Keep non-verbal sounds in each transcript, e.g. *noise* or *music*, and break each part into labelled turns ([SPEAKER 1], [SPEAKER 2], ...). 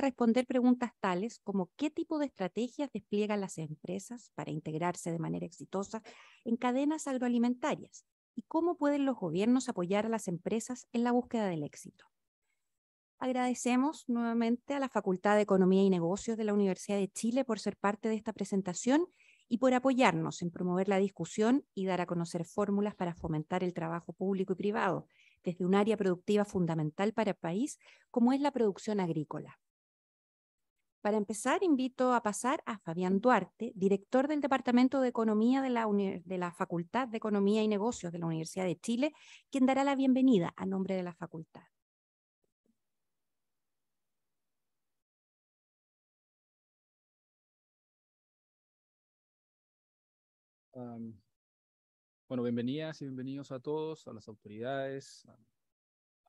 [SPEAKER 1] responder preguntas tales como qué tipo de estrategias despliegan las empresas para integrarse de manera exitosa en cadenas agroalimentarias y cómo pueden los gobiernos apoyar a las empresas en la búsqueda del éxito. Agradecemos nuevamente a la Facultad de Economía y Negocios de la Universidad de Chile por ser parte de esta presentación y por apoyarnos en promover la discusión y dar a conocer fórmulas para fomentar el trabajo público y privado desde un área productiva fundamental para el país como es la producción agrícola. Para empezar, invito a pasar a Fabián Duarte, director del Departamento de Economía de la, Facultad de Economía y Negocios de la Universidad de Chile, quien dará la bienvenida a nombre de la facultad.
[SPEAKER 2] bueno, bienvenidas y bienvenidos a todos, a las autoridades,
[SPEAKER 3] a,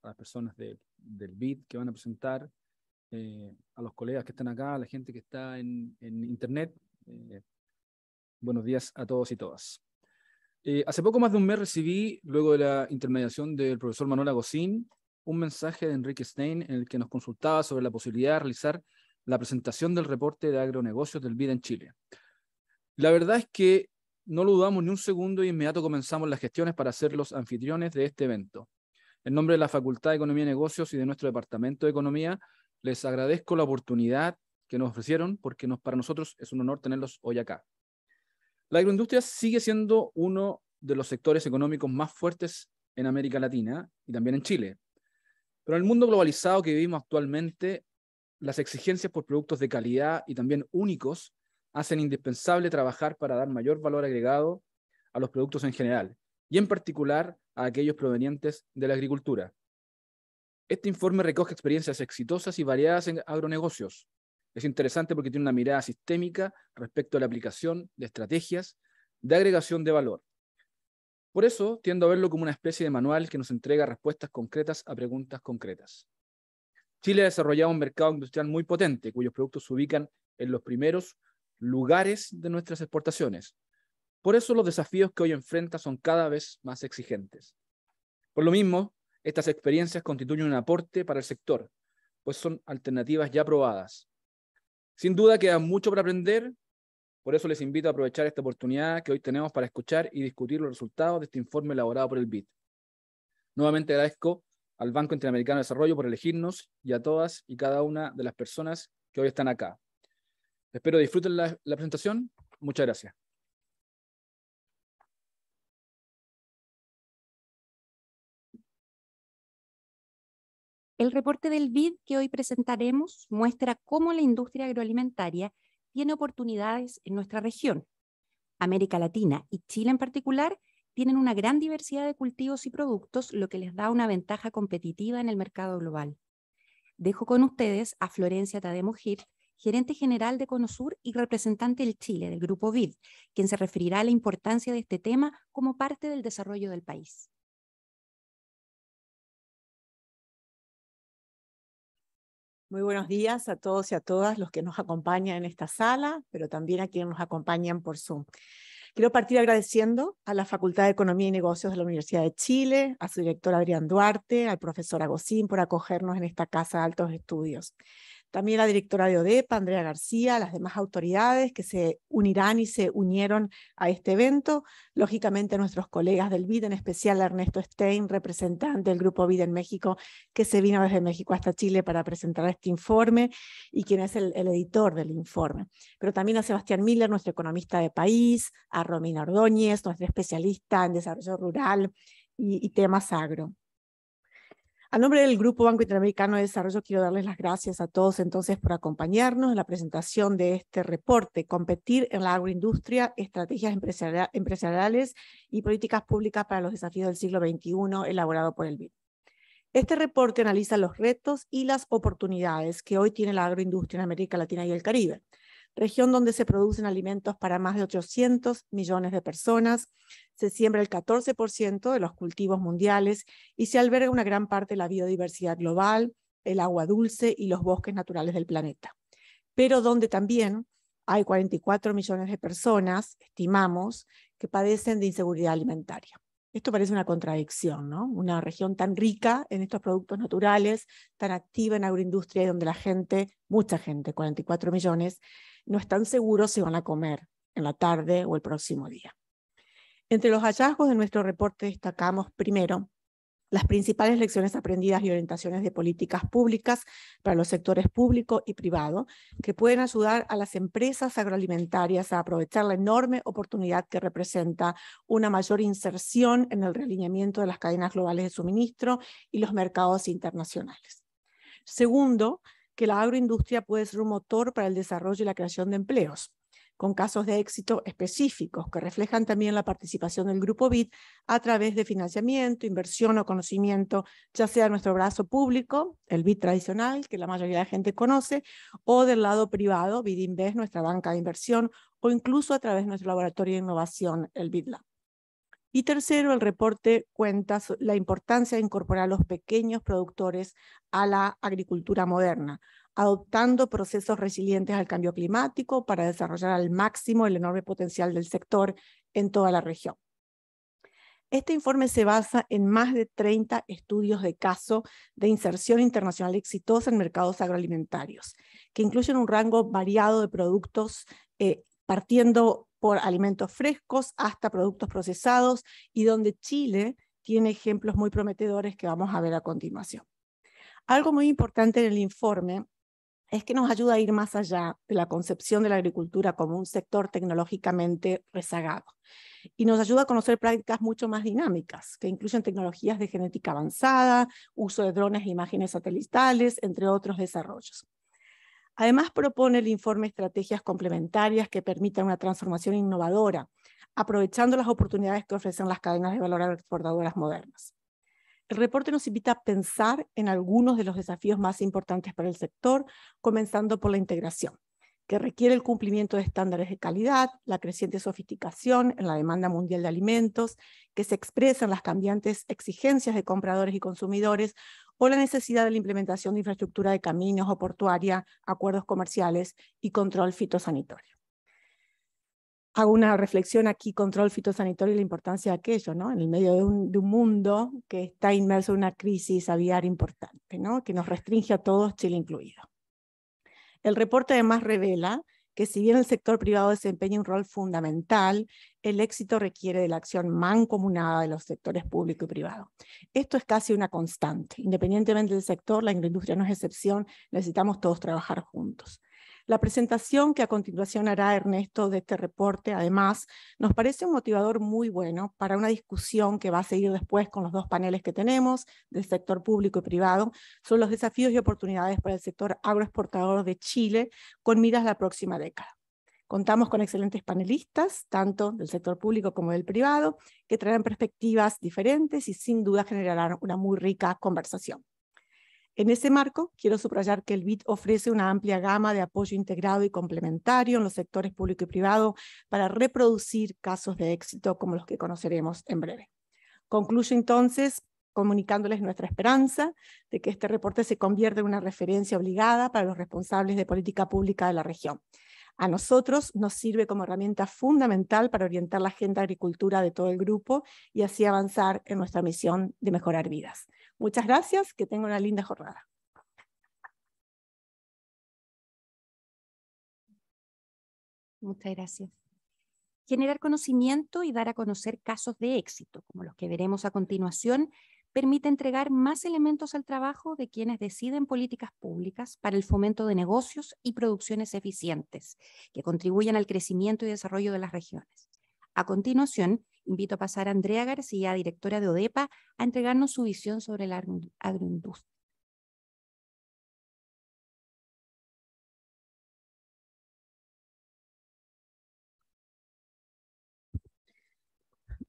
[SPEAKER 3] las personas del BID que van a presentar eh, a los colegas que están acá, a la gente que está en, en Internet. Eh, buenos días a todos y todas. Eh, hace poco más de un mes recibí, luego de la intermediación del profesor Manuel Agosín, un mensaje de Enrique Stein en el que nos consultaba sobre la posibilidad de realizar la presentación del reporte de agronegocios del VIDA en Chile. La verdad es que no lo dudamos ni un segundo y inmediato comenzamos las gestiones para ser los anfitriones de este evento. En nombre de la Facultad de Economía y Negocios y de nuestro Departamento de Economía, les agradezco la oportunidad que nos ofrecieron porque para nosotros es un honor tenerlos hoy acá. La agroindustria sigue siendo uno de los sectores económicos más fuertes en América Latina y también en Chile. Pero en el mundo globalizado que vivimos actualmente, las exigencias por productos de calidad y también únicos hacen indispensable trabajar para dar mayor valor agregado a los productos en general y en particular a aquellos provenientes de la agricultura. Este informe recoge experiencias exitosas y variadas en agronegocios. Es interesante porque tiene una mirada sistémica respecto a la aplicación de estrategias de agregación de valor. Por eso tiendo a verlo como una especie de manual que nos entrega respuestas concretas a preguntas concretas. Chile ha desarrollado un mercado industrial muy potente, cuyos productos se ubican en los primeros lugares de nuestras exportaciones. Por eso los desafíos que hoy enfrenta son cada vez más exigentes. Por lo mismo, estas experiencias constituyen un aporte para el sector, pues son alternativas ya probadas. Sin duda queda mucho por aprender, por eso les invito a aprovechar esta oportunidad que hoy tenemos para escuchar y discutir los resultados de este informe elaborado por el BID. Nuevamente agradezco al Banco Interamericano de Desarrollo por elegirnos y a todas y cada una de las
[SPEAKER 2] personas que hoy están acá. Espero disfruten la presentación. Muchas gracias.
[SPEAKER 1] El reporte del BID que hoy presentaremos muestra cómo la industria agroalimentaria tiene oportunidades en nuestra región. América Latina y Chile en particular tienen una gran diversidad de cultivos y productos, lo que les da una ventaja competitiva en el mercado global. Dejo con ustedes a Florencia Tademo Gir, gerente general de Conosur y representante del Chile del Grupo BID, quien se referirá a la importancia de este tema como parte del desarrollo del país.
[SPEAKER 2] Muy buenos días a
[SPEAKER 4] todos y a todas los que nos acompañan en esta sala, pero también a quienes nos acompañan por Zoom. Quiero partir agradeciendo a la Facultad de Economía y Negocios de la Universidad de Chile, a su director Adrián Duarte, al profesor Agosín por acogernos en esta casa de altos estudios también la directora de ODEPA, Andrea García, las demás autoridades que se unirán y se unieron a este evento, lógicamente nuestros colegas del BID, en especial Ernesto Stein, representante del Grupo BID en México, que se vino desde México hasta Chile para presentar este informe y quien es el, editor del informe. Pero también a Sebastián Miller, nuestro economista de país, a Romina Ordóñez, nuestra especialista en desarrollo rural y, y temas agro. A nombre del Grupo Banco Interamericano de Desarrollo, quiero darles las gracias a todos entonces por acompañarnos en la presentación de este reporte, Competir en la Agroindustria, Estrategias Empresariales y Políticas Públicas para los Desafíos del Siglo XXI, elaborado por el BID. Este reporte analiza los retos y las oportunidades que hoy tiene la agroindustria en América Latina y el Caribe, región donde se producen alimentos para más de 800 millones de personas, se siembra el 14% de los cultivos mundiales y se alberga una gran parte de la biodiversidad global, el agua dulce y los bosques naturales del planeta. Pero donde también hay 44 millones de personas, estimamos, que padecen de inseguridad alimentaria. Esto parece una contradicción, ¿no? Una región tan rica en estos productos naturales, tan activa en agroindustria y donde la gente, mucha gente, 44 millones, no están seguros si van a comer en la tarde o el próximo día. Entre los hallazgos de nuestro reporte destacamos primero las principales lecciones aprendidas y orientaciones de políticas públicas para los sectores público y privado, que pueden ayudar a las empresas agroalimentarias a aprovechar la enorme oportunidad que representa una mayor inserción en el realineamiento de las cadenas globales de suministro y los mercados internacionales. Segundo, que la agroindustria puede ser un motor para el desarrollo y la creación de empleos, con casos de éxito específicos que reflejan también la participación del Grupo BID a través de financiamiento, inversión o conocimiento, ya sea nuestro brazo público, el BID tradicional, que la mayoría de la gente conoce, o del lado privado, BID Invest, nuestra banca de inversión, o incluso a través de nuestro laboratorio de innovación, el BID y tercero, el reporte cuenta la importancia de incorporar a los pequeños productores a la agricultura moderna, adoptando procesos resilientes al cambio climático para desarrollar al máximo el enorme potencial del sector en toda la región. Este informe se basa en más de 30 estudios de caso de inserción internacional exitosa en mercados agroalimentarios, que incluyen un rango variado de productos, eh, partiendo por alimentos frescos hasta productos procesados y donde Chile tiene ejemplos muy prometedores que vamos a ver a continuación. Algo muy importante en el informe es que nos ayuda a ir más allá de la concepción de la agricultura como un sector tecnológicamente rezagado y nos ayuda a conocer prácticas mucho más dinámicas, que incluyen tecnologías de genética avanzada, uso de drones e imágenes satelitales, entre otros desarrollos. Además, propone el informe estrategias complementarias que permitan una transformación innovadora, aprovechando las oportunidades que ofrecen las cadenas de valor exportadoras modernas. El reporte nos invita a pensar en algunos de los desafíos más importantes para el sector, comenzando por la integración que requiere el cumplimiento de estándares de calidad, la creciente sofisticación en la demanda mundial de alimentos, que se expresan las cambiantes exigencias de compradores y consumidores, o la necesidad de la implementación de infraestructura de caminos o portuaria, acuerdos comerciales y control fitosanitario. Hago una reflexión aquí, control fitosanitario y la importancia de aquello, ¿no? En el medio de un, mundo que está inmerso en una crisis aviar importante, ¿no? Que nos restringe a todos, Chile incluido. El reporte además revela que si bien el sector privado desempeña un rol fundamental, el éxito requiere de la acción mancomunada de los sectores público y privado. Esto es casi una constante. Independientemente del sector, la industria no es excepción, necesitamos todos trabajar juntos. La presentación que a continuación hará Ernesto de este reporte, además, nos parece un motivador muy bueno para una discusión que va a seguir después con los dos paneles que tenemos del sector público y privado sobre los desafíos y oportunidades para el sector agroexportador de Chile con miras a la próxima década. Contamos con excelentes panelistas, tanto del sector público como del privado, que traerán perspectivas diferentes y sin duda generarán una muy rica conversación. En ese marco, quiero subrayar que el BIT ofrece una amplia gama de apoyo integrado y complementario en los sectores público y privado para reproducir casos de éxito como los que conoceremos en breve. Concluyo entonces comunicándoles nuestra esperanza de que este reporte se convierta en una referencia obligada para los responsables de política pública de la región a nosotros nos sirve como herramienta fundamental para orientar la agenda de agricultura de todo el grupo y así avanzar en nuestra misión de mejorar vidas.
[SPEAKER 2] Muchas gracias, que tenga una linda jornada.
[SPEAKER 1] Muchas gracias. Generar conocimiento y dar a conocer casos de éxito, como los que veremos a continuación, permite entregar más elementos al trabajo de quienes deciden políticas públicas para el fomento de negocios y producciones eficientes que contribuyan al crecimiento y desarrollo de las regiones. A continuación, invito a pasar a Andrea García, directora de ODEPA, a entregarnos su visión sobre la agroindustria.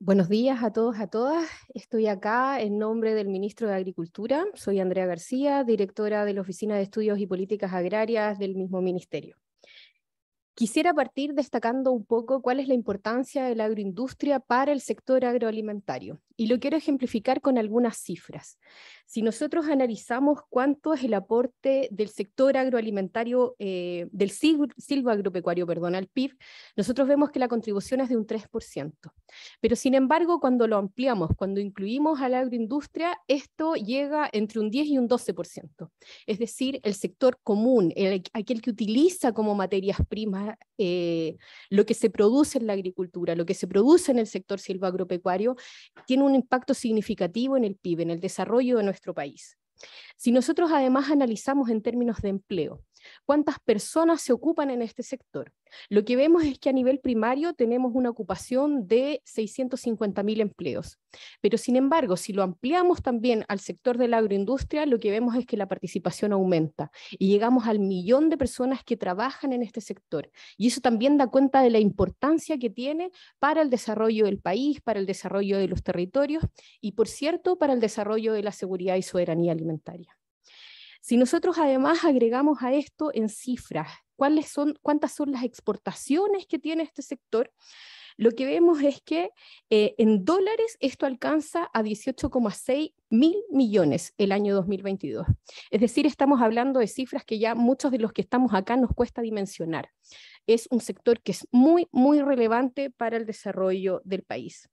[SPEAKER 5] Buenos días a todos, a todas. Estoy acá en nombre del ministro de Agricultura. Soy Andrea García, directora de la Oficina de Estudios y Políticas Agrarias del mismo ministerio. Quisiera partir destacando un poco cuál es la importancia de la agroindustria para el sector agroalimentario. Y lo quiero ejemplificar con algunas cifras. Si nosotros analizamos cuánto es el aporte del sector agroalimentario, eh, del silvo agropecuario, perdón, al PIB, nosotros vemos que la contribución es de un 3%. Pero sin embargo, cuando lo ampliamos, cuando incluimos a la agroindustria, esto llega entre un 10 y un 12%. Es decir, el sector común, aquel que utiliza como materias primas eh, lo que se produce en la agricultura, lo que se produce en el sector silvo agropecuario, tiene un un impacto significativo en el PIB, en el desarrollo de nuestro país. Si nosotros además analizamos en términos de empleo, cuántas personas se ocupan en este sector, lo que vemos es que a nivel primario tenemos una ocupación de 650.000 empleos, pero sin embargo, si lo ampliamos también al sector de la agroindustria, lo que vemos es que la participación aumenta y llegamos al millón de personas que trabajan en este sector. Y eso también da cuenta de la importancia que tiene para el desarrollo del país, para el desarrollo de los territorios y, por cierto, para el desarrollo de la seguridad y soberanía alimentaria. Si nosotros además agregamos a esto en cifras cuáles son, cuántas son las exportaciones que tiene este sector, lo que vemos es que eh, en dólares esto alcanza a 18,6 mil millones el año 2022. Es decir, estamos hablando de cifras que ya muchos de los que estamos acá nos cuesta dimensionar. Es un sector que es muy, muy relevante para el desarrollo del país.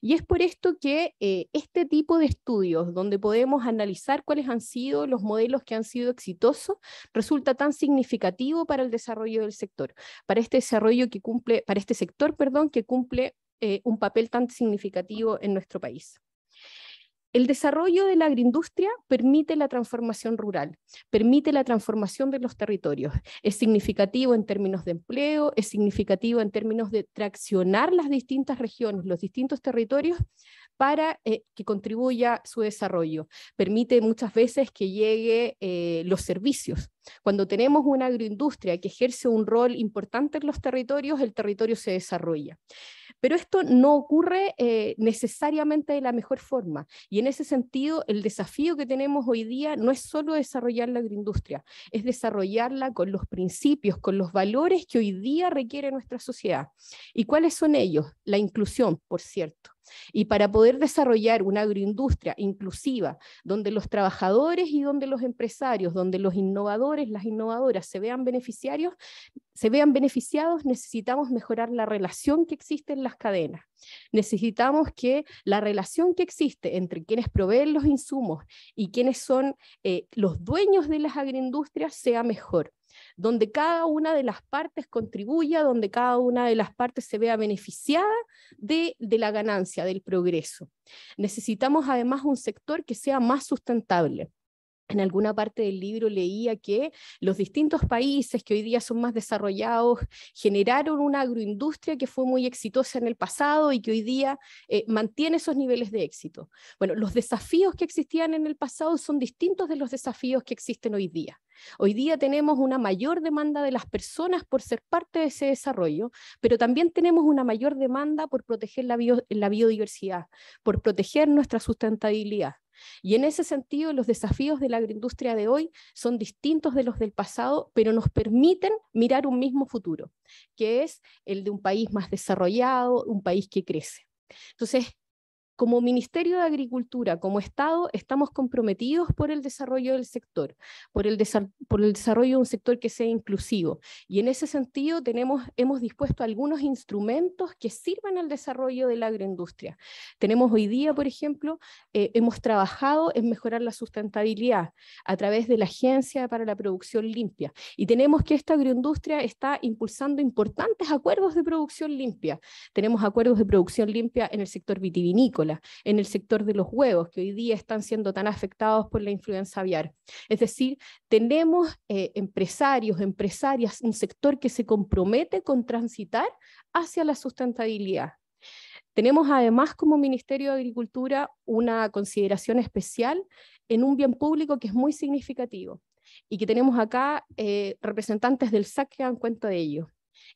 [SPEAKER 5] Y es por esto que eh, este tipo de estudios, donde podemos analizar cuáles han sido los modelos que han sido exitosos, resulta tan significativo para el desarrollo del sector, para este desarrollo que cumple, para este sector, perdón, que cumple eh, un papel tan significativo en nuestro país. El desarrollo de la agroindustria permite la transformación rural, permite la transformación de los territorios. Es significativo en términos de empleo, es significativo en términos de traccionar las distintas regiones, los distintos territorios para eh, que contribuya su desarrollo. Permite muchas veces que llegue eh, los servicios, cuando tenemos una agroindustria que ejerce un rol importante en los territorios, el territorio se desarrolla. Pero esto no ocurre eh, necesariamente de la mejor forma. Y en ese sentido, el desafío que tenemos hoy día no es solo desarrollar la agroindustria, es desarrollarla con los principios, con los valores que hoy día requiere nuestra sociedad. ¿Y cuáles son ellos? La inclusión, por cierto. Y para poder desarrollar una agroindustria inclusiva, donde los trabajadores y donde los empresarios, donde los innovadores, las innovadoras se vean beneficiarios, se vean beneficiados, necesitamos mejorar la relación que existe en las cadenas. Necesitamos que la relación que existe entre quienes proveen los insumos y quienes son eh, los dueños de las agroindustrias sea mejor donde cada una de las partes contribuya, donde cada una de las partes se vea beneficiada de, de, la ganancia, del progreso. Necesitamos además un sector que sea más sustentable en alguna parte del libro leía que los distintos países que hoy día son más desarrollados generaron una agroindustria que fue muy exitosa en el pasado y que hoy día eh, mantiene esos niveles de éxito. Bueno, los desafíos que existían en el pasado son distintos de los desafíos que existen hoy día. Hoy día tenemos una mayor demanda de las personas por ser parte de ese desarrollo, pero también tenemos una mayor demanda por proteger la biodiversidad, por proteger nuestra sustentabilidad. Y en ese sentido, los desafíos de la agroindustria de hoy son distintos de los del pasado, pero nos permiten mirar un mismo futuro, que es el de un país más desarrollado, un país que crece. Entonces, como Ministerio de Agricultura, como Estado, estamos comprometidos por el desarrollo del sector, por el, por el desarrollo de un sector que sea inclusivo. Y en ese sentido tenemos, hemos dispuesto algunos instrumentos que sirvan al desarrollo de la agroindustria. Tenemos hoy día, por ejemplo, eh, hemos trabajado en mejorar la sustentabilidad a través de la Agencia para la Producción Limpia. Y tenemos que esta agroindustria está impulsando importantes acuerdos de producción limpia. Tenemos acuerdos de producción limpia en el sector vitivinícola en el sector de los huevos, que hoy día están siendo tan afectados por la influenza aviar. Es decir, tenemos eh, empresarios, empresarias, un sector que se compromete con transitar hacia la sustentabilidad. Tenemos además como Ministerio de Agricultura una consideración especial en un bien público que es muy significativo y que tenemos acá eh, representantes del SAC que dan cuenta de ello,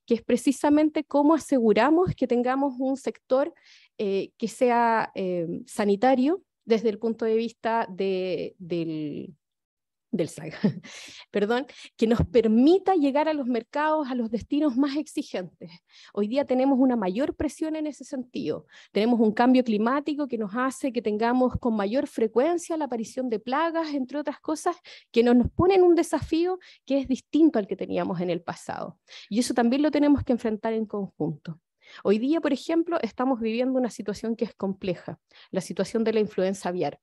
[SPEAKER 5] que es precisamente cómo aseguramos que tengamos un sector eh, que sea eh, sanitario desde el punto de vista del, del SAG, *laughs* perdón, que nos permita llegar a los mercados, a los destinos más exigentes. Hoy día tenemos una mayor presión en ese sentido. Tenemos un cambio climático que nos hace que tengamos con mayor frecuencia la aparición de plagas, entre otras cosas, que nos, nos ponen un desafío que es distinto al que teníamos en el pasado. Y eso también lo tenemos que enfrentar en conjunto. Hoy día, por ejemplo, estamos viviendo una situación que es compleja, la situación de la influenza aviar.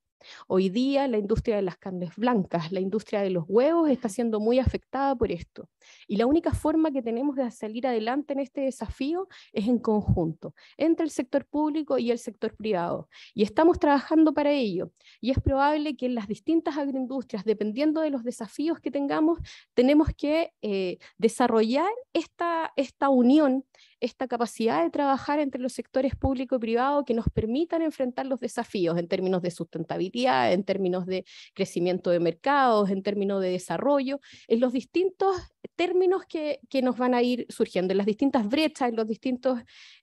[SPEAKER 5] Hoy día la industria de las carnes blancas, la industria de los huevos está siendo muy afectada por esto. Y la única forma que tenemos de salir adelante en este desafío es en conjunto, entre el sector público y el sector privado. Y estamos trabajando para ello. Y es probable que en las distintas agroindustrias, dependiendo de los desafíos que tengamos, tenemos que eh, desarrollar esta, esta unión esta capacidad de trabajar entre los sectores público y privado que nos permitan enfrentar los desafíos en términos de sustentabilidad, en términos de crecimiento de mercados, en términos de desarrollo, en los distintos términos que, que nos van a ir surgiendo, en las distintas brechas, en los distintos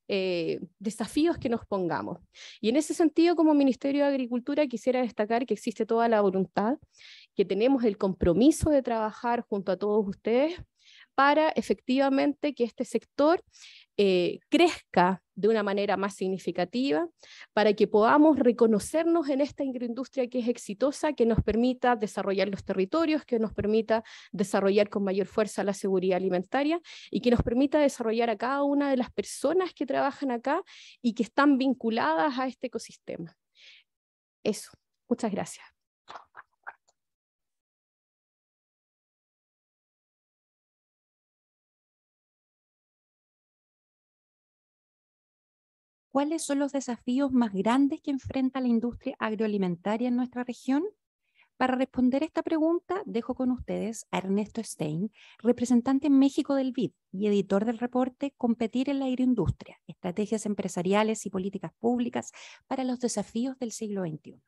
[SPEAKER 5] eh, desafíos que nos pongamos. Y en ese sentido, como Ministerio de Agricultura, quisiera destacar que existe toda la voluntad, que tenemos el compromiso de trabajar junto a todos ustedes para efectivamente que este sector eh, crezca de una manera más significativa, para que podamos reconocernos en esta industria que es exitosa, que nos permita desarrollar los territorios, que nos permita desarrollar con mayor fuerza la seguridad alimentaria y que nos permita desarrollar a cada una de las personas que trabajan acá y que están vinculadas a este ecosistema. Eso, muchas gracias.
[SPEAKER 1] ¿Cuáles son los desafíos más grandes que enfrenta la industria agroalimentaria en nuestra región? Para responder esta pregunta, dejo con ustedes a Ernesto Stein, representante en México del BID y editor del reporte Competir en la agroindustria, estrategias empresariales y políticas públicas para los desafíos del siglo XXI.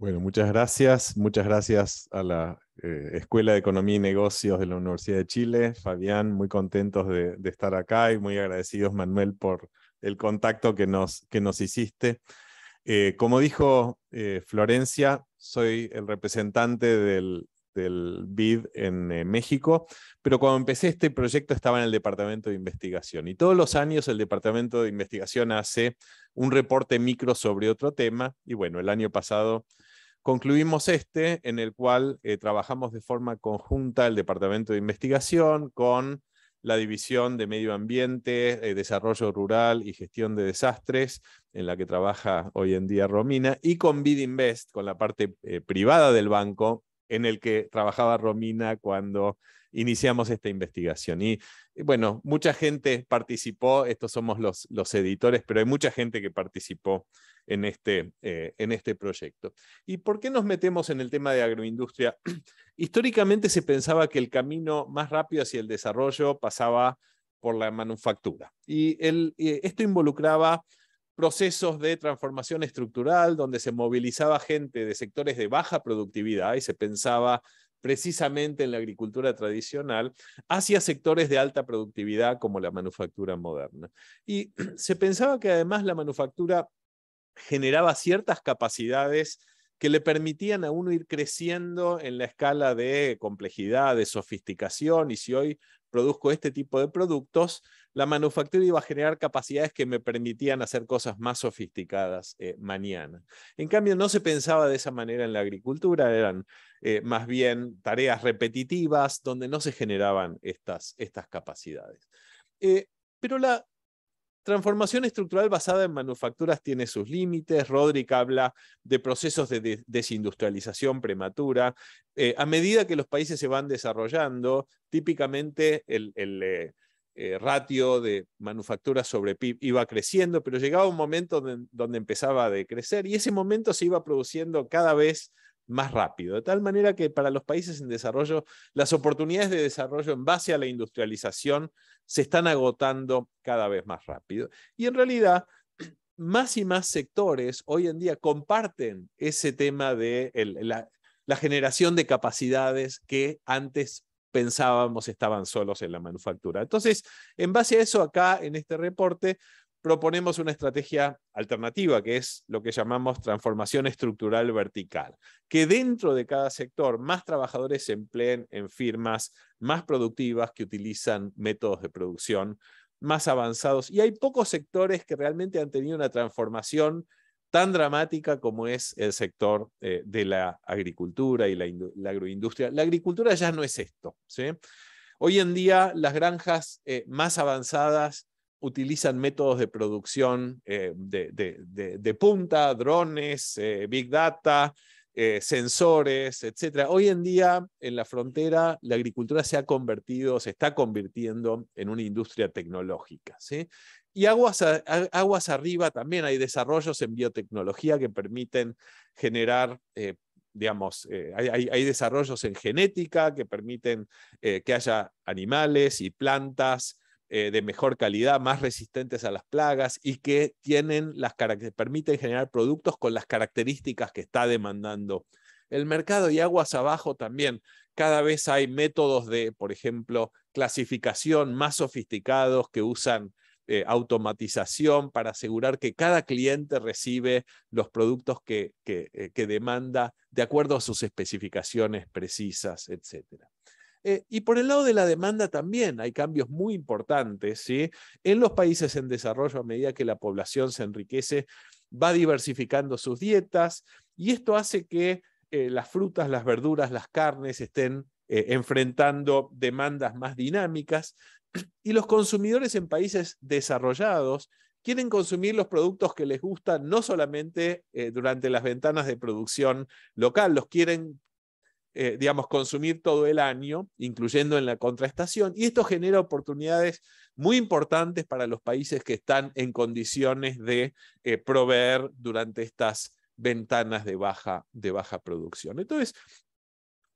[SPEAKER 2] Bueno, muchas gracias. Muchas gracias a la eh,
[SPEAKER 6] Escuela de Economía y Negocios de la Universidad de Chile. Fabián, muy contentos de, estar acá y muy agradecidos, Manuel, por el contacto que nos, hiciste. Eh, como dijo eh, Florencia, soy el representante del BID en México, pero cuando empecé este proyecto estaba en el Departamento de Investigación y todos los años el Departamento de Investigación hace un reporte micro sobre otro tema y bueno, el año pasado Concluimos este en el cual eh, trabajamos de forma conjunta el Departamento de Investigación con la División de Medio Ambiente, eh, Desarrollo Rural y Gestión de Desastres, en la que trabaja hoy en día Romina, y con Invest, con la parte eh, privada del banco, en el que trabajaba Romina cuando iniciamos esta investigación. Y bueno, mucha gente participó, estos somos los, los editores, pero hay mucha gente que participó en este, eh, en este proyecto. ¿Y por qué nos metemos en el tema de agroindustria? *clears throat* Históricamente se pensaba que el camino más rápido hacia el desarrollo pasaba por la manufactura. Y el, esto involucraba procesos de transformación estructural donde se movilizaba gente de sectores de baja productividad y se pensaba precisamente en la agricultura tradicional hacia sectores de alta productividad como la manufactura moderna. Y *clears throat* se pensaba que además la manufactura generaba ciertas capacidades que le permitían a uno ir creciendo en la escala de complejidad, de sofisticación, y si hoy produzco este tipo de productos, la manufactura iba a generar capacidades que me permitían hacer cosas más sofisticadas eh, mañana. En cambio, no se pensaba de esa manera en la agricultura, eran eh, más bien tareas repetitivas donde no se generaban estas, estas capacidades. Eh, pero la, Transformación estructural basada en manufacturas tiene sus límites. Roderick habla de procesos de, desindustrialización prematura. Eh, a medida que los países se van desarrollando, típicamente el, eh, eh, ratio de manufacturas sobre PIB iba creciendo, pero llegaba un momento donde, donde empezaba a decrecer y ese momento se iba produciendo cada vez más rápido, de tal manera que para los países en desarrollo, las oportunidades de desarrollo en base a la industrialización se están agotando cada vez más rápido. Y en realidad, más y más sectores hoy en día comparten ese tema de la, la generación de capacidades que antes pensábamos estaban solos en la manufactura. Entonces, en base a eso, acá en este reporte, proponemos una estrategia alternativa, que es lo que llamamos transformación estructural vertical, que dentro de cada sector más trabajadores se empleen en firmas más productivas que utilizan métodos de producción más avanzados. Y hay pocos sectores que realmente han tenido una transformación tan dramática como es el sector eh, de la agricultura y la, agroindustria. La agricultura ya no es esto. Hoy en día las granjas eh, más avanzadas utilizan métodos de producción eh, de, punta, drones, eh, big data, eh, sensores, etc. Hoy en día, en la frontera, la agricultura se ha convertido, se está convirtiendo en una industria tecnológica. Y aguas, aguas arriba también hay desarrollos en biotecnología que permiten generar digamos, hay, desarrollos en genética que permiten que haya animales y plantas eh, de mejor calidad, más resistentes a las plagas y que tienen las permiten generar productos con las características que está demandando el mercado y aguas abajo también. Cada vez hay métodos de, por ejemplo, clasificación más sofisticados que usan eh, automatización para asegurar que cada cliente recibe los productos que, que eh, demanda de acuerdo a sus especificaciones precisas, etcétera. Eh, y por el lado de la demanda también hay cambios muy importantes. ¿sí? En los países en desarrollo, a medida que la población se enriquece, va diversificando sus dietas y esto hace que eh, las frutas, las verduras, las carnes estén eh, enfrentando demandas más dinámicas *clears throat* y los consumidores en países desarrollados quieren consumir los productos que les gustan no solamente durante las ventanas de producción local, los quieren eh, digamos, consumir todo el año, incluyendo en la contraestación, y esto genera oportunidades muy importantes para los países que están en condiciones de eh, proveer durante estas ventanas de baja, de baja producción. Entonces,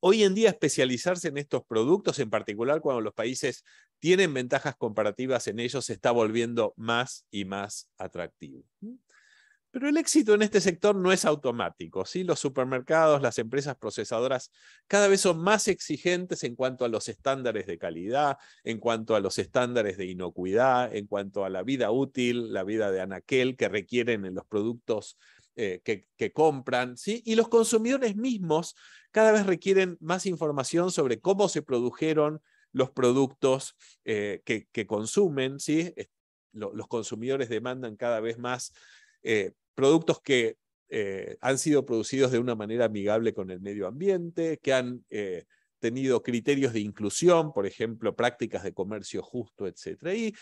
[SPEAKER 6] Hoy en día especializarse en estos productos, en particular cuando los países tienen ventajas comparativas en ellos, se está volviendo más y más atractivo. Pero el éxito en este sector no es automático. ¿sí? Los supermercados, las empresas procesadoras cada vez son más exigentes en cuanto a los estándares de calidad, en cuanto a los estándares de inocuidad, en cuanto a la vida útil, la vida de anaquel que requieren en los productos eh, que, que, compran, ¿sí? y los consumidores mismos cada vez requieren más información sobre cómo se produjeron los productos eh, que, que, consumen. ¿sí? Los consumidores demandan cada vez más eh, productos que eh, han sido producidos de una manera amigable con el medio ambiente, que han eh, tenido criterios de inclusión, por ejemplo, prácticas de comercio justo, etc. Y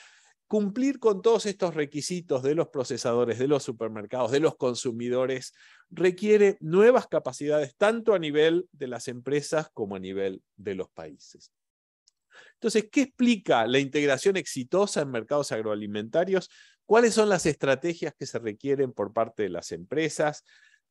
[SPEAKER 6] cumplir con todos estos requisitos de los procesadores, de los supermercados, de los consumidores, requiere nuevas capacidades, tanto a nivel de las empresas como a nivel de los países. Entonces, ¿qué explica la integración exitosa en mercados agroalimentarios? cuáles son las estrategias que se requieren por parte de las empresas,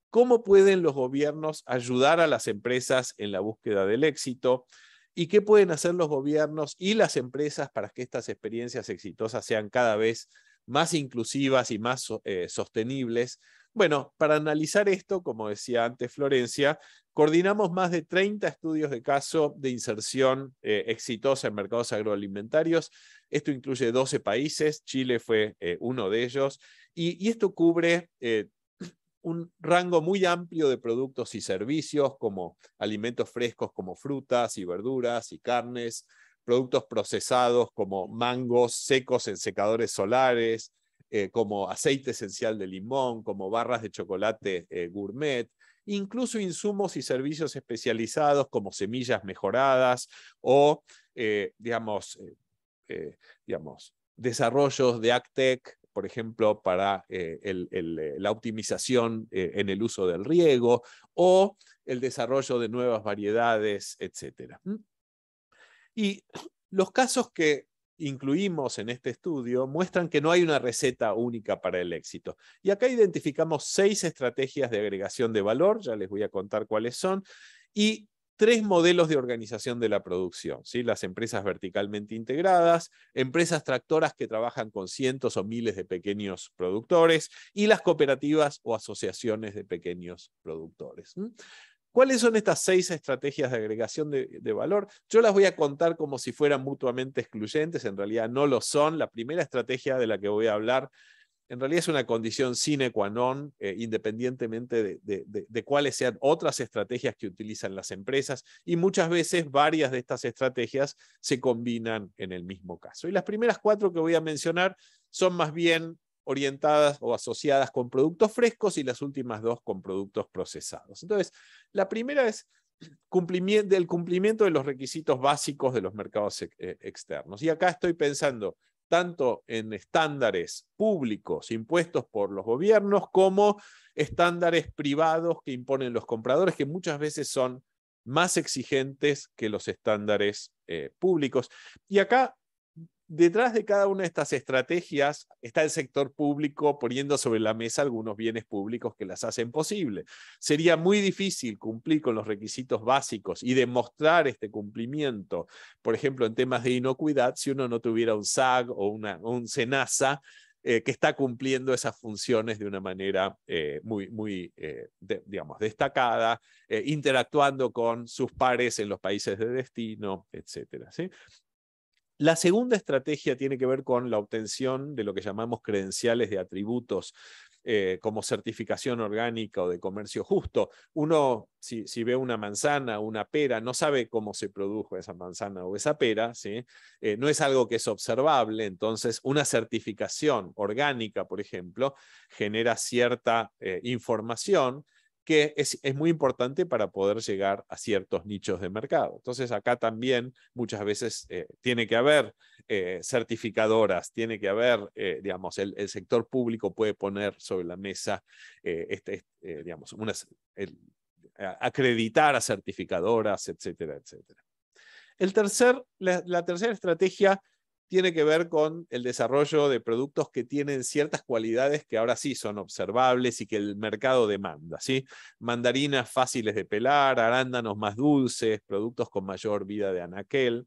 [SPEAKER 6] cómo pueden los gobiernos ayudar a las empresas en la búsqueda del éxito y qué pueden hacer los gobiernos y las empresas para que estas experiencias exitosas sean cada vez más inclusivas y más eh, sostenibles bueno, para analizar esto, como decía antes Florencia, coordinamos más de 30 estudios de caso de inserción eh, exitosa en mercados agroalimentarios. Esto incluye 12 países, Chile fue eh, uno de ellos, y, esto cubre... Eh, un rango muy amplio de productos y servicios como alimentos frescos como frutas y verduras y carnes, productos procesados como mangos secos en secadores solares, eh, como aceite esencial de limón, como barras de chocolate eh, gourmet, incluso insumos y servicios especializados como semillas mejoradas o, eh, digamos, digamos, desarrollos de AgTech, por ejemplo, para la optimización en el uso del riego o el desarrollo de nuevas variedades, etc. Y los casos que incluimos en este estudio muestran que no hay una receta única para el éxito. Y acá identificamos seis estrategias de agregación de valor, ya les voy a contar cuáles son, y tres modelos de organización de la producción, ¿sí? las empresas verticalmente integradas, empresas tractoras que trabajan con cientos o miles de pequeños productores y las cooperativas o asociaciones de pequeños productores. ¿Cuáles son estas seis estrategias de agregación de, valor? Yo las voy a contar como si fueran mutuamente excluyentes, en realidad no lo son. La primera estrategia de la que voy a hablar, en realidad es una condición sine qua non, eh, independientemente de, de cuáles sean otras estrategias que utilizan las empresas, y muchas veces varias de estas estrategias se combinan en el mismo caso. Y las primeras cuatro que voy a mencionar son más bien orientadas o asociadas con productos frescos y las últimas dos con productos procesados. Entonces, la primera es cumplimiento, el cumplimiento de los requisitos básicos de los mercados eh, eh, externos. Y acá estoy pensando tanto en estándares públicos impuestos por los gobiernos como estándares privados que imponen los compradores, que muchas veces son más exigentes que los estándares eh, públicos. Y acá Detrás de cada una de estas estrategias está el sector público poniendo sobre la mesa algunos bienes públicos que las hacen posible. Sería muy difícil cumplir con los requisitos básicos y demostrar este cumplimiento, por ejemplo, en temas de inocuidad, si uno no tuviera un SAG o un SENASA eh, que está cumpliendo esas funciones de una manera eh, muy, muy eh, digamos, destacada, interactuando con sus pares en los países de destino, etcétera. La segunda estrategia tiene que ver con la obtención de lo que llamamos credenciales de atributos. Eh, como certificación orgánica o de comercio justo. Uno, si, ve una manzana, una pera, no sabe cómo se produjo esa manzana o esa pera, ¿sí? Eh, no es algo que es observable, entonces una certificación orgánica, por ejemplo, genera cierta eh, información que es, muy importante para poder llegar a ciertos nichos de mercado. Entonces, acá también muchas veces eh, tiene que haber eh, certificadoras, tiene que haber, eh, digamos, el, sector público puede poner sobre la mesa, este, digamos, acreditar a certificadoras, etcétera, etcétera. El tercer, la tercera estrategia tiene que ver con el desarrollo de productos que tienen ciertas cualidades que ahora sí son observables y que el mercado demanda. ¿sí? Mandarinas fáciles de pelar, arándanos más dulces, productos con mayor vida de anaquel.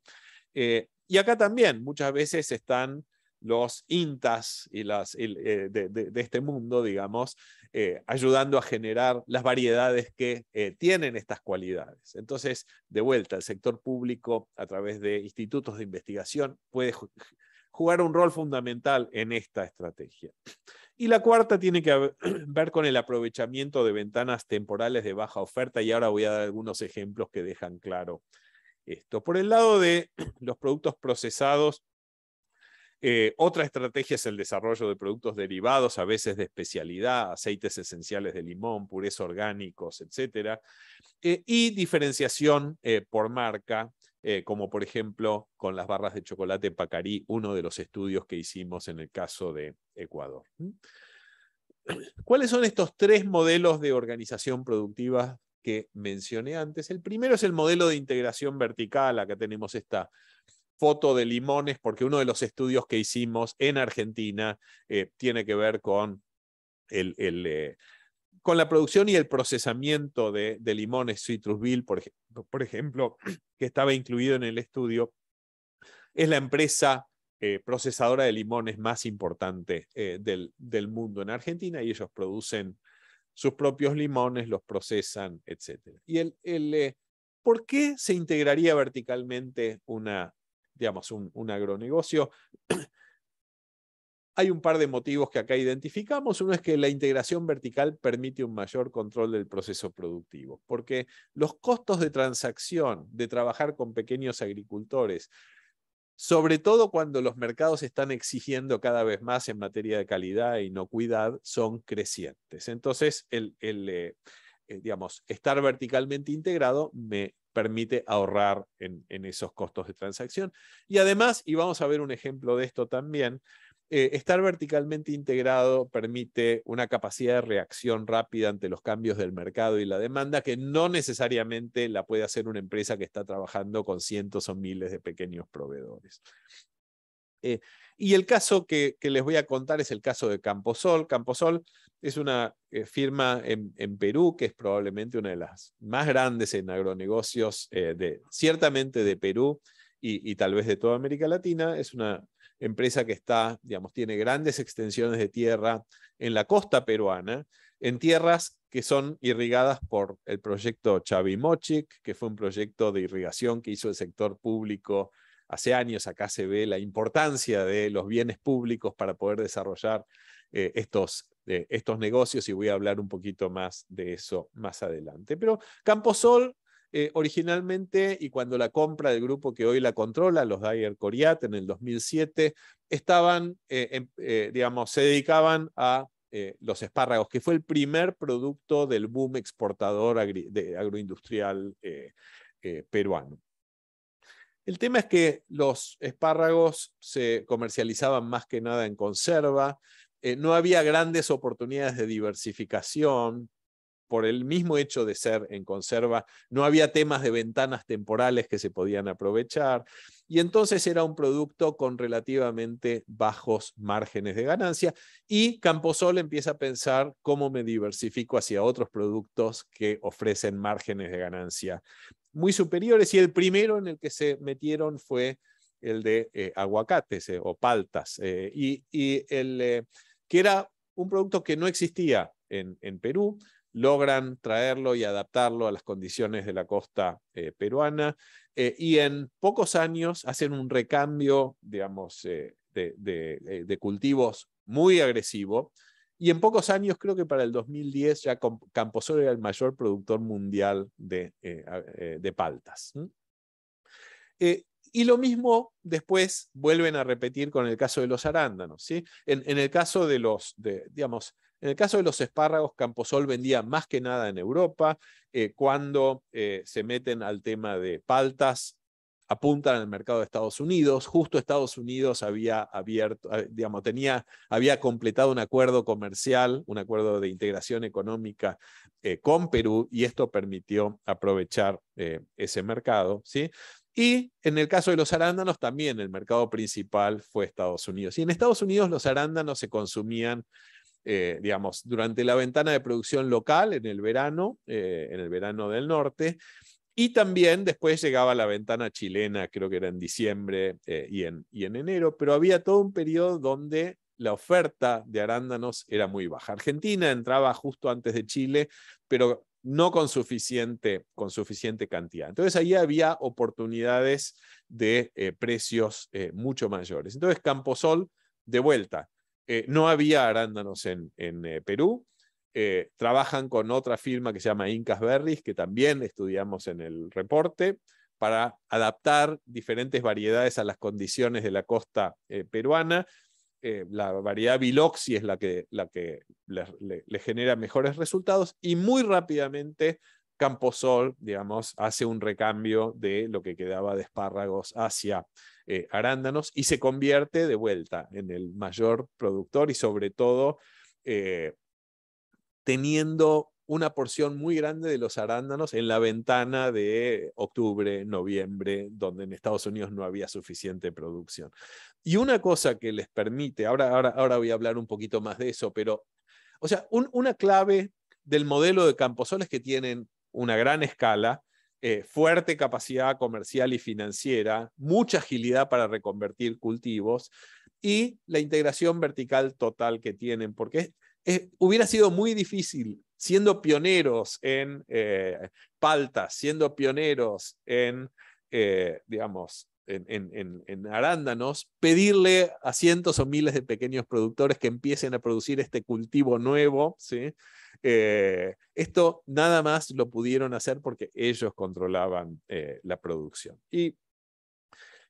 [SPEAKER 6] Eh, y acá también muchas veces están los intas y las, eh, de, este mundo, digamos, eh, ayudando a generar las variedades que eh, tienen estas cualidades. Entonces, de vuelta, el sector público, a través de institutos de investigación, puede jugar un rol fundamental en esta estrategia. Y la cuarta tiene que *clears throat* ver con el aprovechamiento de ventanas temporales de baja oferta, y ahora voy a dar algunos ejemplos que dejan claro esto. Por el lado de *clears throat* los productos procesados, eh, otra estrategia es el desarrollo de productos derivados, a veces de especialidad, aceites esenciales de limón, purés orgánicos, etc. Eh, y diferenciación eh, por marca, como por ejemplo con las barras de chocolate Pacarí, uno de los estudios que hicimos en el caso de Ecuador. *clears throat* ¿Cuáles son estos tres modelos de organización productiva que mencioné antes? El primero es el modelo de integración vertical, acá tenemos esta foto de limones, porque uno de los estudios que hicimos en Argentina eh, tiene que ver con, el, el, eh, con la producción y el procesamiento de, limones Citrusville, por, por, ejemplo, *clears throat* que estaba incluido en el estudio. Es la empresa eh, procesadora de limones más importante del, del mundo en Argentina y ellos producen sus propios limones, los procesan, etc. Y el, el ¿Por qué se integraría verticalmente una, digamos, un, agronegocio. *clears throat* Hay un par de motivos que acá identificamos. Uno es que la integración vertical permite un mayor control del proceso productivo, porque los costos de transacción, de trabajar con pequeños agricultores, sobre todo cuando los mercados están exigiendo cada vez más en materia de calidad e inocuidad, son crecientes. Entonces, el, eh, eh, digamos, estar verticalmente integrado me permite ahorrar en, esos costos de transacción. Y además, y vamos a ver un ejemplo de esto también, eh, estar verticalmente integrado permite una capacidad de reacción rápida ante los cambios del mercado y la demanda que no necesariamente la puede hacer una empresa que está trabajando con cientos o miles de pequeños proveedores. Eh, y el caso que, les voy a contar es el caso de Camposol. Camposol es una eh, firma en, Perú que es probablemente una de las más grandes en agronegocios, eh, de, ciertamente de Perú y, tal vez de toda América Latina. Es una empresa que está, digamos, tiene grandes extensiones de tierra en la costa peruana, en tierras que son irrigadas por el proyecto Chavimochic, que fue un proyecto de irrigación que hizo el sector público hace años acá se ve la importancia de los bienes públicos para poder desarrollar eh, estos, eh, estos negocios y voy a hablar un poquito más de eso más adelante. Pero Camposol eh, originalmente y cuando la compra del grupo que hoy la controla, los Dyer Coriat, en el 2007, estaban, digamos, se dedicaban a los espárragos, que fue el primer producto del boom exportador agroindustrial peruano. El tema es que los espárragos se comercializaban más que nada en conserva, eh, no había grandes oportunidades de diversificación por el mismo hecho de ser en conserva, no había temas de ventanas temporales que se podían aprovechar y entonces era un producto con relativamente bajos márgenes de ganancia y Camposol empieza a pensar cómo me diversifico hacia otros productos que ofrecen márgenes de ganancia muy superiores y el primero en el que se metieron fue el de eh, aguacates eh, o paltas eh, y, el, que era un producto que no existía en, en Perú, logran traerlo y adaptarlo a las condiciones de la costa eh, peruana eh, y en pocos años hacen un recambio, digamos, eh, de, cultivos muy agresivo y en pocos años, creo que para el 2010, ya Camposol era el mayor productor mundial de, paltas. Y lo mismo después vuelven a repetir con el caso de los arándanos. ¿sí? En, el caso de los, de, digamos, en el caso de los espárragos, Camposol vendía más que nada en Europa. Eh, cuando eh, se meten al tema de paltas, apuntan al mercado de Estados Unidos. Justo Estados Unidos había abierto, eh, digamos, tenía, había completado un acuerdo comercial, un acuerdo de integración económica con Perú, y esto permitió aprovechar ese mercado, ¿sí? Y en el caso de los arándanos, también el mercado principal fue Estados Unidos. Y en Estados Unidos los arándanos se consumían eh, digamos, durante la ventana de producción local en el verano, eh, en el verano del norte, y también después llegaba la ventana chilena, creo que era en diciembre eh, y, en, y en enero, pero había todo un periodo donde la oferta de arándanos era muy baja. Argentina entraba justo antes de Chile, pero no con suficiente, con suficiente cantidad. Entonces ahí había oportunidades de precios mucho mayores. Entonces Camposol, de vuelta, eh, no había arándanos en, eh, Perú. Eh, trabajan con otra firma que se llama Incas Berries, que también estudiamos en el reporte, para adaptar diferentes variedades a las condiciones de la costa peruana. la variedad Biloxi es la que, le genera mejores resultados y muy rápidamente Camposol, digamos, hace un recambio de lo que quedaba de espárragos hacia eh, arándanos y se convierte de vuelta en el mayor productor y sobre todo eh, teniendo una porción muy grande de los arándanos en la ventana de octubre, noviembre, donde en Estados Unidos no había suficiente producción. Y una cosa que les permite, ahora, ahora, voy a hablar un poquito más de eso, pero, o sea, una clave del modelo de Camposol es que tienen una gran escala, eh, fuerte capacidad comercial y financiera, mucha agilidad para reconvertir cultivos y la integración vertical total que tienen, porque hubiera sido muy difícil siendo pioneros en eh, paltas, siendo pioneros en, eh, digamos, en, arándanos, pedirle a cientos o miles de pequeños productores que empiecen a producir este cultivo nuevo. ¿sí? Eh, esto nada más lo pudieron hacer porque ellos controlaban eh, la producción. Y,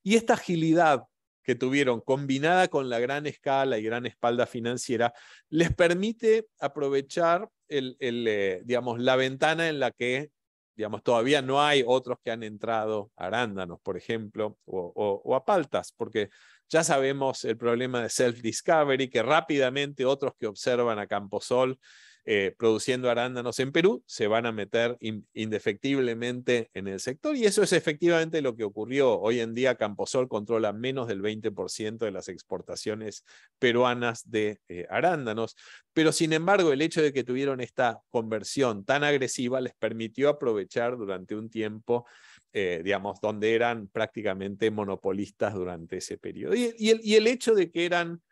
[SPEAKER 6] y esta agilidad que tuvieron, combinada con la gran escala y gran espalda financiera, les permite aprovechar el, eh, digamos, la ventana en la que digamos, todavía no hay otros que han entrado arándanos, por ejemplo, o, o a paltas, porque ya sabemos el problema de self-discovery, que rápidamente otros que observan a Camposol eh, produciendo arándanos en Perú, se van a meter indefectiblemente en el sector. Y eso es efectivamente lo que ocurrió. Hoy en día Camposol controla menos del 20% de las exportaciones peruanas de eh, arándanos. Pero sin embargo, el hecho de que tuvieron esta conversión tan agresiva les permitió aprovechar durante un tiempo eh, digamos, donde eran prácticamente monopolistas durante ese periodo. Y, el, hecho de que eran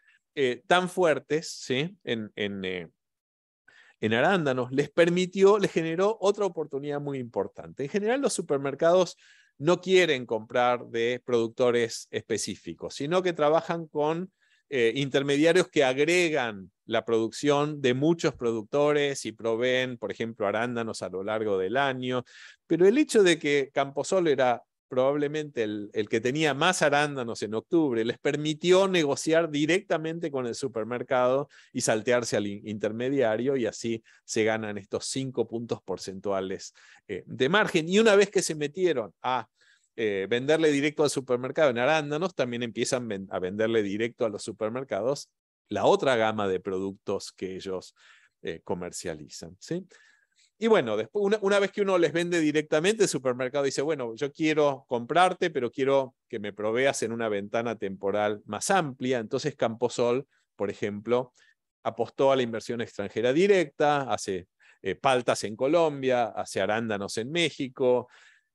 [SPEAKER 6] tan fuertes ¿sí? en, en, en arándanos, les permitió, les generó otra oportunidad muy importante. En general, los supermercados no quieren comprar de productores específicos, sino que trabajan con eh, intermediarios que agregan la producción de muchos productores y proveen, por ejemplo, arándanos a lo largo del año. Pero el hecho de que Camposol era probablemente el, que tenía más arándanos en octubre, les permitió negociar directamente con el supermercado y saltearse al intermediario y así se ganan estos cinco puntos porcentuales eh, de margen. Y una vez que se metieron a eh, venderle directo al supermercado en arándanos, también empiezan a venderle directo a los supermercados la otra gama de productos que ellos eh, comercializan. ¿sí? Y bueno, después, una, vez que uno les vende directamente, el supermercado dice, bueno, yo quiero comprarte, pero quiero que me proveas en una ventana temporal más amplia. Entonces Camposol, por ejemplo, apostó a la inversión extranjera directa, hace eh, paltas en Colombia, hace arándanos en México,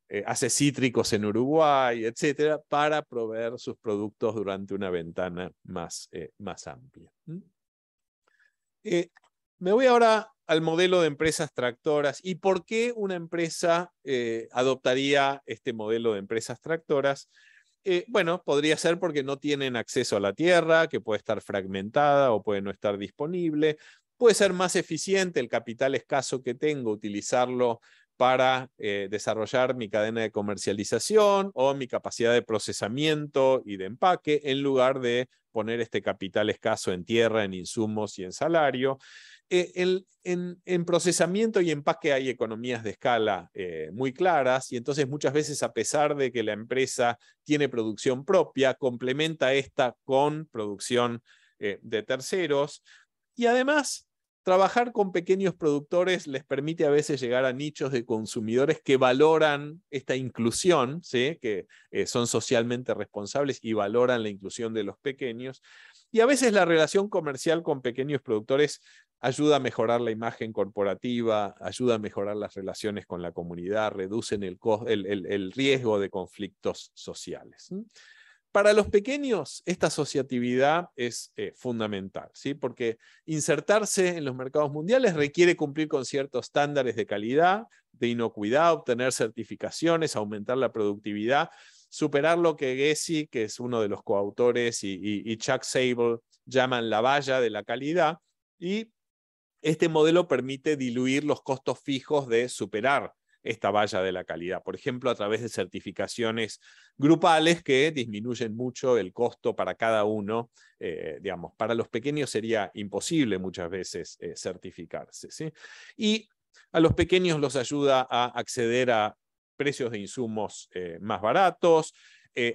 [SPEAKER 6] eh, hace cítricos en Uruguay, etcétera, para proveer sus productos durante una ventana más, eh, más amplia. Me voy ahora al modelo de empresas tractoras y por qué una empresa eh, adoptaría este modelo de empresas tractoras. Eh, bueno, podría ser porque no tienen acceso a la tierra, que puede estar fragmentada o puede no estar disponible. Puede ser más eficiente el capital escaso que tengo, utilizarlo para eh, desarrollar mi cadena de comercialización o mi capacidad de procesamiento y de empaque, en lugar de poner este capital escaso en tierra, en insumos y en salario. Eh, en, procesamiento y empaque hay economías de escala eh, muy claras y entonces muchas veces a pesar de que la empresa tiene producción propia, complementa esta con producción eh, de terceros y además trabajar con pequeños productores les permite a veces llegar a nichos de consumidores que valoran esta inclusión, que son socialmente responsables y valoran la inclusión de los pequeños. Y a veces la relación comercial con pequeños productores ayuda a mejorar la imagen corporativa, ayuda a mejorar las relaciones con la comunidad, reducen el, riesgo de conflictos sociales. Para los pequeños, esta asociatividad es eh, fundamental, ¿sí? porque insertarse en los mercados mundiales requiere cumplir con ciertos estándares de calidad, de inocuidad, obtener certificaciones, aumentar la productividad, superar lo que Gessi, que es uno de los coautores, y, Chuck Sable llaman la valla de la calidad, y este modelo permite diluir los costos fijos de superar esta valla de la calidad, por ejemplo, a través de certificaciones grupales que disminuyen mucho el costo para cada uno. Eh, digamos, para los pequeños sería imposible muchas veces eh, certificarse. ¿sí? Y a los pequeños los ayuda a acceder a precios de insumos eh, más baratos,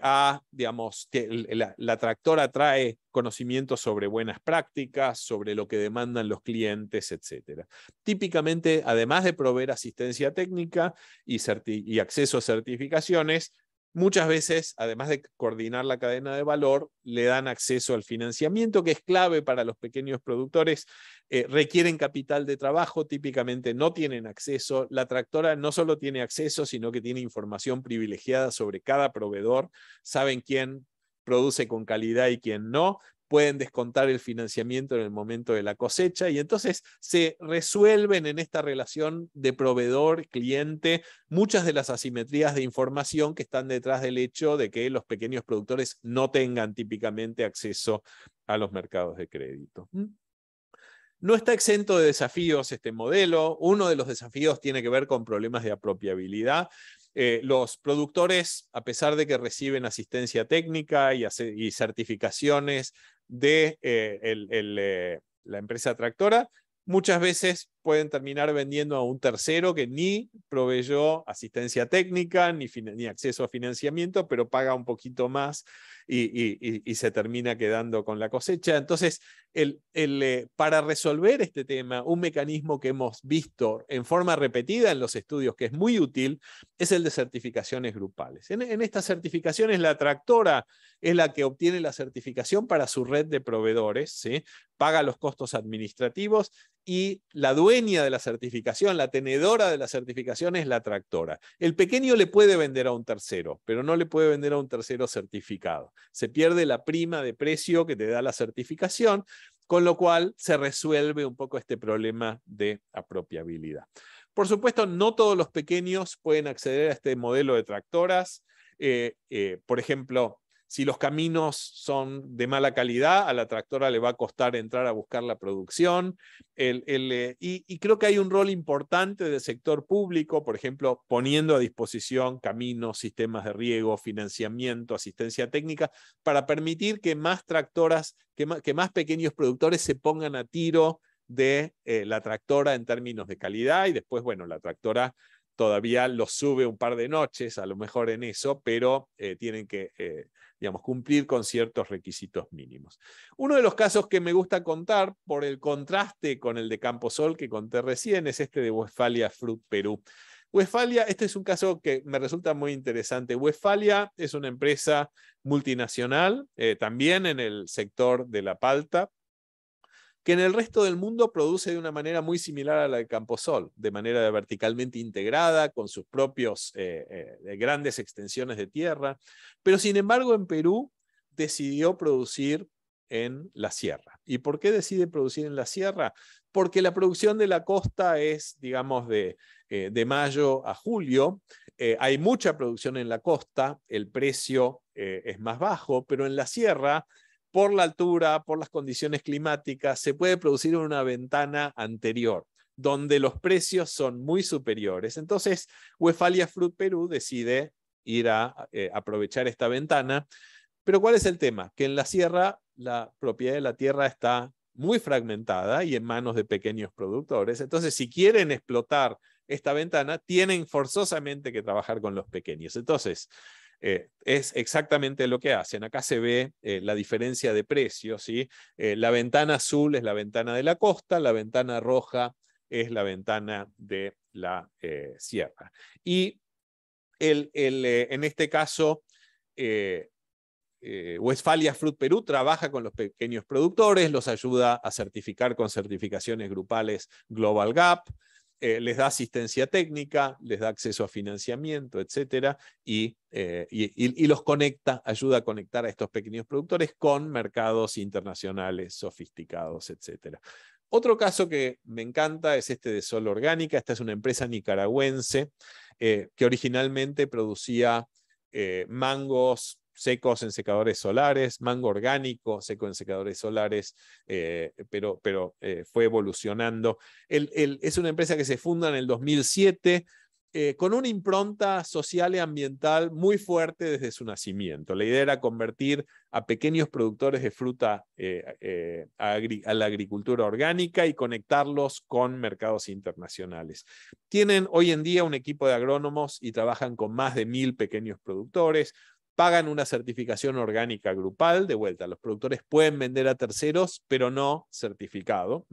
[SPEAKER 6] a, digamos, que la, tractora trae conocimientos sobre buenas prácticas, sobre lo que demandan los clientes, etc. Típicamente, además de proveer asistencia técnica y acceso a certificaciones, muchas veces, además de coordinar la cadena de valor, le dan acceso al financiamiento, que es clave para los pequeños productores. Eh, requieren capital de trabajo, típicamente no tienen acceso. La tractora no solo tiene acceso, sino que tiene información privilegiada sobre cada proveedor, saben quién produce con calidad y quién no, pueden descontar el financiamiento en el momento de la cosecha y entonces se resuelven en esta relación de proveedor-cliente muchas de las asimetrías de información que están detrás del hecho de que los pequeños productores no tengan típicamente acceso a los mercados de crédito. ¿Mm? No está exento de desafíos este modelo. Uno de los desafíos tiene que ver con problemas de apropiabilidad. Eh, los productores, a pesar de que reciben asistencia técnica y, certificaciones de eh, eh, la empresa tractora, muchas veces pueden terminar vendiendo a un tercero que ni proveyó asistencia técnica ni, ni acceso a financiamiento, pero paga un poquito más y, se termina quedando con la cosecha. Entonces, el, el, eh, para resolver este tema, un mecanismo que hemos visto en forma repetida en los estudios que es muy útil es el de certificaciones grupales. En, estas certificaciones, la tractora es la que obtiene la certificación para su red de proveedores, ¿sí? paga los costos administrativos, y la dueña de la certificación, la tenedora de la certificación es la tractora. El pequeño le puede vender a un tercero, pero no le puede vender a un tercero certificado. Se pierde la prima de precio que te da la certificación, con lo cual se resuelve un poco este problema de apropiabilidad. Por supuesto, no todos los pequeños pueden acceder a este modelo de tractoras. Eh, eh, por ejemplo, si los caminos son de mala calidad, a la tractora le va a costar entrar a buscar la producción. Eh, y, creo que hay un rol importante del sector público, por ejemplo, poniendo a disposición caminos, sistemas de riego, financiamiento, asistencia técnica, para permitir que más tractoras, que más, pequeños productores se pongan a tiro de eh, la tractora en términos de calidad y después, bueno, la tractora todavía los sube un par de noches, a lo mejor en eso, pero eh, tienen que, eh, digamos, cumplir con ciertos requisitos mínimos. Uno de los casos que me gusta contar, por el contraste con el de Camposol que conté recién, es este de Westfalia Fruit Perú. Westfalia, este es un caso que me resulta muy interesante. Westfalia es una empresa multinacional, eh, también en el sector de la palta, que en el resto del mundo produce de una manera muy similar a la de Camposol, de manera verticalmente integrada, con sus propias eh, eh, grandes extensiones de tierra, pero sin embargo en Perú decidió producir en la sierra. ¿Y por qué decide producir en la sierra? Porque la producción de la costa es, digamos, de, eh, de mayo a julio. hay mucha producción en la costa, el precio es más bajo, pero en la sierra por la altura, por las condiciones climáticas, se puede producir una ventana anterior donde los precios son muy superiores. Entonces, Wefalia Fruit Perú decide ir a eh, aprovechar esta ventana. Pero ¿cuál es el tema? Que en la sierra la propiedad de la tierra está muy fragmentada y en manos de pequeños productores. Entonces, si quieren explotar esta ventana, tienen forzosamente que trabajar con los pequeños. Entonces, eh, es exactamente lo que hacen. Acá se ve eh, la diferencia de precios. Eh, la ventana azul es la ventana de la costa, la ventana roja es la ventana de la sierra. Y en este caso, Westfalia Fruit Perú trabaja con los pequeños productores, los ayuda a certificar con certificaciones grupales Global Gap, eh, les da asistencia técnica, les da acceso a financiamiento, etcétera, eh, y, los conecta, ayuda a conectar a estos pequeños productores con mercados internacionales sofisticados, etcétera. Otro caso que me encanta es este de Sol Orgánica. Esta es una empresa nicaragüense eh, que originalmente producía mangos, secos en secadores solares, mango orgánico seco en secadores solares, eh, pero, pero eh, fue evolucionando. es una empresa que se funda en el 2007. Eh, con una impronta social y ambiental muy fuerte desde su nacimiento. La idea era convertir a pequeños productores de fruta a, la agricultura orgánica y conectarlos con mercados internacionales. Tienen hoy en día un equipo de agrónomos y trabajan con más de mil pequeños productores, pagan una certificación orgánica grupal, de vuelta, los productores pueden vender a terceros, pero no certificado.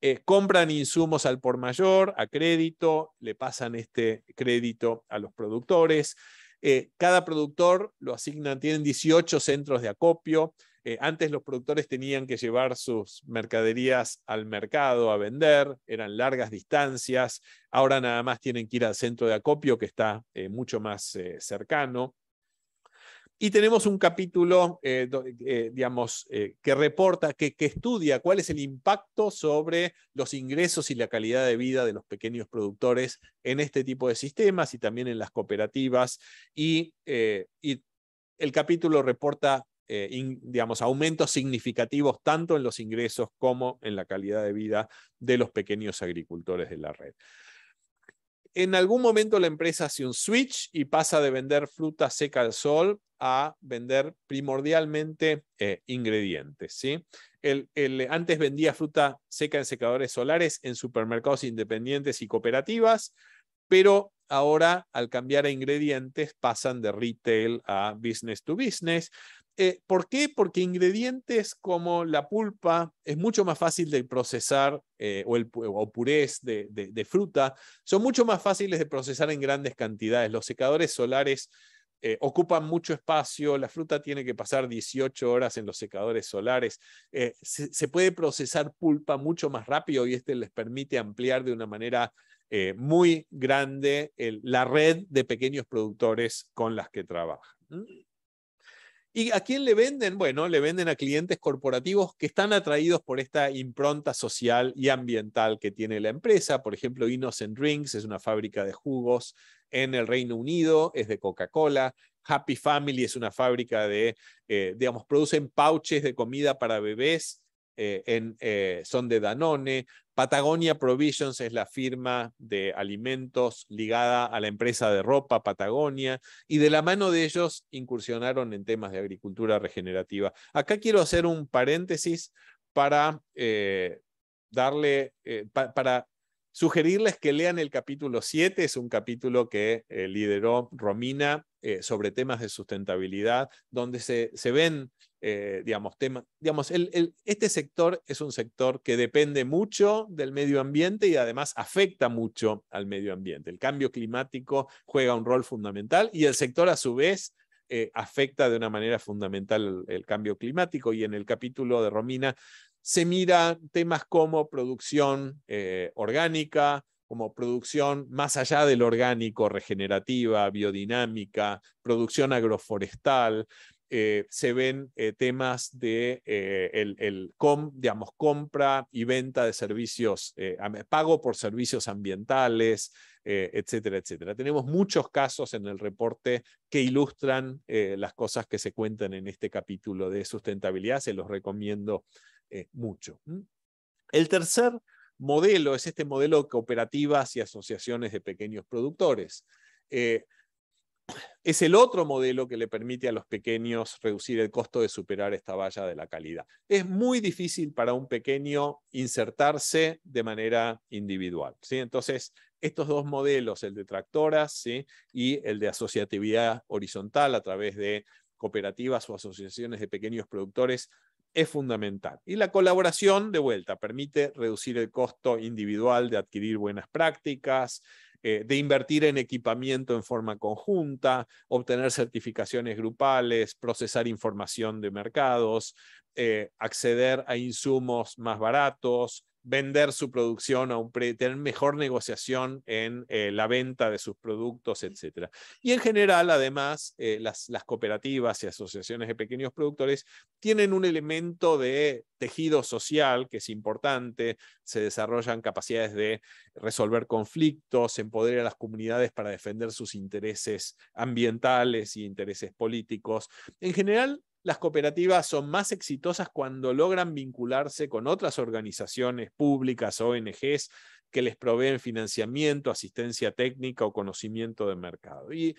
[SPEAKER 6] Eh, compran insumos al por mayor, a crédito, le pasan este crédito a los productores. Eh, cada productor lo asignan, tienen 18 centros de acopio. Eh, antes los productores tenían que llevar sus mercaderías al mercado a vender, eran largas distancias, ahora nada más tienen que ir al centro de acopio que está mucho más cercano. Y tenemos un capítulo, eh, eh, digamos, eh, que reporta, que, estudia cuál es el impacto sobre los ingresos y la calidad de vida de los pequeños productores en este tipo de sistemas y también en las cooperativas. Y, el capítulo reporta, digamos, aumentos significativos tanto en los ingresos como en la calidad de vida de los pequeños agricultores de la red en algún momento la empresa hace un switch y pasa de vender fruta seca al sol a vender primordialmente eh, ingredientes. ¿sí? el, antes vendía fruta seca en secadores solares en supermercados independientes y cooperativas, pero ahora al cambiar a ingredientes pasan de retail a business to business eh, ¿Por qué? Porque ingredientes como la pulpa es mucho más fácil de procesar eh, o, el, de, fruta, son mucho más fáciles de procesar en grandes cantidades. Los secadores solares eh, ocupan mucho espacio, la fruta tiene que pasar 18 horas en los secadores solares, se, puede procesar pulpa mucho más rápido y este les permite ampliar de una manera muy grande la red de pequeños productores con las que trabajan. ¿Y a quién le venden? Bueno, le venden a clientes corporativos que están atraídos por esta impronta social y ambiental que tiene la empresa. Por ejemplo, Innocent Drinks es una fábrica de jugos en el Reino Unido, es de Coca-Cola. Happy Family es una fábrica de, eh, digamos, producen pouches de comida para bebés eh, eh, son de Danone. Patagonia Provisions es la firma de alimentos ligada a la empresa de ropa Patagonia y de la mano de ellos incursionaron en temas de agricultura regenerativa. Acá quiero hacer un paréntesis para eh, darle, para sugerirles que lean el capítulo 7, es un capítulo que lideró Romina sobre temas de sustentabilidad, donde se, se ven eh, digamos, digamos este sector es un sector que depende mucho del medio ambiente y además afecta mucho al medio ambiente. El cambio climático juega un rol fundamental y el sector a su vez eh, afecta de una manera fundamental el, cambio climático y en el capítulo de Romina se mira temas como producción eh, orgánica, como producción más allá del orgánico, regenerativa, biodinámica, producción agroforestal, eh, se ven eh, temas de eh, el, compra y venta de servicios, pago por servicios ambientales, etcétera, etcétera. Tenemos muchos casos en el reporte que ilustran las cosas que se cuentan en este capítulo de sustentabilidad, se los recomiendo mucho. El tercer modelo es este modelo de cooperativas y asociaciones de pequeños productores es el otro modelo que le permite a los pequeños reducir el costo de superar esta valla de la calidad. Es muy difícil para un pequeño insertarse de manera individual. ¿sí? Entonces, estos dos modelos, el de tractoras y el de asociatividad horizontal a través de cooperativas o asociaciones de pequeños productores, es fundamental. Y la colaboración, de vuelta, permite reducir el costo individual de adquirir buenas prácticas, eh, de invertir en equipamiento en forma conjunta, obtener certificaciones grupales, procesar información de mercados, eh, acceder a insumos más baratos, vender su producción a un tener mejor negociación en eh, la venta de sus productos, etc. Y en general, además, eh, las, las, cooperativas y asociaciones de pequeños productores tienen un elemento de tejido social que es importante, se desarrollan capacidades de resolver conflictos, empoderar a las comunidades para defender sus intereses ambientales y intereses políticos. En general, las cooperativas son más exitosas cuando logran vincularse con otras organizaciones públicas, ONGs, que les proveen financiamiento, asistencia técnica o conocimiento de mercado. ¿Y,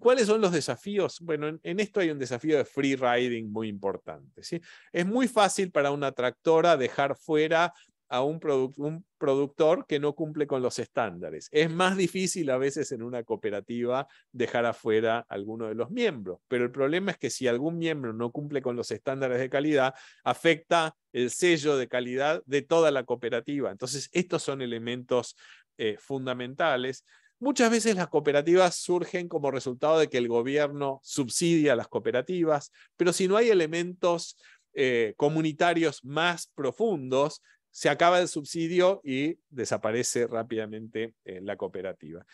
[SPEAKER 6] cuáles son los desafíos? Bueno, en, esto hay un desafío de free riding muy importante. ¿sí? Es muy fácil para una tractora dejar fuera a un, un productor que no cumple con los estándares. Es más difícil a veces en una cooperativa dejar afuera alguno de los miembros, pero el problema es que si algún miembro no cumple con los estándares de calidad, afecta el sello de calidad de toda la cooperativa. Entonces, estos son elementos eh, fundamentales. Muchas veces las cooperativas surgen como resultado de que el gobierno subsidia a las cooperativas, pero si no hay elementos eh, comunitarios más profundos, se acaba el subsidio y desaparece rápidamente eh, la cooperativa.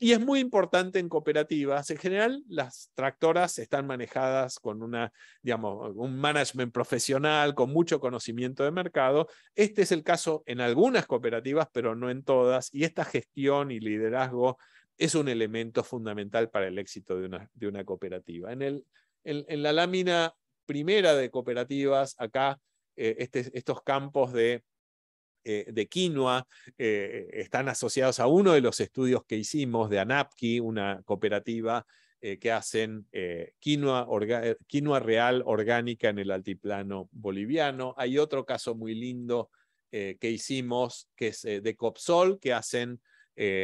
[SPEAKER 6] Y es muy importante en cooperativas. En general, las tractoras están manejadas con una, digamos, un management profesional, con mucho conocimiento de mercado. Este es el caso en algunas cooperativas, pero no en todas. Y esta gestión y liderazgo es un elemento fundamental para el éxito de una, de una cooperativa. En, el, la lámina primera de cooperativas, acá, eh, este, estos campos de eh, de quinoa eh, eh, están asociados a uno de los estudios que hicimos de ANAPKI, una cooperativa que hacen quinoa, quinoa, real orgánica en el altiplano boliviano. Hay otro caso muy lindo que hicimos, que es de Copsol, que hacen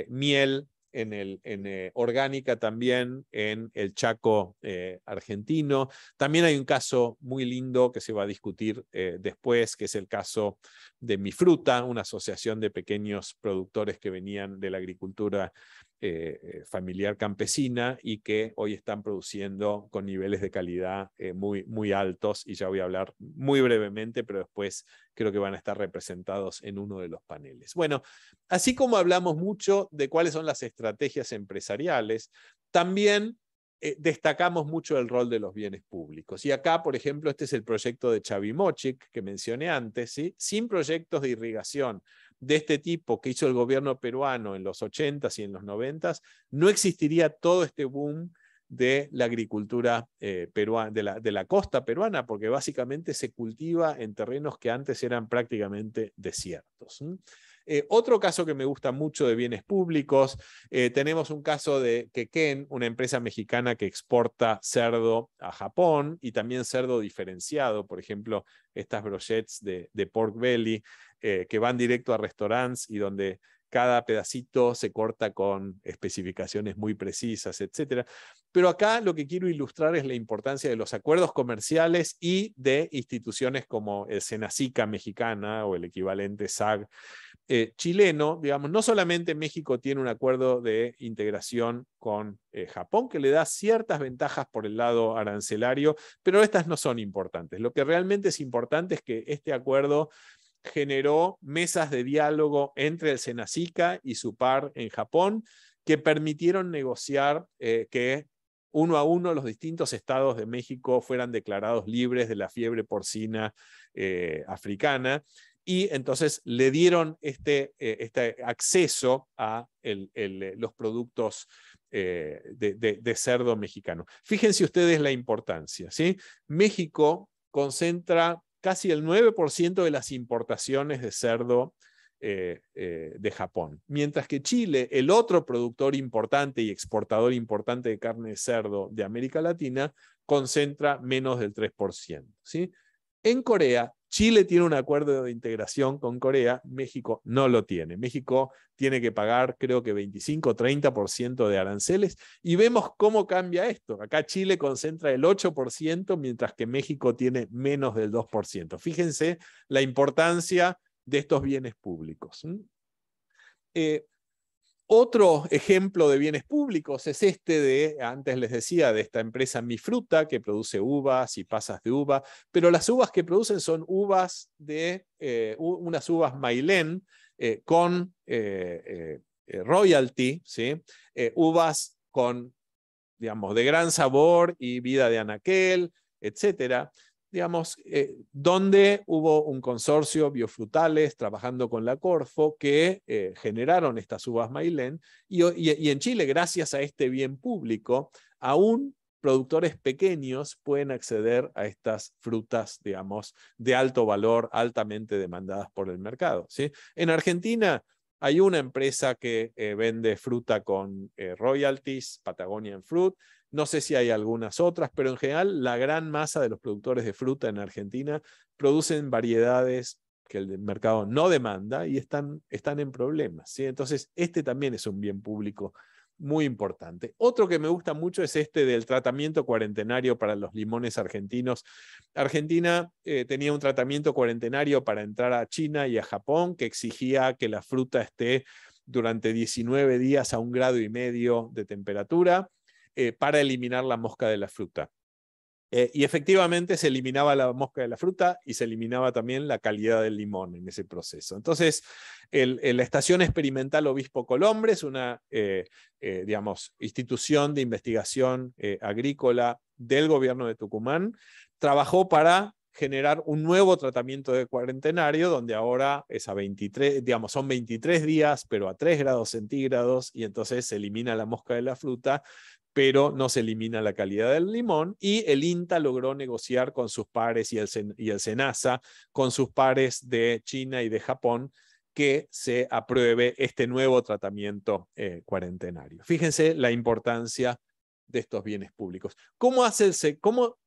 [SPEAKER 6] miel en el, en, eh, orgánica también en el Chaco eh, argentino. También hay un caso muy lindo que se va a discutir eh, después, que es el caso de Mi Fruta, una asociación de pequeños productores que venían de la agricultura eh, eh, familiar campesina y que hoy están produciendo con niveles de calidad eh, muy, muy altos y ya voy a hablar muy brevemente, pero después creo que van a estar representados en uno de los paneles. Bueno, así como hablamos mucho de cuáles son las estrategias empresariales, también destacamos mucho el rol de los bienes públicos. Y acá, por ejemplo, este es el proyecto de Chavimochic que mencioné antes, ¿sí? sin proyectos de irrigación de este tipo que hizo el gobierno peruano en los 80s y en los 90s, no existiría todo este boom de la agricultura eh, peruana, de la, de la costa peruana, porque básicamente se cultiva en terrenos que antes eran prácticamente desiertos. Eh, otro caso que me gusta mucho de bienes públicos, eh, tenemos un caso de Quequén, una empresa mexicana que exporta cerdo a Japón y también cerdo diferenciado, por ejemplo, estas brochettes de, de pork belly eh, que van directo a restaurantes y donde cada pedacito se corta con especificaciones muy precisas, etc. Pero acá lo que quiero ilustrar es la importancia de los acuerdos comerciales y de instituciones como el Senacica mexicana o el equivalente SAG eh, chileno. Digamos, no solamente México tiene un acuerdo de integración con eh, Japón que le da ciertas ventajas por el lado arancelario, pero estas no son importantes. Lo que realmente es importante es que este acuerdo generó mesas de diálogo entre el Senacica y su par en Japón que permitieron negociar eh, que uno a uno los distintos estados de México fueran declarados libres de la fiebre porcina eh, africana y entonces le dieron este, eh, este acceso a los productos de, de, cerdo mexicano. Fíjense ustedes la importancia. ¿sí? México concentra casi el 9% de las importaciones de cerdo eh, eh, de Japón. Mientras que Chile, el otro productor importante y exportador importante de carne de cerdo de América Latina, concentra menos del 3%. ¿sí? En Corea, Chile tiene un acuerdo de integración con Corea, México no lo tiene. México tiene que pagar creo que 25 o 30% de aranceles y vemos cómo cambia esto. Acá Chile concentra el 8% mientras que México tiene menos del 2%. Fíjense la importancia de estos bienes públicos. Otro ejemplo de bienes públicos es este de, antes les decía, de esta empresa Mi Fruta, que produce uvas y pasas de uva, pero las uvas que producen son uvas de, eh, unas uvas Mailén eh, con eh, royalty, ¿sí? uvas con, digamos, de gran sabor y vida de anaquel, etcétera digamos, eh, donde hubo un consorcio biofrutales trabajando con la Corfo que eh, generaron estas uvas Mailén y, en Chile, gracias a este bien público, aún productores pequeños pueden acceder a estas frutas, digamos, de alto valor, altamente demandadas por el mercado. ¿sí? En Argentina hay una empresa que eh, vende fruta con royalties royalties, Patagonian Fruit, no sé si hay algunas otras, pero en general la gran masa de los productores de fruta en Argentina producen variedades que el mercado no demanda y están, están en problemas. ¿sí? Entonces, este también es un bien público muy importante. Otro que me gusta mucho es este del tratamiento cuarentenario para los limones argentinos. Argentina eh, tenía un tratamiento cuarentenario para entrar a China y a Japón que exigía que la fruta esté durante 19 días a un grado y medio de temperatura. Eh, para eliminar la mosca de la fruta. Eh, y efectivamente se eliminaba la mosca de la fruta y se eliminaba también la calidad del limón en ese proceso. Entonces, la Estación Experimental Obispo Colombre es una, eh, digamos, institución de investigación agrícola del gobierno de Tucumán. Trabajó para generar un nuevo tratamiento de cuarentenario, donde ahora es a 23, digamos, son 23 días, pero a 3 grados centígrados, y entonces se elimina la mosca de la fruta, pero no se elimina la calidad del limón y el INTA logró negociar con sus pares y el, y SENASA, con sus pares de China y de Japón, que se apruebe este nuevo tratamiento eh, cuarentenario. Fíjense la importancia de estos bienes públicos. ¿Cómo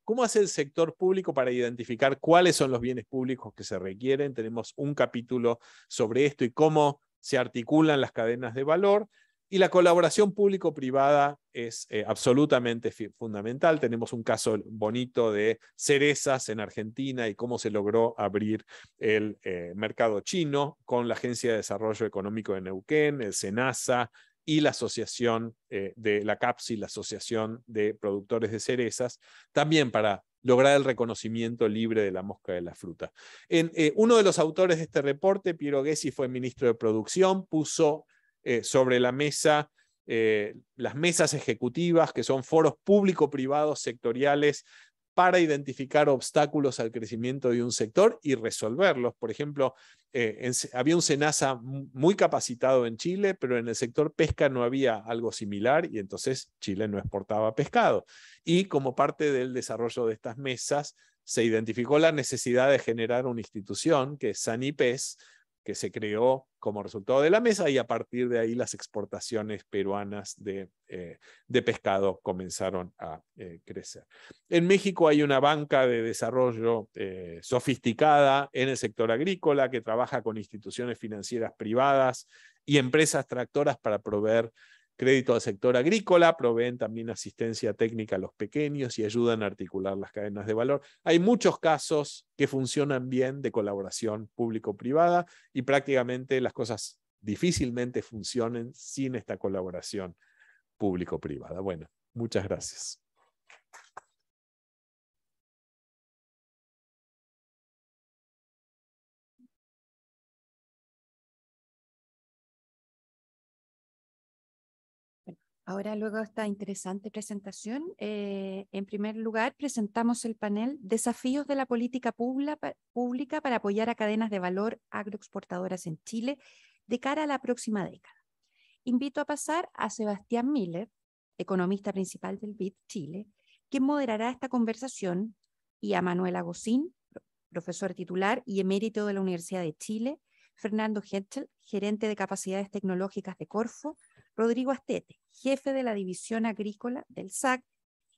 [SPEAKER 6] ¿Cómo hace el sector público para identificar cuáles son los bienes públicos que se requieren? Tenemos un capítulo sobre esto y cómo se articulan las cadenas de valor. Y la colaboración público-privada es eh, absolutamente fundamental. Tenemos un caso bonito de cerezas en Argentina y cómo se logró abrir el eh, mercado chino con la Agencia de Desarrollo Económico de Neuquén, el SENASA y la asociación eh, de la CAPSI, la Asociación de Productores de Cerezas, también para lograr el reconocimiento libre de la mosca de la fruta. uno de los autores de este reporte, Piero Gessi, fue ministro de Producción, puso eh, sobre la mesa eh, las mesas ejecutivas, que son foros público-privados sectoriales para identificar obstáculos al crecimiento de un sector y resolverlos. Por ejemplo, eh, había un SENASA muy capacitado en Chile, pero en el sector pesca no había algo similar y entonces Chile no exportaba pescado. Y como parte del desarrollo de estas mesas, se identificó la necesidad de generar una institución que es SANIPES, que se creó como resultado de la mesa y a partir de ahí las exportaciones peruanas de, eh, de pescado comenzaron a eh, crecer. En México hay una banca de desarrollo eh, sofisticada en el sector agrícola que trabaja con instituciones financieras privadas y empresas tractoras para proveer crédito al sector agrícola, proveen también asistencia técnica a los pequeños y ayudan a articular las cadenas de valor. Hay muchos casos que funcionan bien de colaboración público-privada y prácticamente las cosas difícilmente funcionen sin esta
[SPEAKER 2] colaboración público-privada. Bueno, muchas gracias.
[SPEAKER 1] Ahora, luego de esta interesante presentación, eh, en primer lugar presentamos el panel Desafíos de la política pública para apoyar a cadenas de valor agroexportadoras en Chile de cara a la próxima década. Invito a pasar a Sebastián Miller, economista principal del BID Chile, quien moderará esta conversación, y a Manuel Gocín, profesor titular y emérito de la Universidad de Chile, Fernando Henschel, gerente de capacidades tecnológicas de Corfo, Rodrigo Astete, jefe de la División Agrícola del SAC,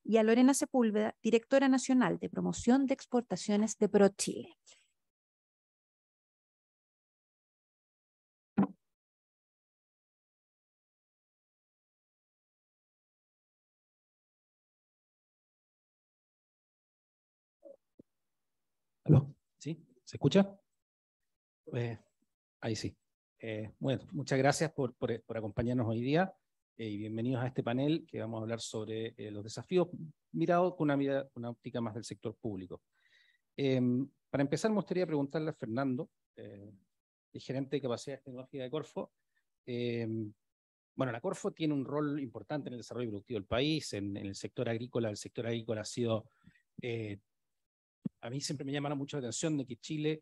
[SPEAKER 1] y a Lorena Sepúlveda, directora nacional de promoción de exportaciones de ProChile.
[SPEAKER 2] ¿Aló? ¿Sí? ¿Se escucha?
[SPEAKER 7] Eh, ahí sí. Eh, bueno, muchas gracias por, acompañarnos hoy día eh, y bienvenidos a este panel que vamos a hablar sobre eh, los desafíos mirados con una, una óptica más del sector público. Em, para empezar, me gustaría preguntarle a Fernando, el gerente de capacidades tecnológicas de Corfo. Em, bueno, la Corfo tiene un rol importante en el desarrollo productivo del país, en, el sector agrícola. El sector agrícola ha sido, a mí siempre me llama mucho la atención de que Chile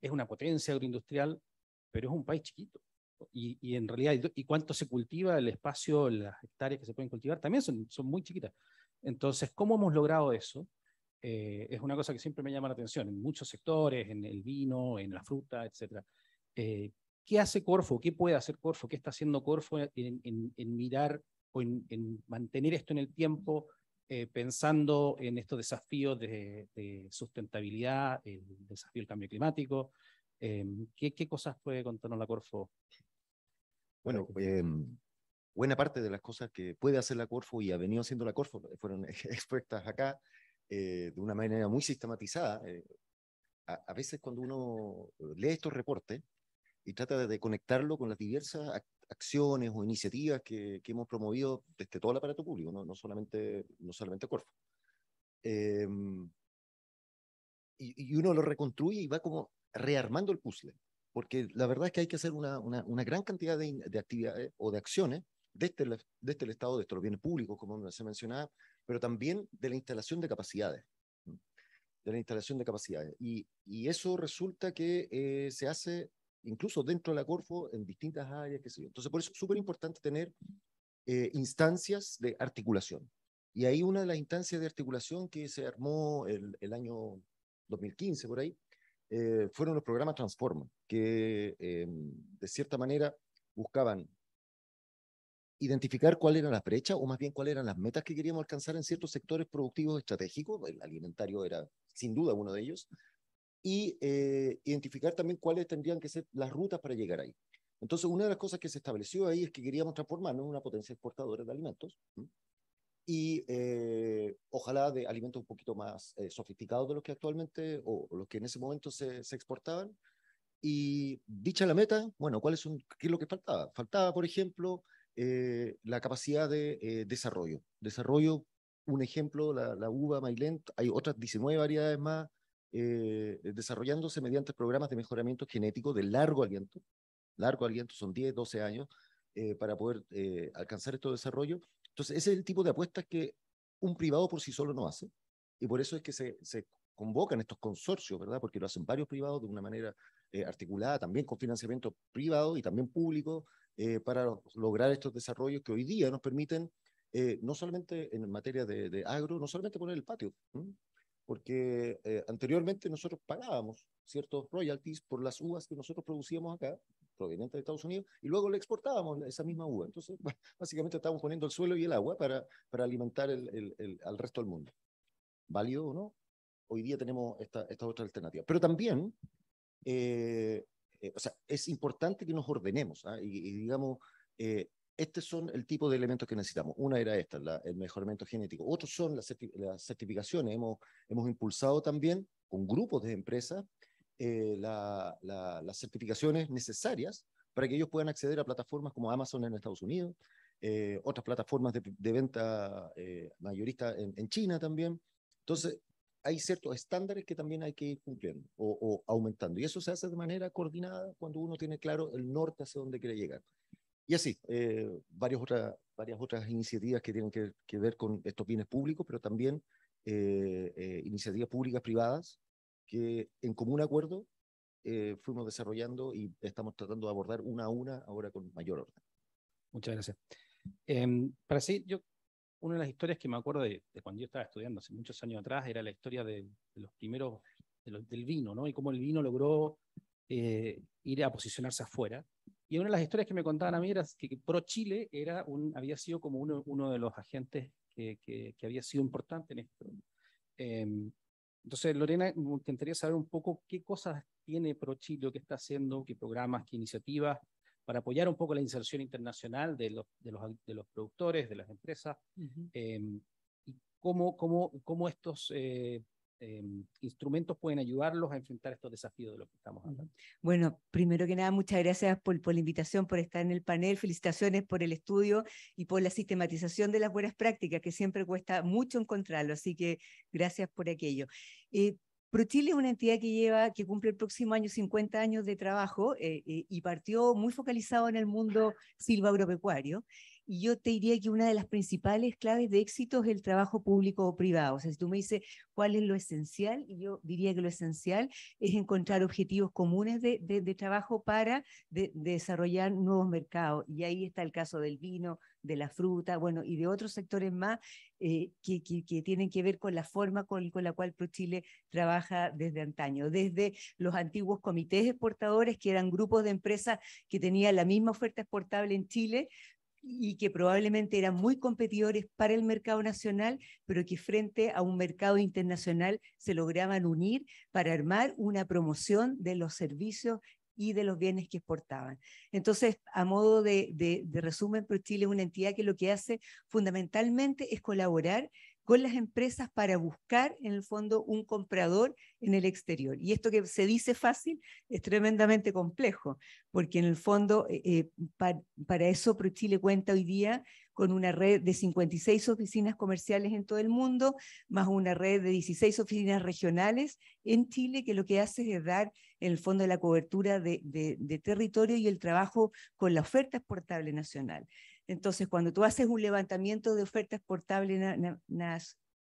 [SPEAKER 7] es una potencia agroindustrial pero es un país chiquito. Y, en realidad, y cuánto se cultiva el espacio, las hectáreas que se pueden cultivar, también son, son muy chiquitas. Entonces, ¿cómo hemos logrado eso? Eh, es una cosa que siempre me llama la atención, en muchos sectores, en el vino, en la fruta, etc. Eh, ¿Qué hace Corfo? ¿Qué puede hacer Corfo? ¿Qué está haciendo Corfo en, mirar o en, mantener esto en el tiempo, eh, pensando en estos desafíos de, de sustentabilidad, el desafío del cambio climático,
[SPEAKER 8] Em, ¿qué, cosas puede contarnos la Corfo? Bueno, eh, buena parte de las cosas que puede hacer la Corfo y ha venido haciendo la Corfo *laughs* fueron *laughs* expuestas acá eh, de una manera muy sistematizada. Eh, a, veces cuando uno lee estos reportes y trata de conectarlo con las diversas acciones o iniciativas que, hemos promovido desde todo el aparato público, no, no solamente, no solamente Corfo. Em, y, y uno lo reconstruye y va como rearmando el puzzle, porque la verdad es que hay que hacer una, una, gran cantidad de, de, actividades o de acciones desde el, este desde el este Estado, desde los bienes públicos, como se mencionaba, pero también de la instalación de capacidades de la instalación de capacidades. Y, y eso resulta que eh, se hace incluso dentro de la Corfo en distintas áreas, qué sé yo. Entonces, por eso es súper importante tener eh, instancias de articulación. Y ahí una de las instancias de articulación que se armó el, el año 2015, por ahí, eh, fueron los programas Transforma, que eh, de cierta manera buscaban identificar cuál era la brecha, o más bien cuáles eran las metas que queríamos alcanzar en ciertos sectores productivos estratégicos, el alimentario era sin duda uno de ellos, y eh, identificar también cuáles tendrían que ser las rutas para llegar ahí. Entonces, una de las cosas que se estableció ahí es que queríamos transformarnos en una potencia exportadora de alimentos, y eh, ojalá de alimentos un poquito más eh, sofisticados de los que actualmente o, los que en ese momento se, exportaban. Y dicha la meta, bueno, ¿cuál es ¿qué es lo que faltaba? Faltaba, por ejemplo, eh, la capacidad de desarrollo. Desarrollo, un ejemplo, la, uva Mailent, hay otras 19 variedades más desarrollándose mediante programas de mejoramiento genético de largo aliento. Largo aliento son 10, 12 años para poder alcanzar este desarrollo entonces, ese es el tipo de apuestas que un privado por sí solo no hace, y por eso es que se, se convocan estos consorcios, ¿verdad? Porque lo hacen varios privados de una manera eh, articulada, también con financiamiento privado y también público, eh, para lograr estos desarrollos que hoy día nos permiten, eh, no solamente en materia de, agro, no solamente poner el patio, porque anteriormente nosotros pagábamos ciertos royalties por las uvas que nosotros producíamos acá, proveniente de Estados Unidos y luego le exportábamos esa misma uva. Entonces, básicamente estábamos poniendo el suelo y el agua para, para alimentar al resto del mundo. ¿Válido o no? Hoy día tenemos esta, esta otra alternativa. Pero también, eh, eh, o sea, es importante que nos ordenemos ¿ah? y, digamos, eh, estos son el tipo de elementos que necesitamos. Una era esta, el mejoramiento genético. Otros son las, las certificaciones. Hemos, hemos impulsado también con grupos de empresas eh, las certificaciones necesarias para que ellos puedan acceder a plataformas como Amazon en Estados Unidos, eh, otras plataformas de, venta eh, mayorista en, China también. Entonces, hay ciertos estándares que también hay que ir cumpliendo o, aumentando. Y eso se hace de manera coordinada cuando uno tiene claro el norte hacia dónde quiere llegar. Y así, varias, otras, varias otras iniciativas que tienen que, que ver con estos bienes públicos, pero también iniciativas públicas privadas que en común acuerdo eh, fuimos desarrollando y estamos tratando de abordar una a una ahora con mayor orden.
[SPEAKER 7] Muchas gracias. Em, para sí, yo,
[SPEAKER 8] una de las historias que me acuerdo de, cuando yo estaba estudiando hace muchos años atrás
[SPEAKER 7] era la historia de, los primeros, del vino, ¿no? Y cómo el vino logró eh, ir a posicionarse afuera. Y una de las historias que me contaban a mí era que, Pro Chile era un, había sido como uno, de los agentes que, que había sido importante en esto. Em, entonces, Lorena, me gustaría saber un poco qué cosas tiene ProChile, qué está haciendo, qué programas, qué iniciativas para apoyar un poco la inserción internacional de los, de los, productores, de las empresas, em, y cómo, estos eh, eh, instrumentos pueden ayudarlos a enfrentar estos desafíos de los que estamos hablando.
[SPEAKER 9] Bueno, primero que nada, muchas gracias por, la invitación, por estar en el panel, felicitaciones por el estudio y por la sistematización de las buenas prácticas, que siempre cuesta mucho encontrarlo, así que gracias por aquello. Eh, ProChile es una entidad que lleva, que cumple el próximo año 50 años de trabajo eh, eh, y partió muy focalizado en el mundo silvagropecuario. agropecuario y yo te diría que una de las principales claves de éxito es el trabajo público o privado. O sea, si tú me dices cuál es lo esencial, yo diría que lo esencial es encontrar objetivos comunes de, trabajo para desarrollar nuevos mercados. Y ahí está el caso del vino, de la fruta, bueno, y de otros sectores más eh, que, tienen que ver con la forma con, con la cual ProChile trabaja desde antaño, desde los antiguos comités exportadores, que eran grupos de empresas que tenían la misma oferta exportable en Chile, y que probablemente eran muy competidores para el mercado nacional, pero que frente a un mercado internacional se lograban unir para armar una promoción de los servicios y de los bienes que exportaban. Entonces, a modo de, resumen, ProChile es una entidad que lo que hace fundamentalmente es colaborar con las empresas para buscar, en el fondo, un comprador en el exterior. Y esto que se dice fácil es tremendamente complejo, porque en el fondo, eh, eh, para eso ProChile cuenta hoy día con una red de 56 oficinas comerciales en todo el mundo, más una red de 16 oficinas regionales en Chile, que lo que hace es dar, en el fondo, la cobertura de territorio y el trabajo con la oferta exportable nacional. Entonces, cuando tú haces un levantamiento de ofertas portables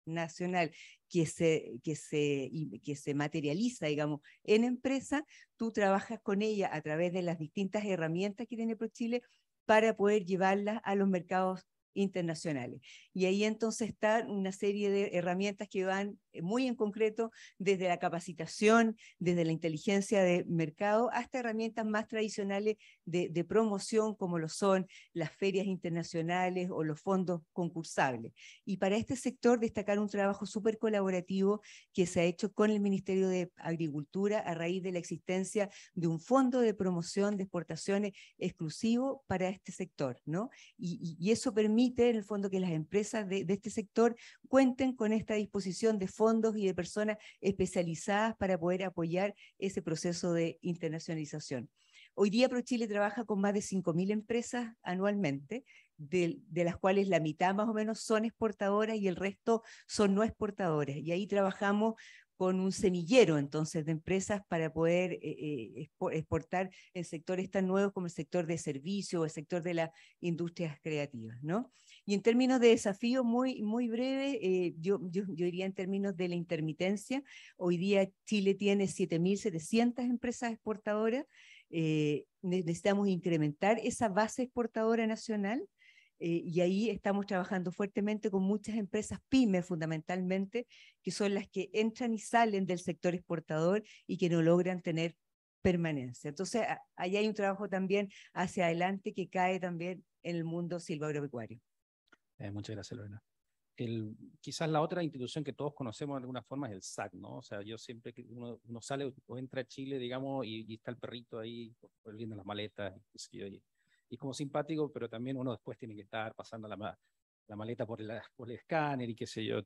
[SPEAKER 9] nacional que se, que, se, que se materializa, digamos, en empresa, tú trabajas con ella a través de las distintas herramientas que tiene ProChile para poder llevarlas a los mercados internacionales. Y ahí entonces está una serie de herramientas que van eh, muy en concreto desde la capacitación, desde la inteligencia de mercado, hasta herramientas más tradicionales de, promoción, como lo son las ferias internacionales o los fondos concursables. Y para este sector destacar un trabajo súper colaborativo que se ha hecho con el Ministerio de Agricultura a raíz de la existencia de un fondo de promoción de exportaciones exclusivo para este sector, ¿no? y eso permite permite, en el fondo, que las empresas de, este sector cuenten con esta disposición de fondos y de personas especializadas para poder apoyar ese proceso de internacionalización. Hoy día ProChile trabaja con más de 5.000 empresas anualmente, de, de, las cuales la mitad más o menos son exportadoras y el resto son no exportadoras. Y ahí trabajamos con un semillero entonces de empresas para poder eh, eh, exportar en sectores tan nuevos como el sector de servicios o el sector de las industrias creativas, Y en términos de desafío muy, muy breve, eh, yo, yo, diría en términos de la intermitencia, hoy día Chile tiene 7.700 empresas exportadoras, necesitamos incrementar esa base exportadora nacional, eh, y ahí estamos trabajando fuertemente con muchas empresas pymes fundamentalmente, que son las que entran y salen del sector exportador y que no logran tener permanencia. Entonces, ahí hay un trabajo también hacia adelante que cae también en el mundo silvagropecuario.
[SPEAKER 7] Eh, muchas gracias, Lorena. quizás la otra institución que todos conocemos de alguna forma es el SAC, ¿no? O sea, yo siempre que uno, sale o entra a Chile, digamos, y, está el perrito ahí volviendo las maletas, y, y como simpático, pero también uno después tiene que estar pasando la, maleta por, el escáner y qué sé yo.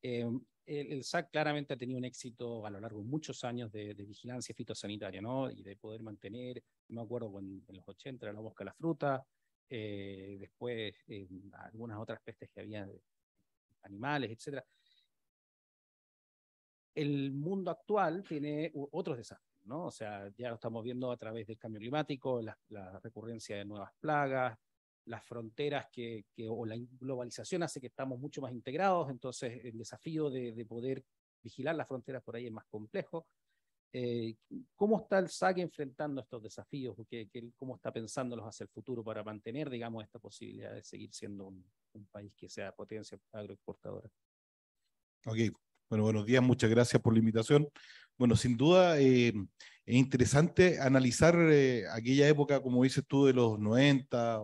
[SPEAKER 7] Em, el, SAC claramente ha tenido un éxito a lo largo de muchos años de, vigilancia fitosanitaria, ¿no? Y de poder mantener, me acuerdo en los 80 era la mosca la fruta, eh, después eh, algunas otras pestes que había, animales, etc. El mundo actual tiene otros desafíos. ¿no? O sea, ya lo estamos viendo a través del cambio climático, la, recurrencia de nuevas plagas, las fronteras que, o la globalización hace que estamos mucho más integrados, entonces el desafío de, poder vigilar las fronteras por ahí es más complejo. Eh, ¿Cómo está el SAC enfrentando estos desafíos? ¿Qué, cómo está pensándolos hacia el futuro para mantener, digamos, esta posibilidad de seguir siendo un, país que sea potencia agroexportadora?
[SPEAKER 10] Ok, bueno, buenos días, muchas gracias por la invitación. Bueno, sin duda eh, es interesante analizar eh, aquella época, como dices tú, de los 90,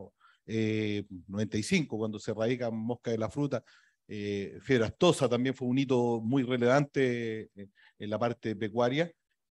[SPEAKER 10] eh, 95, cuando se radica Mosca de la Fruta. Eh, también fue un hito muy relevante eh, en la parte pecuaria,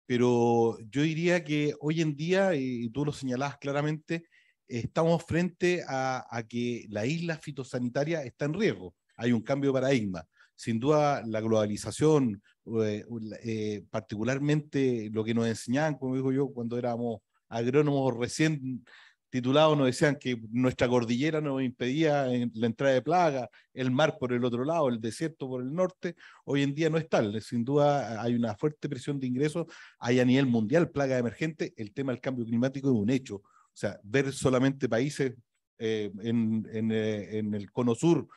[SPEAKER 10] pero yo diría que hoy en día, y tú lo señalabas claramente, estamos frente a, a que la isla fitosanitaria está en riesgo. Hay un cambio de paradigma sin duda la globalización, eh, eh, particularmente lo que nos enseñaban, como digo yo, cuando éramos agrónomos recién titulados, nos decían que nuestra cordillera nos impedía la entrada de plaga, el mar por el otro lado, el desierto por el norte, hoy en día no es tal. Sin duda hay una fuerte presión de ingresos, hay a nivel mundial plaga emergente, el tema del cambio climático es un hecho. O sea, ver solamente países eh, en, en el cono sur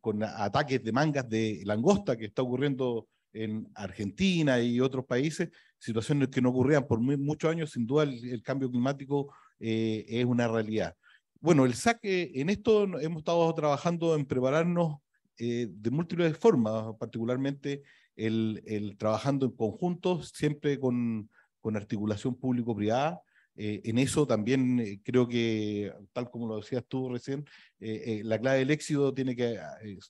[SPEAKER 10] con, ataques de mangas de langosta que está ocurriendo en Argentina y otros países, situaciones que no ocurrían por muchos años, sin duda el, cambio climático eh, es una realidad. Bueno, el saque en esto hemos estado trabajando en prepararnos eh, de múltiples formas, particularmente el, trabajando en conjunto, siempre con, con articulación público-privada, eh, en eso también eh, creo que, tal como lo decías tú recién, eh, la clave del éxito tiene que,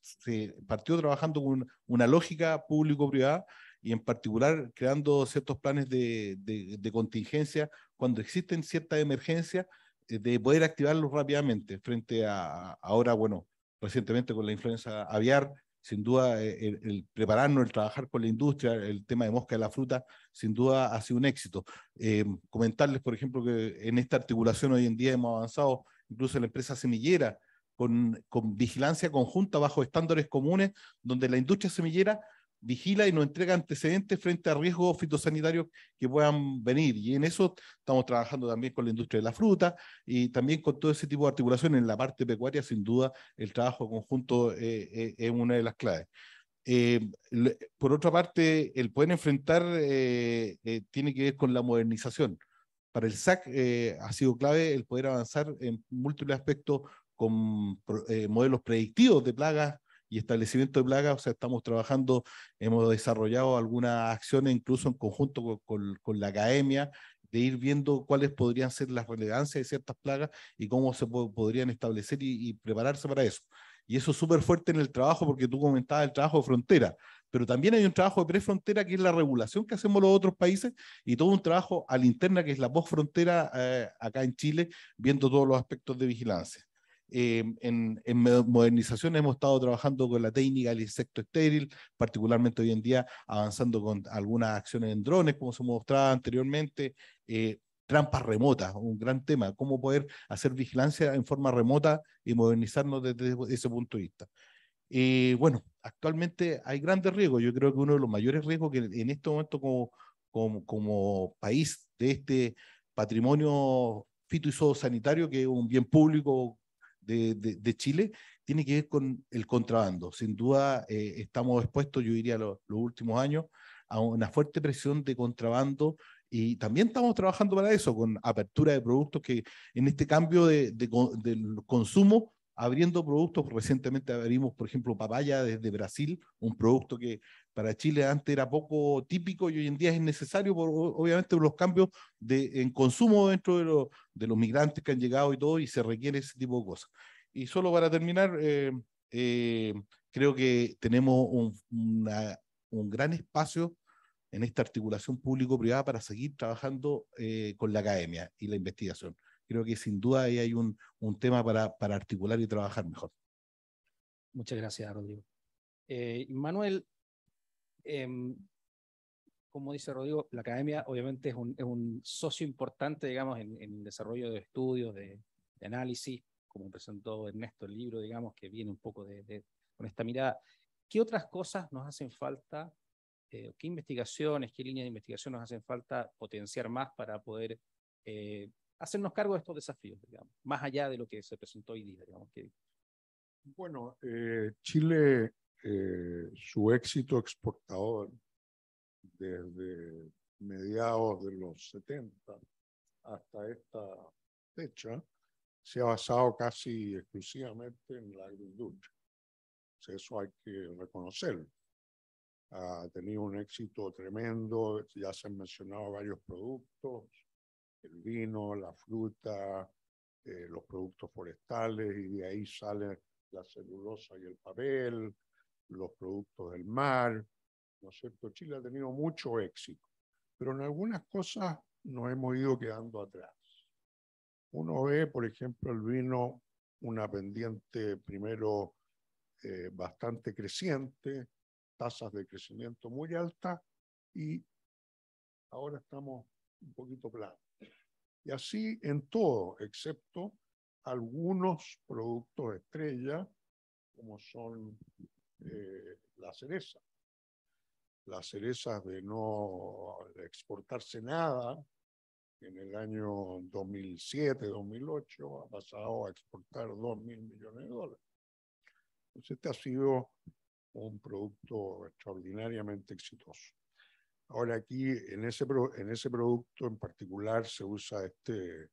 [SPEAKER 10] se partió trabajando con una lógica público-privada y en particular creando ciertos planes de, de, contingencia cuando existen ciertas emergencias, de poder activarlos rápidamente frente a, a ahora, bueno, recientemente con la influenza aviar, sin duda eh, el, prepararnos, el trabajar con la industria, el tema de mosca de la fruta, sin duda ha sido un éxito. Eh, comentarles, por ejemplo, que en esta articulación hoy en día hemos avanzado incluso en la empresa semillera con, con vigilancia conjunta bajo estándares comunes, donde la industria semillera vigila y nos entrega antecedentes frente a riesgos fitosanitarios que puedan venir. Y en eso estamos trabajando también con la industria de la fruta y también con todo ese tipo de articulación en la parte pecuaria, sin duda el trabajo conjunto eh, eh, es una de las claves. Eh, por otra parte, el poder enfrentar tiene que ver con la modernización. Para el SAC ha sido clave el poder avanzar en múltiples aspectos con modelos predictivos de plagas y establecimiento de plagas, o sea, estamos trabajando, hemos desarrollado algunas acciones incluso en conjunto con, la academia, de ir viendo cuáles podrían ser las relevancias de ciertas plagas y cómo se podrían establecer y, prepararse para eso. Y eso es súper fuerte en el trabajo, porque tú comentabas el trabajo de frontera, pero también hay un trabajo de pre-frontera que es la regulación que hacemos los otros países y todo un trabajo a la interna que es la voz frontera eh, acá en Chile, viendo todos los aspectos de vigilancia. Em, en, en, modernización hemos estado trabajando con la técnica del insecto estéril, particularmente hoy en día avanzando con algunas acciones en drones, como se mostraba anteriormente, eh, trampas remotas, un gran tema, cómo poder hacer vigilancia en forma remota y modernizarnos desde ese punto de vista. Eh, bueno, actualmente hay grandes riesgos, yo creo que uno de los mayores riesgos que en este momento como, como, como país de este patrimonio fitosanitario, que es un bien público de, Chile tiene que ver con el contrabando. Sin duda eh, estamos expuestos, yo diría, los, últimos años a una fuerte presión de contrabando y también estamos trabajando para eso, con apertura de productos que en este cambio de, del consumo, abriendo productos, recientemente abrimos, por ejemplo, papaya desde Brasil, un producto que para Chile antes era poco típico y hoy en día es necesario, por, obviamente, por los cambios de, en consumo dentro de, de, los migrantes que han llegado y todo, y se requiere ese tipo de cosas. Y solo para terminar, eh, eh, creo que tenemos un, una, un, gran espacio en esta articulación público-privada para seguir trabajando eh, con la academia y la investigación. Creo que sin duda ahí hay un, un tema para, para articular y trabajar mejor.
[SPEAKER 7] Muchas gracias, Rodrigo. Manuel, Em, como dice Rodrigo, la academia obviamente es un, socio importante, digamos, en, el desarrollo de estudios, de, análisis, como presentó Ernesto el libro, digamos, que viene un poco de, con esta mirada. ¿Qué otras cosas nos hacen falta? Eh, ¿Qué investigaciones, qué líneas de investigación nos hacen falta potenciar más para poder eh, hacernos cargo de estos desafíos, digamos, más allá de lo que se presentó hoy día, digamos?
[SPEAKER 11] Bueno, eh, Chile eh, su éxito exportador desde mediados de los 70 hasta esta fecha se ha basado casi exclusivamente en la agricultura. Eso hay que reconocerlo. Ha tenido un éxito tremendo, ya se han mencionado varios productos, el vino, la fruta, eh, los productos forestales, y de ahí sale la celulosa y el papel, los productos del mar, ¿no es cierto? Chile ha tenido mucho éxito, pero en algunas cosas nos hemos ido quedando atrás. Uno ve, por ejemplo, el vino, una pendiente primero eh, bastante creciente, tasas de crecimiento muy altas y ahora estamos un poquito planos. Y así en todo, excepto algunos productos estrella, como son eh, la cereza. Las cerezas de no exportarse nada, en el año 2007-2008 ha pasado a exportar 2 mil millones de dólares. Entonces, este ha sido un producto extraordinariamente exitoso. Ahora aquí, en ese, en ese producto en particular, se usa este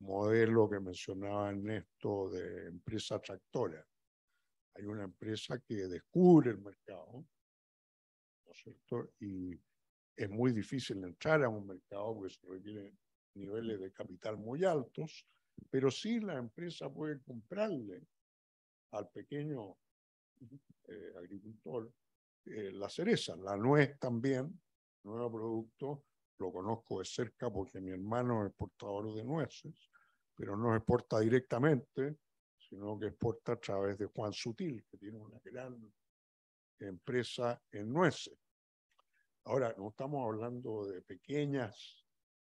[SPEAKER 11] modelo que mencionaba Ernesto de empresa tractora hay una empresa que descubre el mercado, ¿no es cierto? Y es muy difícil entrar a un mercado porque se niveles de capital muy altos, pero sí la empresa puede comprarle al pequeño eh, agricultor eh, la cereza, la nuez también, nuevo producto, lo conozco de cerca porque mi hermano es exportador de nueces, pero no exporta directamente, sino que exporta a través de Juan Sutil, que tiene una gran empresa en nueces. Ahora, no estamos hablando de pequeñas,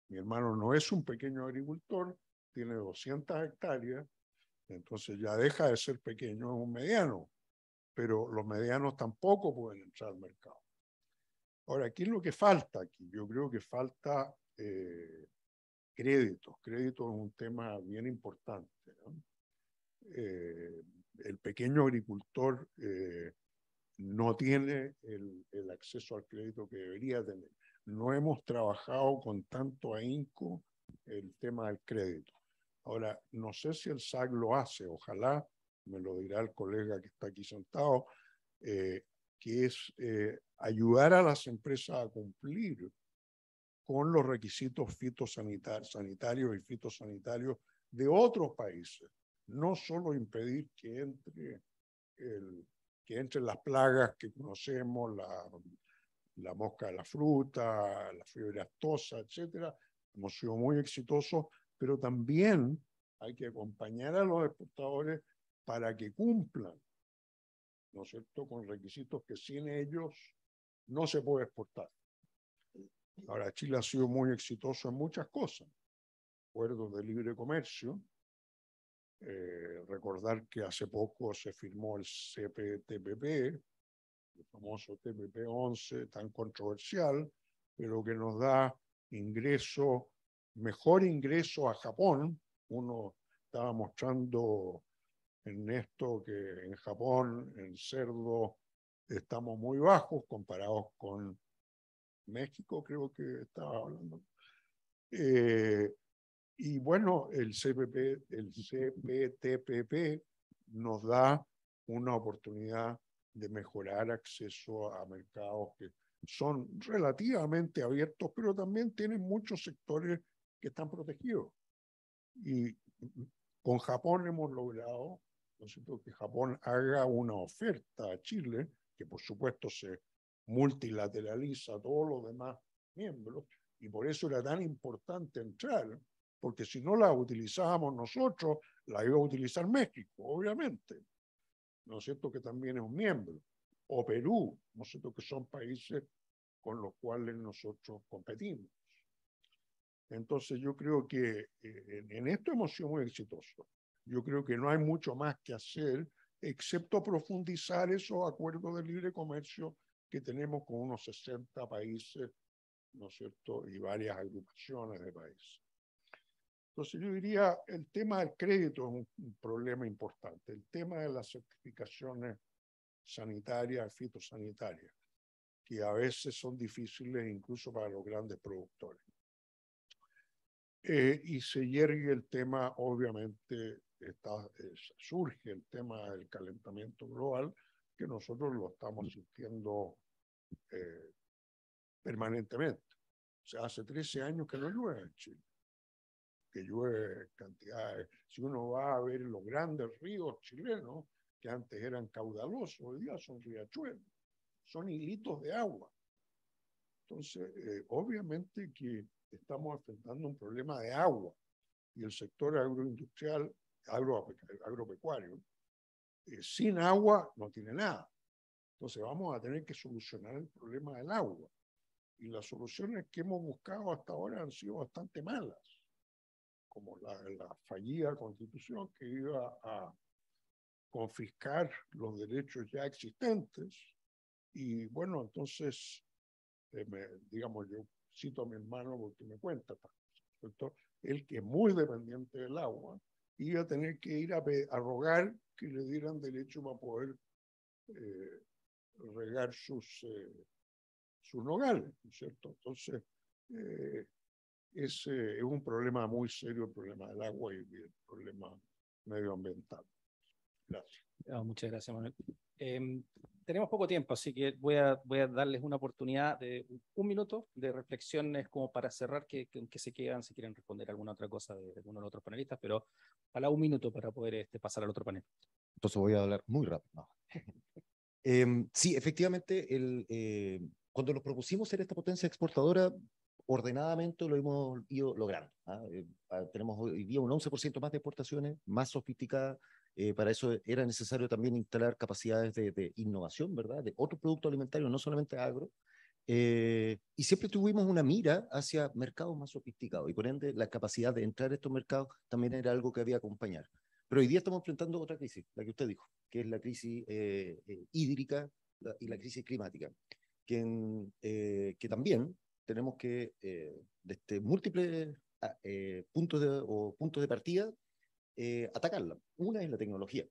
[SPEAKER 11] mi hermano no es un pequeño agricultor, tiene 200 hectáreas, entonces ya deja de ser pequeño, es un mediano, pero los medianos tampoco pueden entrar al mercado. Ahora, ¿qué es lo que falta aquí? Yo creo que falta eh, créditos. Crédito es un tema bien importante. ¿no? Eh, el pequeño agricultor eh, no tiene el, acceso al crédito que debería tener. No hemos trabajado con tanto ahínco el tema del crédito. Ahora, no sé si el SAC lo hace, ojalá, me lo dirá el colega que está aquí sentado, eh, que es ayudar a las empresas a cumplir con los requisitos fitosanitarios y fitosanitarios de otros países no solo impedir que entre, que las plagas que conocemos, la, la mosca de la fruta, la fiebre astosa, etcétera, hemos sido muy exitosos, pero también hay que acompañar a los exportadores para que cumplan, ¿no con requisitos que sin ellos no se puede exportar. Ahora, Chile ha sido muy exitoso en muchas cosas, acuerdos de libre comercio, eh, recordar que hace poco se firmó el CPTPP, el famoso TPP-11 tan controversial, pero que nos da ingreso, mejor ingreso a Japón. Uno estaba mostrando en esto que en Japón, en cerdo, estamos muy bajos comparados con México, creo que estaba hablando. Eh, y bueno, el, CPP, el CPTPP nos da una oportunidad de mejorar acceso a mercados que son relativamente abiertos, pero también tienen muchos sectores que están protegidos. Y con Japón hemos logrado que Japón haga una oferta a Chile, que por supuesto se multilateraliza a todos los demás miembros, y por eso era tan importante entrar, porque si no la utilizábamos nosotros, la iba a utilizar México, obviamente. ¿No es cierto? Que también es un miembro. O Perú, ¿no es cierto? Que son países con los cuales nosotros competimos. Entonces yo creo que eh, en esto hemos sido muy exitosos. Yo creo que no hay mucho más que hacer excepto profundizar esos acuerdos de libre comercio que tenemos con unos 60 países, ¿no es cierto?, y varias agrupaciones de países. Entonces yo diría, el tema del crédito es un, problema importante, el tema de las certificaciones sanitarias, fitosanitarias, que a veces son difíciles incluso para los grandes productores. Eh, y se hierve el tema, obviamente, está, surge el tema del calentamiento global, que nosotros lo estamos sintiendo eh, permanentemente. O sea, hace 13 años que no llueve en Chile que llueve cantidades. Si uno va a ver los grandes ríos chilenos, que antes eran caudalosos, hoy día son riachuelos, son hilitos de agua. Entonces, eh, obviamente que estamos enfrentando un problema de agua y el sector agroindustrial, agropecuario, eh, sin agua no tiene nada. Entonces vamos a tener que solucionar el problema del agua. Y las soluciones que hemos buscado hasta ahora han sido bastante malas como la, fallida constitución que iba a confiscar los derechos ya existentes. Y bueno, entonces, eh, digamos, yo cito a mi hermano porque me cuenta, el él que es muy dependiente del agua, iba a tener que ir a, rogar que le dieran derecho para poder eh, regar sus, eh, nogales, ¿cierto? Entonces, eh, eh, es, un problema muy serio, el problema del agua y el problema medioambiental. Gracias.
[SPEAKER 7] Ah, muchas gracias, Manuel. Em, tenemos poco tiempo, así que voy a, voy a darles una oportunidad de un minuto de reflexiones como para cerrar, que, que, se quedan, si quieren responder alguna otra cosa de alguno de los otros panelistas, pero para un minuto para poder este, pasar al otro panel.
[SPEAKER 8] Entonces voy a hablar muy rápido. *laughs* Em, sí, efectivamente, el, eh, cuando nos propusimos ser esta potencia exportadora, ordenadamente lo hemos ido logrando. ¿ah? ¿eh? Ah, tenemos hoy día un 11% más de exportaciones, más sofisticadas. Eh, para eso era necesario también instalar capacidades de, de innovación, ¿verdad? De otro producto alimentario, no solamente agro. Eh, y siempre tuvimos una mira hacia mercados más sofisticados y por ende la capacidad de entrar a estos mercados también era algo que había que acompañar. Pero hoy día estamos enfrentando otra crisis, la que usted dijo, que es la crisis eh, hídrica y la crisis climática, que también tenemos que, eh, desde este múltiples ah, eh, puntos, de, o puntos de partida, eh, atacarla. Una es la tecnología.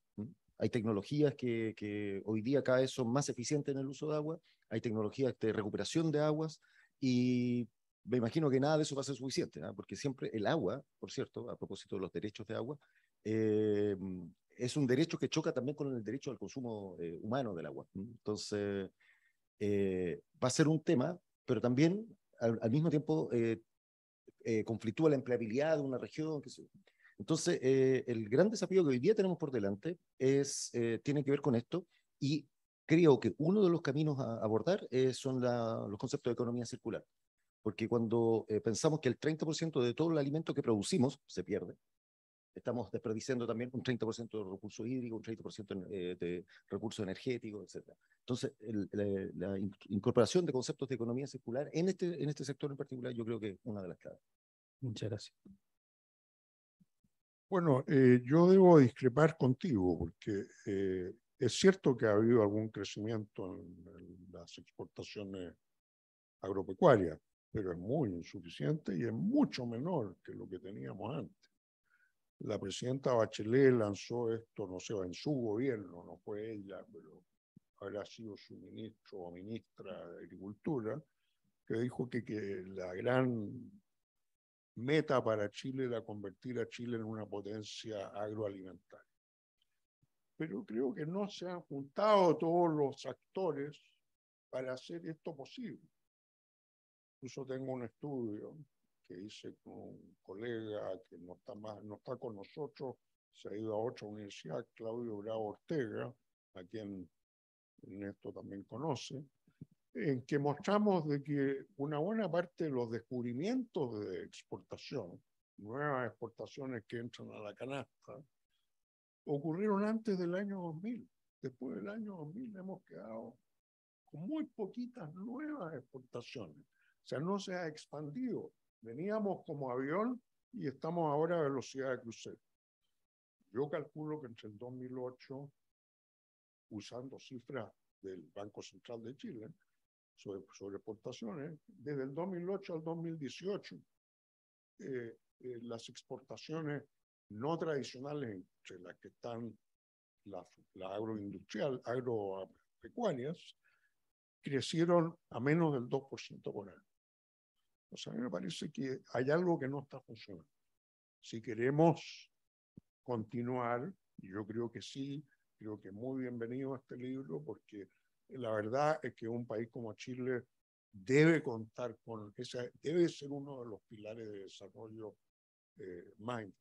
[SPEAKER 8] Hay tecnologías que, hoy día cada vez son más eficientes en el uso de agua, hay tecnologías de recuperación de aguas y me imagino que nada de eso va a ser suficiente, ¿ah? porque siempre el agua, por cierto, a propósito de los derechos de agua, es un derecho que choca también con el derecho al consumo humano del agua. Entonces, va a ser un tema, pero también al, mismo tiempo eh, eh, conflictúa la empleabilidad de una región. Que Entonces, eh, el gran desafío que hoy día tenemos por delante es, eh, tiene que ver con esto y creo que uno de los caminos a abordar son los conceptos de economía circular. Porque cuando pensamos que el 30% de todo el alimento que producimos se pierde, estamos desperdiciando también un 30% de recursos hídricos, un 30% eh, de, recursos energéticos, etc. Entonces, eh, la, incorporación de conceptos de economía circular en este, en este sector en particular, yo creo que es una de las claves. Muchas gracias.
[SPEAKER 11] Bueno, eh, yo debo discrepar contigo, porque es cierto que ha habido algún crecimiento en las exportaciones agropecuarias, pero es muy insuficiente y es mucho menor que lo que teníamos antes la presidenta Bachelet lanzó esto, no sé, en su gobierno, no fue ella, pero habrá sido su ministro o ministra de Agricultura, que dijo que, que la gran meta para Chile era convertir a Chile en una potencia agroalimentaria. Pero creo que no se han juntado todos los actores para hacer esto posible. Incluso tengo un estudio que hice con un colega que no está, más, no está con nosotros, se ha ido a otra universidad, Claudio Bravo Ortega, a quien Néstor también conoce, en que mostramos de que una buena parte de los descubrimientos de exportación, nuevas exportaciones que entran a la canasta, ocurrieron antes del año 2000. Después del año 2000 hemos quedado con muy poquitas nuevas exportaciones. O sea, no se ha expandido Veníamos como avión y estamos ahora a velocidad de crucero. Yo calculo que entre el 2008, usando cifras del Banco Central de Chile sobre, exportaciones, desde el 2008 al 2018, eh, eh, las exportaciones no tradicionales, entre las que están la agroindustrial, agropecuarias, crecieron a menos del 2% por año sea, a mí me parece que hay algo que no está funcionando. Si queremos continuar, yo creo que sí, creo que muy bienvenido a este libro, porque la verdad es que un país como Chile debe contar con, esa, debe ser uno de los pilares de desarrollo eh, más importantes.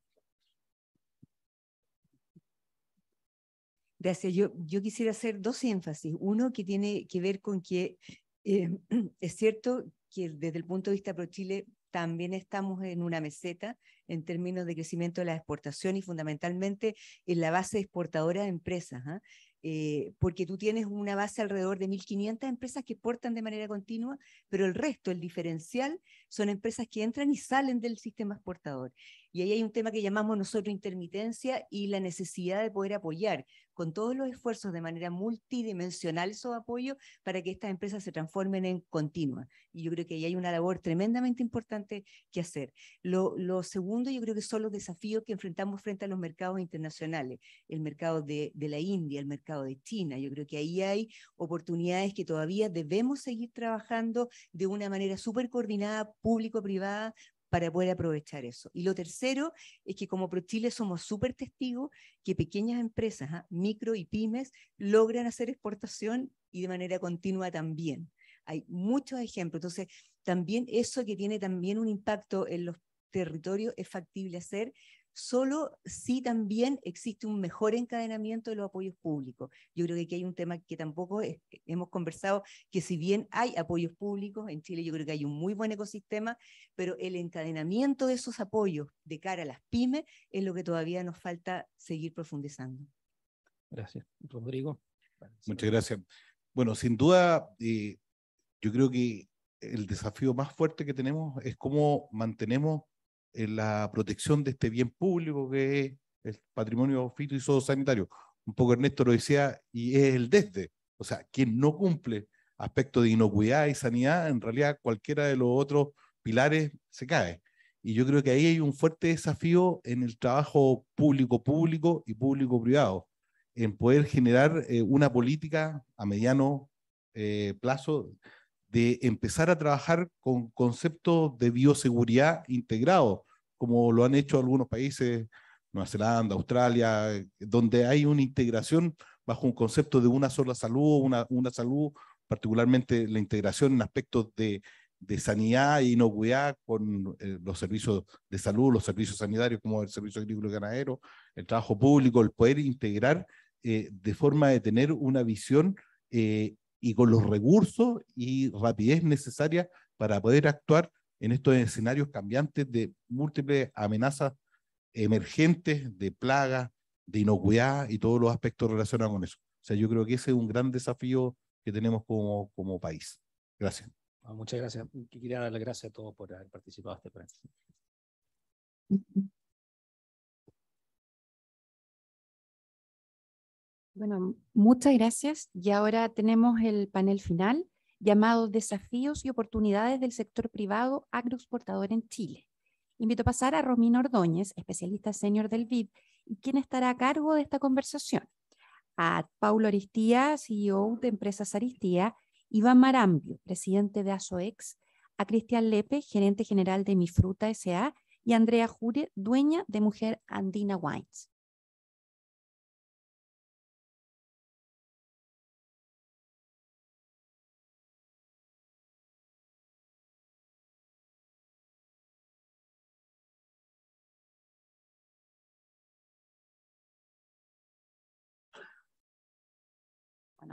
[SPEAKER 9] Gracias. Yo, yo quisiera hacer dos énfasis. Uno que tiene que ver con que eh, *clears throat* es cierto que desde el punto de vista pro Chile también estamos en una meseta en términos de crecimiento de la exportación y fundamentalmente en la base exportadora de empresas. ¿ah? Eh, porque tú tienes una base alrededor de 1.500 empresas que exportan de manera continua, pero el resto, el diferencial, son empresas que entran y salen del sistema exportador. Y ahí hay un tema que llamamos nosotros intermitencia y la necesidad de poder apoyar, con todos los esfuerzos de manera multidimensional esos apoyos para que estas empresas se transformen en continuas. Y yo creo que ahí hay una labor tremendamente importante que hacer. Lo, segundo, yo creo que son los desafíos que enfrentamos frente a los mercados internacionales, el mercado de, de la India, el mercado de China. Yo creo que ahí hay oportunidades que todavía debemos seguir trabajando de una manera súper coordinada, público-privada, para poder aprovechar eso. Y lo tercero es que como ProChile somos súper testigos que pequeñas empresas, ¿ah? micro y pymes, logran hacer exportación y de manera continua también. Hay muchos ejemplos. Entonces, también eso que tiene también un impacto en los territorios es factible hacer solo si también existe un mejor encadenamiento de los apoyos públicos. Yo creo que aquí hay un tema que tampoco hemos conversado, que si bien hay apoyos públicos, en Chile yo creo que hay un muy buen ecosistema, pero el encadenamiento de esos apoyos de cara a las pymes es lo que todavía nos falta seguir profundizando.
[SPEAKER 10] Gracias. Rodrigo. Muchas gracias. Bueno, sin duda, eh, yo creo que el desafío más fuerte que tenemos es cómo mantenemos en la protección de este bien público que es el patrimonio fito y sanitario. Un poco Ernesto lo decía, y es el desde. O sea, quien no cumple aspectos de inocuidad y sanidad, en realidad cualquiera de los otros pilares se cae. Y yo creo que ahí hay un fuerte desafío en el trabajo público-público y público-privado, en poder generar eh, una política a mediano eh, plazo de empezar a trabajar con conceptos de bioseguridad integrado, como lo han hecho algunos países, Nueva Zelanda, Australia, eh, donde hay una integración bajo un concepto de una sola salud, una, una salud, particularmente la integración en aspectos de, de sanidad e inocuidad con eh, los servicios de salud, los servicios sanitarios como el servicio agrícola y ganadero, el trabajo público, el poder integrar eh, de forma de tener una visión eh, y con los recursos y rapidez necesaria para poder actuar en estos escenarios cambiantes de múltiples amenazas emergentes, de plagas, de inocuidad y todos los aspectos relacionados con eso. O sea, yo creo que ese es un gran desafío que tenemos como, como país. Gracias.
[SPEAKER 2] Ah, muchas gracias. Quería dar las gracias a todos por haber participado en este plan.
[SPEAKER 1] Bueno, muchas gracias. Y ahora tenemos el panel final llamado Desafíos y oportunidades del sector privado agroexportador en Chile. Invito a pasar a Romina Ordóñez, especialista senior del BID, quien estará a cargo de esta conversación. A Paulo Aristía, CEO de Empresas Aristía, Iván Marambio, presidente de ASOEX, a Cristian Lepe, gerente general de Mi Fruta S.A., y Andrea Jure, dueña de Mujer Andina Wines.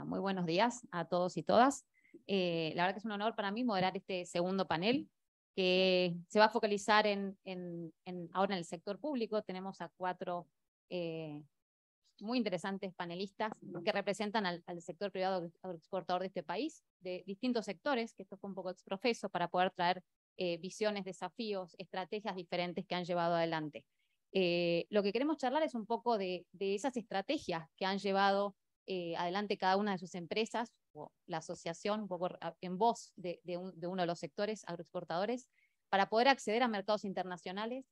[SPEAKER 12] muy buenos días a todos y todas. Eh, la verdad que es un honor para mí moderar este segundo panel que se va a focalizar en, ahora en el sector público. Tenemos a cuatro eh, muy interesantes panelistas que representan al, sector privado exportador de este país, de distintos sectores, que esto fue un poco exprofeso para poder traer eh, visiones, desafíos, estrategias diferentes que han llevado adelante. lo que queremos charlar es un poco de, de esas estrategias que han llevado eh, adelante cada una de sus empresas o la asociación, en voz de, uno de los sectores agroexportadores, para poder acceder a mercados internacionales.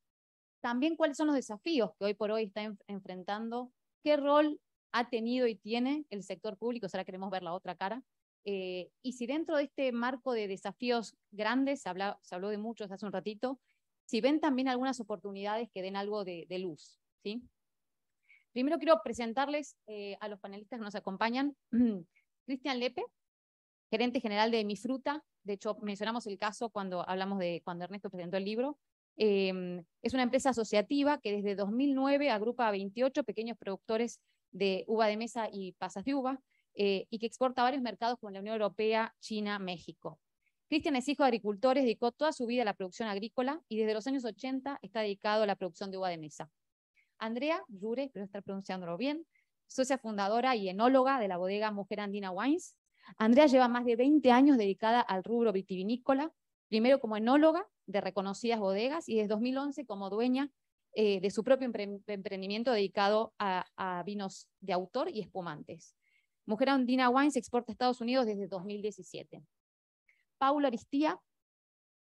[SPEAKER 12] También cuáles son los desafíos que hoy por hoy está enfrentando, qué rol ha tenido y tiene el sector público, o sea, queremos ver la otra cara. Eh, y si dentro de este marco de desafíos grandes, se, habló de muchos hace un ratito, si ven también algunas oportunidades que den algo de, de luz, ¿sí? Primero quiero presentarles eh, a los panelistas que nos acompañan. *clears throat* Cristian Lepe, gerente general de Mi Fruta. De hecho, mencionamos el caso cuando hablamos de cuando Ernesto presentó el libro. Em, es una empresa asociativa que desde 2009 agrupa a 28 pequeños productores de uva de mesa y pasas de uva eh, y que exporta a varios mercados como la Unión Europea, China, México. Cristian es hijo de agricultores, dedicó toda su vida a la producción agrícola y desde los años 80 está dedicado a la producción de uva de mesa. Andrea Jure, espero estar pronunciándolo bien, socia fundadora y enóloga de la bodega Mujer Andina Wines. Andrea lleva más de 20 años dedicada al rubro vitivinícola, primero como enóloga de reconocidas bodegas y desde 2011 como dueña eh, de su propio emprendimiento dedicado a, vinos de autor y espumantes. Mujer Andina Wines exporta a Estados Unidos desde 2017. Paula Aristía,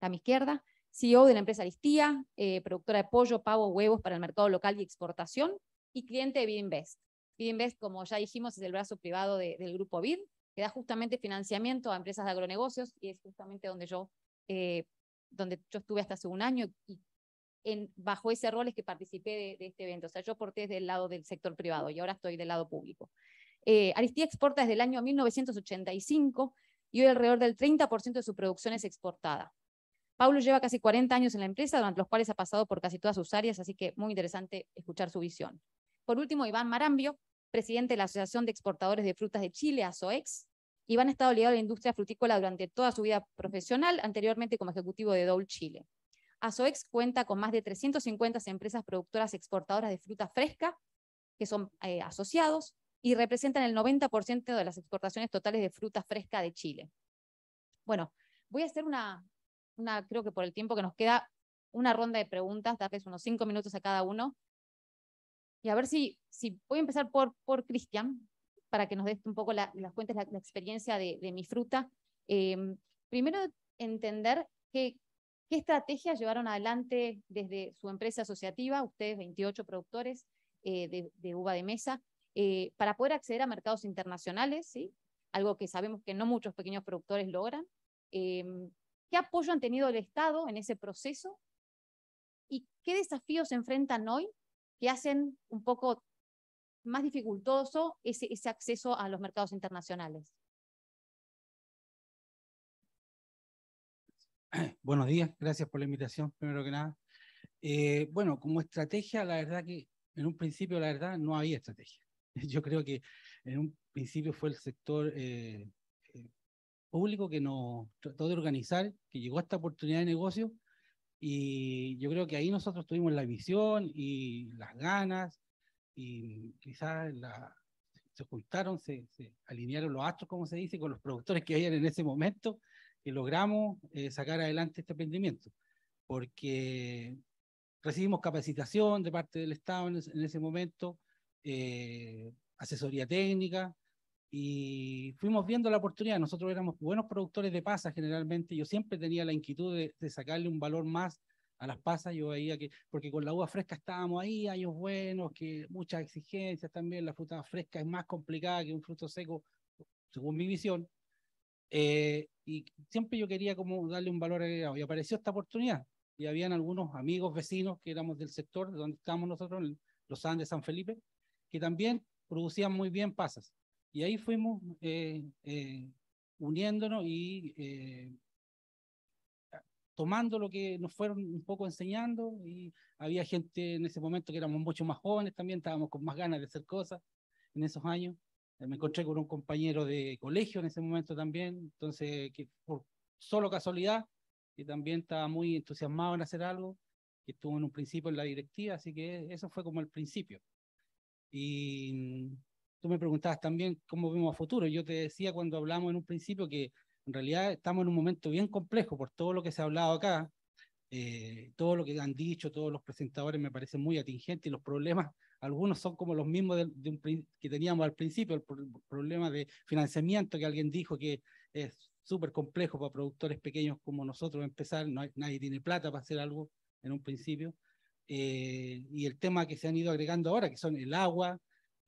[SPEAKER 12] a mi izquierda, CEO de la empresa Aristía, eh, productora de pollo, pavo, huevos para el mercado local y exportación, y cliente de Bidinvest. Bidinvest, como ya dijimos, es el brazo privado del grupo Bid, que da justamente financiamiento a empresas de agronegocios, y es justamente donde yo, eh, donde yo estuve hasta hace un año, y bajo ese rol es que participé de, este evento. O sea, yo porté desde el lado del sector privado y ahora estoy del lado público. Eh, Aristía exporta desde el año 1985 y hoy alrededor del 30% de su producción es exportada. Paulo lleva casi 40 años en la empresa, durante los cuales ha pasado por casi todas sus áreas, así que muy interesante escuchar su visión. Por último, Iván Marambio, presidente de la Asociación de Exportadores de Frutas de Chile, ASOEX. E Iván ha estado ligado a la industria frutícola durante toda su vida profesional, anteriormente como ejecutivo de Dole Chile. ASOEX e cuenta con más de 350 empresas productoras exportadoras de fruta fresca, que son eh, asociados, y representan el 90% de las exportaciones totales de fruta fresca de Chile. Bueno, voy a hacer una creo que por el tiempo que nos queda, una ronda de preguntas, darles unos cinco minutos a cada uno. Y a ver si, si voy a empezar por, por Cristian, para que nos des un poco las cuentas, la, experiencia de, mi fruta. Eh, primero, entender qué estrategias llevaron adelante desde su empresa asociativa, ustedes 28 productores eh, de, uva de mesa, eh, para poder acceder a mercados internacionales, ¿sí? algo que sabemos que no muchos pequeños productores logran. ¿Qué apoyo han tenido el Estado en ese proceso? ¿Y qué desafíos se enfrentan hoy que hacen un poco más dificultoso ese, acceso a los mercados internacionales?
[SPEAKER 13] *clears throat* Buenos días, gracias por la invitación, primero que nada. Eh, bueno, como estrategia, la verdad que en un principio, la verdad, no había estrategia. *laughs* Yo creo que en un principio fue el sector eh, público que nos trató de organizar, que llegó a esta oportunidad de negocio. Y yo creo que ahí nosotros tuvimos la visión y las ganas y quizás la, se ocultaron se, se, alinearon los astros, como se dice, con los productores que hayan en ese momento y logramos eh, sacar adelante este emprendimiento. Porque recibimos capacitación de parte del Estado en, ese, en ese momento, eh, asesoría técnica, y fuimos viendo la oportunidad. Nosotros éramos buenos productores de pasas generalmente. Yo siempre tenía la inquietud de, sacarle un valor más a las pasas. Yo veía que, porque con la uva fresca estábamos ahí, años buenos, que muchas exigencias también. La fruta fresca es más complicada que un fruto seco, según mi visión. Eh, y siempre yo quería como darle un valor agregado. Y apareció esta oportunidad. Y habían algunos amigos, vecinos que éramos del sector donde estábamos nosotros, en los Andes, San Felipe, que también producían muy bien pasas y ahí fuimos eh, eh, uniéndonos y eh, tomando lo que nos fueron un poco enseñando. Y había gente en ese momento que éramos mucho más jóvenes también, estábamos con más ganas de hacer cosas en esos años. Me encontré con un compañero de colegio en ese momento también, entonces, que por solo casualidad, que también estaba muy entusiasmado en hacer algo, que estuvo en un principio en la directiva, así que eso fue como el principio. Y tú me preguntabas también cómo vemos a futuro. Yo te decía cuando hablamos en un principio que en realidad estamos en un momento bien complejo por todo lo que se ha hablado acá, eh, todo lo que han dicho todos los presentadores me parece muy atingente y los problemas, algunos son como los mismos de, un, que teníamos al principio, el, problema de financiamiento que alguien dijo que es súper complejo para productores pequeños como nosotros empezar, no nadie tiene plata para hacer algo en un principio, eh, y el tema que se han ido agregando ahora, que son el agua,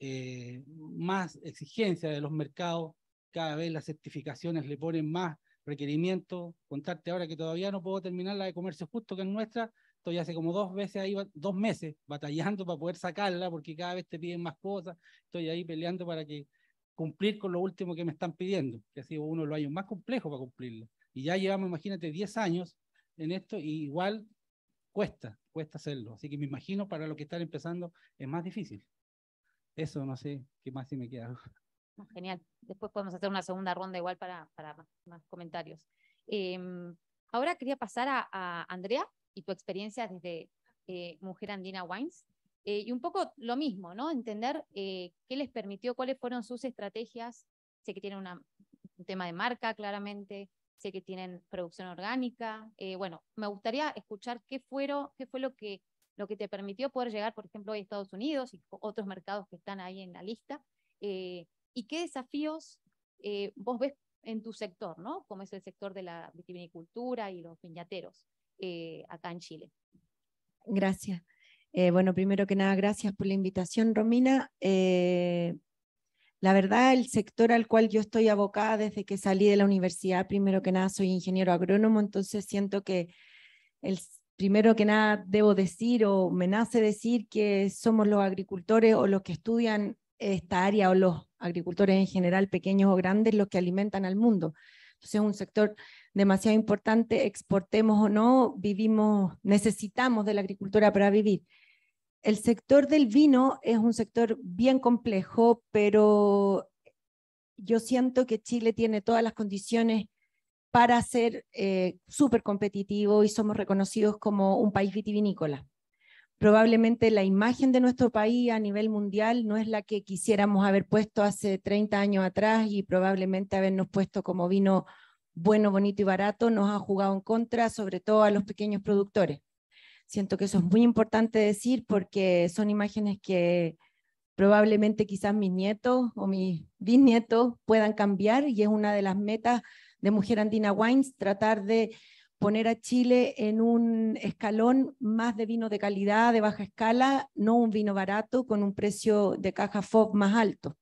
[SPEAKER 13] eh, más exigencia de los mercados, cada vez las certificaciones le ponen más requerimientos. Contarte ahora que todavía no puedo terminar la de comercio justo, que es nuestra. Estoy hace como dos veces ahí, dos meses batallando *laughs* para poder sacarla, porque cada vez te piden más cosas. Estoy ahí peleando para que cumplir con lo último que me están pidiendo, que ha sido uno de los años más complejos para cumplirlo. Y ya llevamos, imagínate, 10 años en esto, y igual cuesta, cuesta hacerlo. Así que me imagino para los que están empezando es más difícil eso, no sé, qué más si me queda.
[SPEAKER 12] Ah, genial. Después podemos hacer una segunda ronda igual para, más, comentarios. Em, ahora quería pasar a, Andrea y tu experiencia desde eh, Mujer Andina Wines. Eh, y un poco lo mismo, ¿no? Entender eh, qué les permitió, cuáles fueron sus estrategias. Sé que tienen un tema de marca, claramente. Sé que tienen producción orgánica. bueno, me gustaría escuchar qué, fueron, qué fue lo que lo que te permitió poder llegar, por ejemplo, a Estados Unidos y otros mercados que están ahí en la lista. Eh, ¿Y qué desafíos eh, vos ves en tu sector, ¿no? como es el sector de la vitivinicultura y los viñateros eh, acá en Chile?
[SPEAKER 14] Gracias. bueno, primero que nada, gracias por la invitación, Romina. La verdad, el sector al cual yo estoy abocada desde que salí de la universidad, primero que nada, soy ingeniero agrónomo, entonces siento que el, primero que nada debo decir o me nace decir que somos los agricultores o los que estudian esta área o los agricultores en general, pequeños o grandes, los que alimentan al mundo. Entonces es un sector demasiado importante, exportemos o no, vivimos, necesitamos de la agricultura para vivir. El sector del vino es un sector bien complejo, pero yo siento que Chile tiene todas las condiciones para ser eh, súper competitivo y somos reconocidos como un país vitivinícola. Probablemente la imagen de nuestro país a nivel mundial no es la que quisiéramos haber puesto hace 30 años atrás y probablemente habernos puesto como vino bueno, bonito y barato nos ha jugado en contra, sobre todo a los pequeños productores. Siento que eso es muy importante decir porque son imágenes que probablemente quizás mis nietos o mis bisnietos puedan cambiar y es una de las metas de Mujer Andina Wines, tratar de poner a Chile en un escalón más de vino de calidad, de baja escala, no un vino barato con un precio de caja FOB más alto.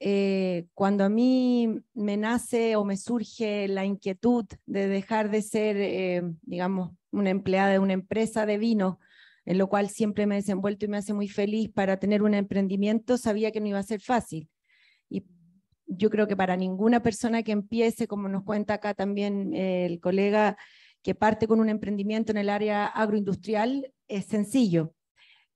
[SPEAKER 14] Eh, cuando a mí me nace o me surge la inquietud de dejar de ser, eh, digamos, una empleada de una empresa de vino, en lo cual siempre me he desenvuelto y me hace muy feliz para tener un emprendimiento, sabía que no iba a ser fácil yo creo que para ninguna persona que empiece, como nos cuenta acá también eh, el colega, que parte con un emprendimiento en el área agroindustrial, es sencillo.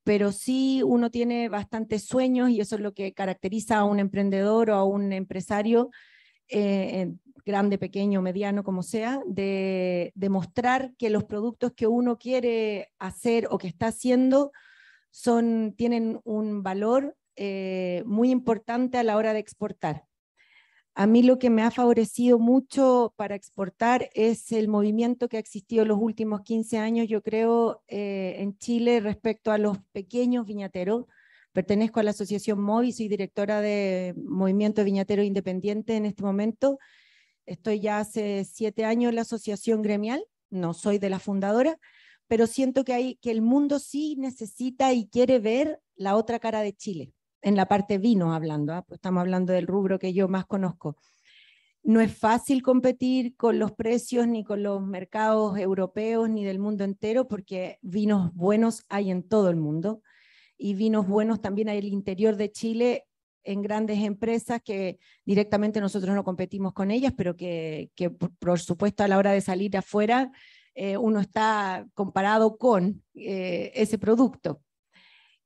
[SPEAKER 14] Pero sí uno tiene bastantes sueños y eso es lo que caracteriza a un emprendedor o a un empresario, eh, grande, pequeño, mediano, como sea, de demostrar que los productos que uno quiere hacer o que está haciendo son, tienen un valor eh, muy importante a la hora de exportar. A mí lo que me ha favorecido mucho para exportar es el movimiento que ha existido los últimos 15 años, yo creo, eh, en Chile respecto a los pequeños viñateros. Pertenezco a la Asociación MOVI, soy directora de Movimiento Viñatero Independiente en este momento. Estoy ya hace siete años en la Asociación Gremial, no soy de la fundadora, pero siento que, hay, que el mundo sí necesita y quiere ver la otra cara de Chile en la parte vino hablando, ¿ah? pues estamos hablando del rubro que yo más conozco. No es fácil competir con los precios ni con los mercados europeos ni del mundo entero porque vinos buenos hay en todo el mundo y vinos buenos también hay en el interior de Chile en grandes empresas que directamente nosotros no competimos con ellas, pero que, por, supuesto a la hora de salir afuera eh, uno está comparado con eh, ese producto.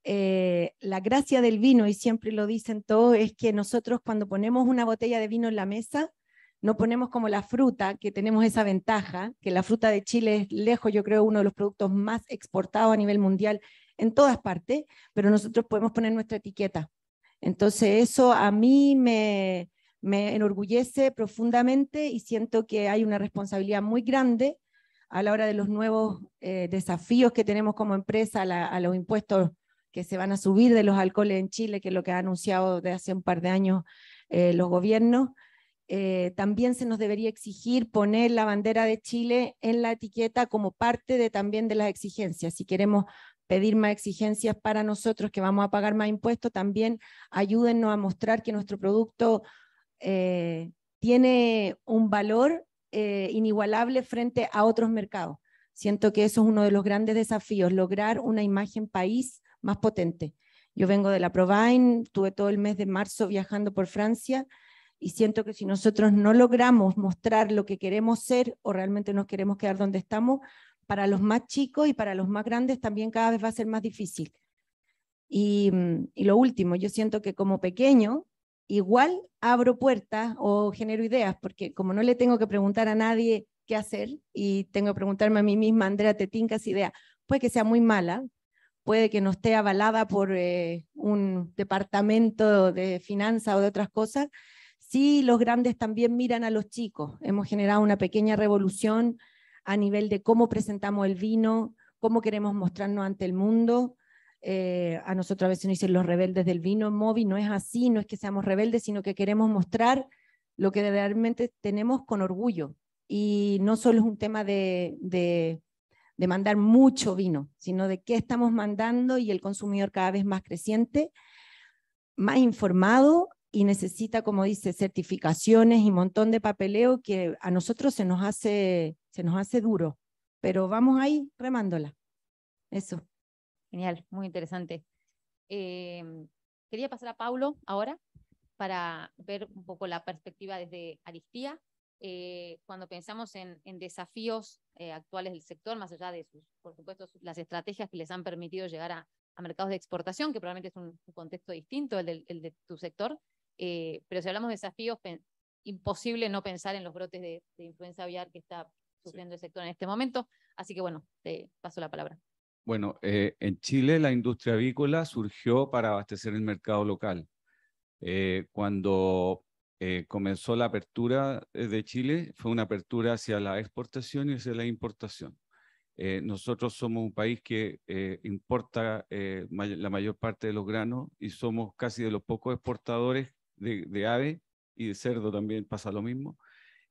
[SPEAKER 14] Eh, la gracia del vino, y siempre lo dicen todos, es que nosotros cuando ponemos una botella de vino en la mesa, no ponemos como la fruta, que tenemos esa ventaja, que la fruta de Chile es lejos, yo creo, uno de los productos más exportados a nivel mundial en todas partes, pero nosotros podemos poner nuestra etiqueta. Entonces eso a mí me, me enorgullece profundamente y siento que hay una responsabilidad muy grande a la hora de los nuevos eh, desafíos que tenemos como empresa, a los impuestos que se van a subir de los alcoholes en Chile, que es lo que ha anunciado desde hace un par de años eh, los gobiernos, eh, también se nos debería exigir poner la bandera de Chile en la etiqueta como parte de, también de las exigencias. Si queremos pedir más exigencias para nosotros que vamos a pagar más impuestos, también ayúdennos a mostrar que nuestro producto eh, tiene un valor inigualable frente a otros mercados. Siento que eso es uno de los grandes desafíos, lograr una imagen país más potente. Yo vengo de la Provine, tuve todo el mes de marzo viajando por Francia y siento que si nosotros no logramos mostrar lo que queremos ser o realmente nos queremos quedar donde estamos, para los más chicos y para los más grandes también cada vez va a ser más difícil. Y, mm, lo último, yo siento que como pequeño, igual abro puertas o genero ideas, porque como no le tengo que preguntar a nadie qué hacer y tengo que preguntarme a mí misma, Andrea, ¿te tincas idea? Puede que sea muy mala, puede que no esté avalada por eh, un departamento de finanzas o de otras cosas, sí los grandes también miran a los chicos. Hemos generado una pequeña revolución a nivel de cómo presentamos el vino, cómo queremos mostrarnos ante el mundo. Eh, a nosotros a veces nos dicen los rebeldes del vino, Movi no es así, no es que seamos rebeldes, sino que queremos mostrar lo que realmente tenemos con orgullo. Y no solo es un tema de de mandar mucho vino, sino de qué estamos mandando y el consumidor cada vez más creciente, más informado y necesita, como dice, certificaciones y montón de papeleo que a nosotros se nos hace, se nos hace duro, pero vamos ahí remándola. Eso.
[SPEAKER 12] Genial, muy interesante. Em, quería pasar a Paulo ahora para ver un poco la perspectiva desde Aristía. Eh, cuando pensamos en desafíos eh, actuales del sector, más allá de, por supuesto, las estrategias que les han permitido llegar a, mercados de exportación, que probablemente es un, contexto distinto el de, de tu sector, eh, pero si hablamos de desafíos, imposible no pensar en los brotes de, de influenza aviar que está sufriendo el sector en este momento. Así que bueno, te paso la palabra.
[SPEAKER 15] Bueno, eh, en Chile la industria avícola surgió para abastecer el mercado local. cuando eh, comenzó la apertura eh, de Chile, fue una apertura hacia la exportación y hacia la importación. Eh, nosotros somos un país que importa la mayor parte de los granos y somos casi de los pocos exportadores de, de ave y de cerdo también pasa lo mismo,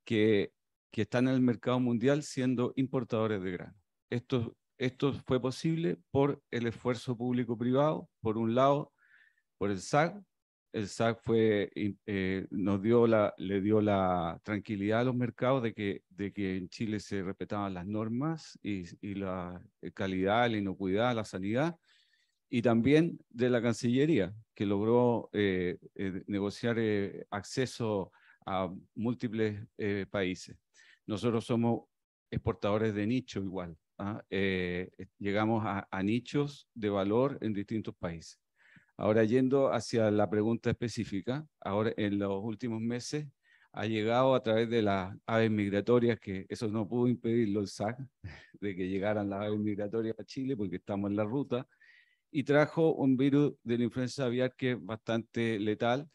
[SPEAKER 15] que, que están en el mercado mundial siendo importadores de granos. Esto, esto fue posible por el esfuerzo público-privado, por un lado, por el SAG, el SAC fue, eh, nos dio la, le dio la tranquilidad a los mercados de que, de que en Chile se respetaban las normas y, la eh, calidad, la inocuidad, la sanidad, y también de la Cancillería, que logró eh, negociar acceso a múltiples países. Nosotros somos exportadores de nicho igual. ¿ah? llegamos a nichos de valor en distintos países. Ahora, yendo hacia la pregunta específica, ahora en los últimos meses ha llegado a través de las aves migratorias, que eso no pudo impedirlo el SAC, de que llegaran las aves migratorias a Chile porque estamos en la ruta, y trajo un virus de la influenza aviar que es bastante letal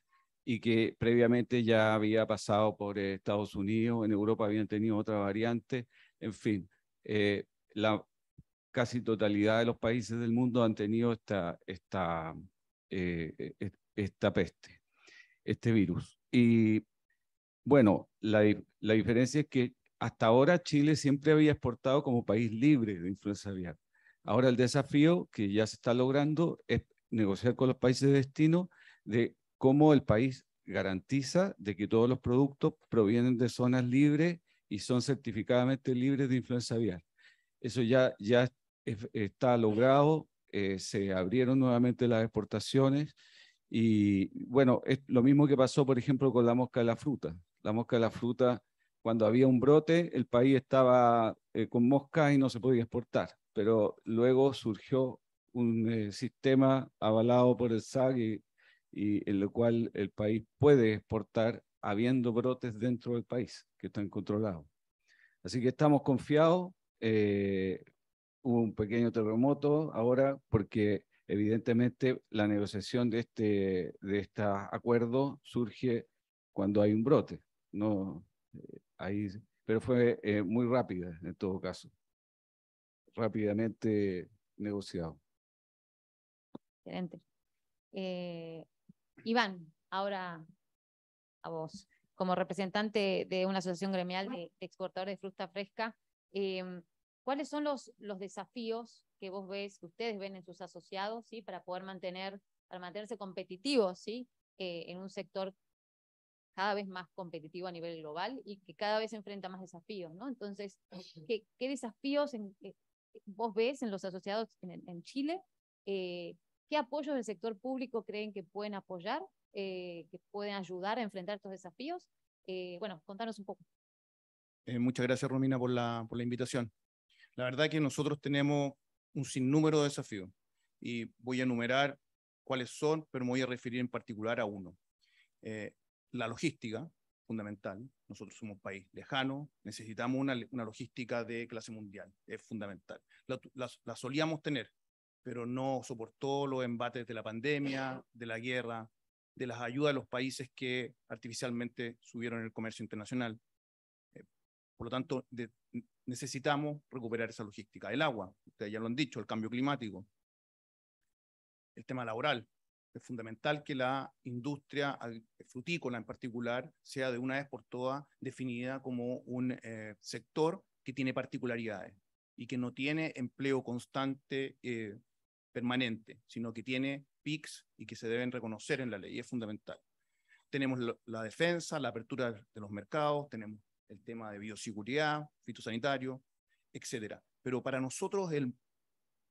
[SPEAKER 15] y que previamente ya había pasado por Estados Unidos, en Europa habían tenido otra variante, en fin, eh, la casi totalidad de los países del mundo han tenido esta, esta eh, e, e, esta peste, este virus. Y bueno, la, diferencia es que hasta ahora Chile siempre había exportado como país libre de influenza aviar. Ahora el desafío que ya se está logrando es negociar con los países de destino de cómo el país garantiza de que todos los productos provienen de zonas libres y son certificadamente libres de influenza aviar. Eso ya, ya está logrado, eh, se abrieron nuevamente las exportaciones y bueno, es lo mismo que pasó, por ejemplo, con la mosca de la fruta. La mosca de la fruta, cuando había un brote, el país estaba eh, con mosca y no se podía exportar, pero luego surgió un eh, sistema avalado por el SAG y, en lo cual el país puede exportar habiendo brotes dentro del país que están controlados. Así que estamos confiados, hubo un pequeño terremoto ahora porque evidentemente la negociación de este, de este acuerdo surge cuando hay un brote, no, eh, ahí, pero fue eh, muy rápida en todo caso, rápidamente negociado.
[SPEAKER 12] Excelente. Eh, Iván, ahora a vos, como representante de una asociación gremial de, exportadores de fruta fresca, em, ¿Cuáles son los, los desafíos que vos ves, que ustedes ven en sus asociados, ¿sí? para poder mantener, para mantenerse competitivos ¿sí? Eh, en un sector cada vez más competitivo a nivel global y que cada vez enfrenta más desafíos? ¿no? Entonces, *clears throat* ¿qué, desafíos eh, vos ves en los asociados en, Chile? Eh, ¿Qué apoyos del sector público creen que pueden apoyar, que pueden ayudar a enfrentar estos desafíos? bueno, contanos un poco.
[SPEAKER 16] muchas gracias, Romina, por la, por la invitación. La verdad que nosotros tenemos un sinnúmero de desafíos y voy a enumerar cuáles son, pero me voy a referir en particular a uno. Eh, la logística, fundamental. Nosotros somos un país lejano, necesitamos una, una logística de clase mundial, es fundamental. La, solíamos tener, pero no soportó los embates de la pandemia, de la guerra, de las ayudas de los países que artificialmente subieron el comercio internacional. Eh, por lo tanto, de, necesitamos recuperar esa logística. El agua, ustedes ya lo han dicho, el cambio climático, el tema laboral. Es fundamental que la industria frutícola en particular sea de una vez por todas definida como un eh, sector que tiene particularidades y que no tiene empleo constante eh, permanente, sino que tiene PICs y que se deben reconocer en la ley. Es fundamental. Tenemos la defensa, la apertura de los mercados, tenemos el tema de bioseguridad, fitosanitario, etc. Pero para nosotros el,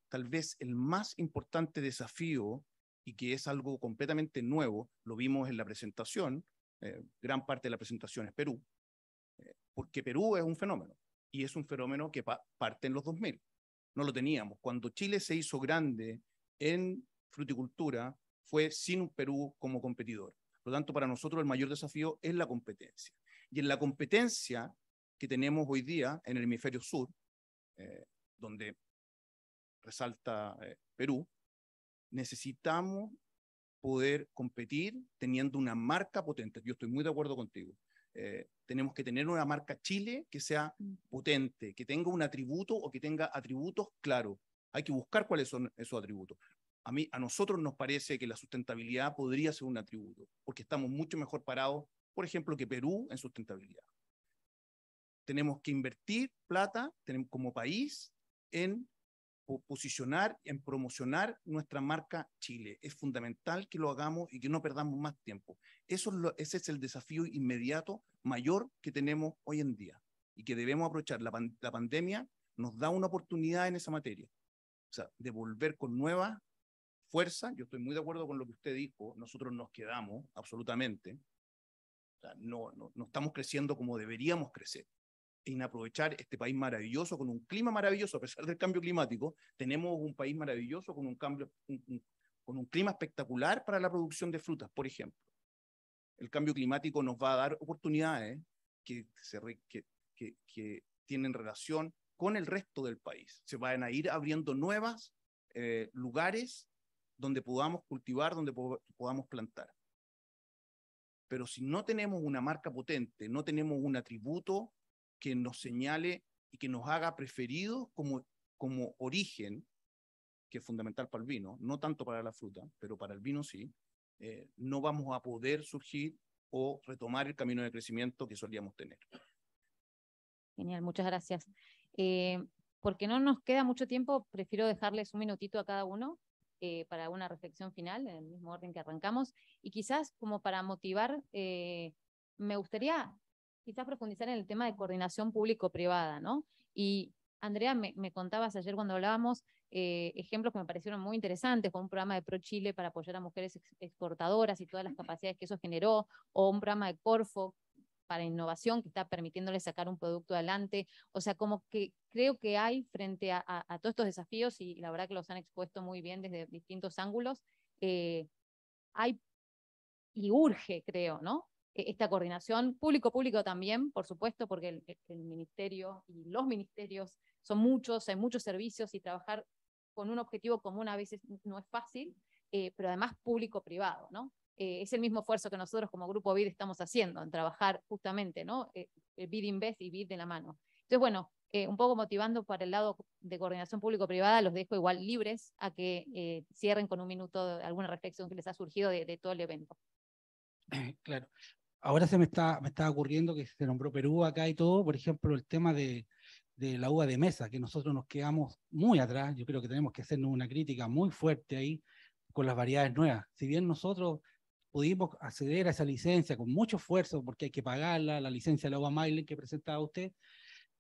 [SPEAKER 16] tal vez el más importante desafío y que es algo completamente nuevo, lo vimos en la presentación, eh, gran parte de la presentación es Perú, eh, porque Perú es un fenómeno y es un fenómeno que parte en los 2000. No lo teníamos. Cuando Chile se hizo grande en fruticultura, fue sin un Perú como competidor. Por lo tanto, para nosotros el mayor desafío es la competencia. Y en la competencia que tenemos hoy día en el hemisferio sur, eh, donde resalta eh, Perú, necesitamos poder competir teniendo una marca potente. Yo estoy muy de acuerdo contigo. Eh, tenemos que tener una marca Chile que sea mm. potente, que tenga un atributo o que tenga atributos claros. Hay que buscar cuáles son esos atributos. A, mí, a nosotros nos parece que la sustentabilidad podría ser un atributo, porque estamos mucho mejor parados por ejemplo, que Perú en sustentabilidad. Tenemos que invertir plata tenemos, como país en posicionar, en promocionar nuestra marca Chile. Es fundamental que lo hagamos y que no perdamos más tiempo. Eso ese es el desafío inmediato mayor que tenemos hoy en día y que debemos aprovechar. La, la pandemia nos da una oportunidad en esa materia. O sea, de volver con nueva fuerza. Yo estoy muy de acuerdo con lo que usted dijo. Nosotros nos quedamos absolutamente no, no, no estamos creciendo como deberíamos crecer en aprovechar este país maravilloso, con un clima maravilloso, a pesar del cambio climático, tenemos un país maravilloso con un, cambio, con un clima espectacular para la producción de frutas, por ejemplo. El cambio climático nos va a dar oportunidades que, se que, que, tienen relación con el resto del país. Se van a ir abriendo nuevas eh, lugares donde podamos cultivar, donde podamos plantar. Pero si no tenemos una marca potente, no tenemos un atributo que nos señale y que nos haga preferido como, como origen, que es fundamental para el vino, no tanto para la fruta, pero para el vino sí, eh, no vamos a poder surgir o retomar el camino de crecimiento que solíamos tener.
[SPEAKER 12] Genial, muchas gracias. Eh, porque no nos queda mucho tiempo, prefiero dejarles un minutito a cada uno eh, para una reflexión final, en el mismo orden que arrancamos, y quizás como para motivar, eh, me gustaría quizás profundizar en el tema de coordinación público-privada, ¿no? Y Andrea, me, me, contabas ayer cuando hablábamos eh, ejemplos que me parecieron muy interesantes, con un programa de ProChile para apoyar a mujeres exportadoras y todas las capacidades que eso generó, o un programa de Corfo para innovación que está permitiéndole sacar un producto adelante. O sea, como que creo que hay frente a, todos estos desafíos, y la verdad que los han expuesto muy bien desde distintos ángulos, eh, hay y urge, creo, ¿no? E, esta coordinación público-público también, por supuesto, porque el, ministerio y los ministerios son muchos, hay muchos servicios y trabajar con un objetivo común a veces no es fácil, eh, pero además público-privado, ¿no? Eh, es el mismo esfuerzo que nosotros como Grupo BID estamos haciendo en trabajar justamente, ¿no? BID eh, Invest y BID de la mano. Entonces, bueno, eh, un poco motivando para el lado de coordinación público-privada, los dejo igual libres a que cierren con un minuto alguna reflexión que les ha surgido de, todo el evento.
[SPEAKER 13] *clears throat* Claro. Ahora se me está, me está ocurriendo que se nombró Perú acá y todo, por ejemplo, el tema de, de la uva de mesa, que nosotros nos quedamos muy atrás, yo creo que tenemos que hacernos una crítica muy fuerte ahí con las variedades nuevas. Si bien nosotros pudimos acceder a esa licencia con mucho esfuerzo, porque hay que pagarla, la licencia de la agua Mailing que presentaba usted,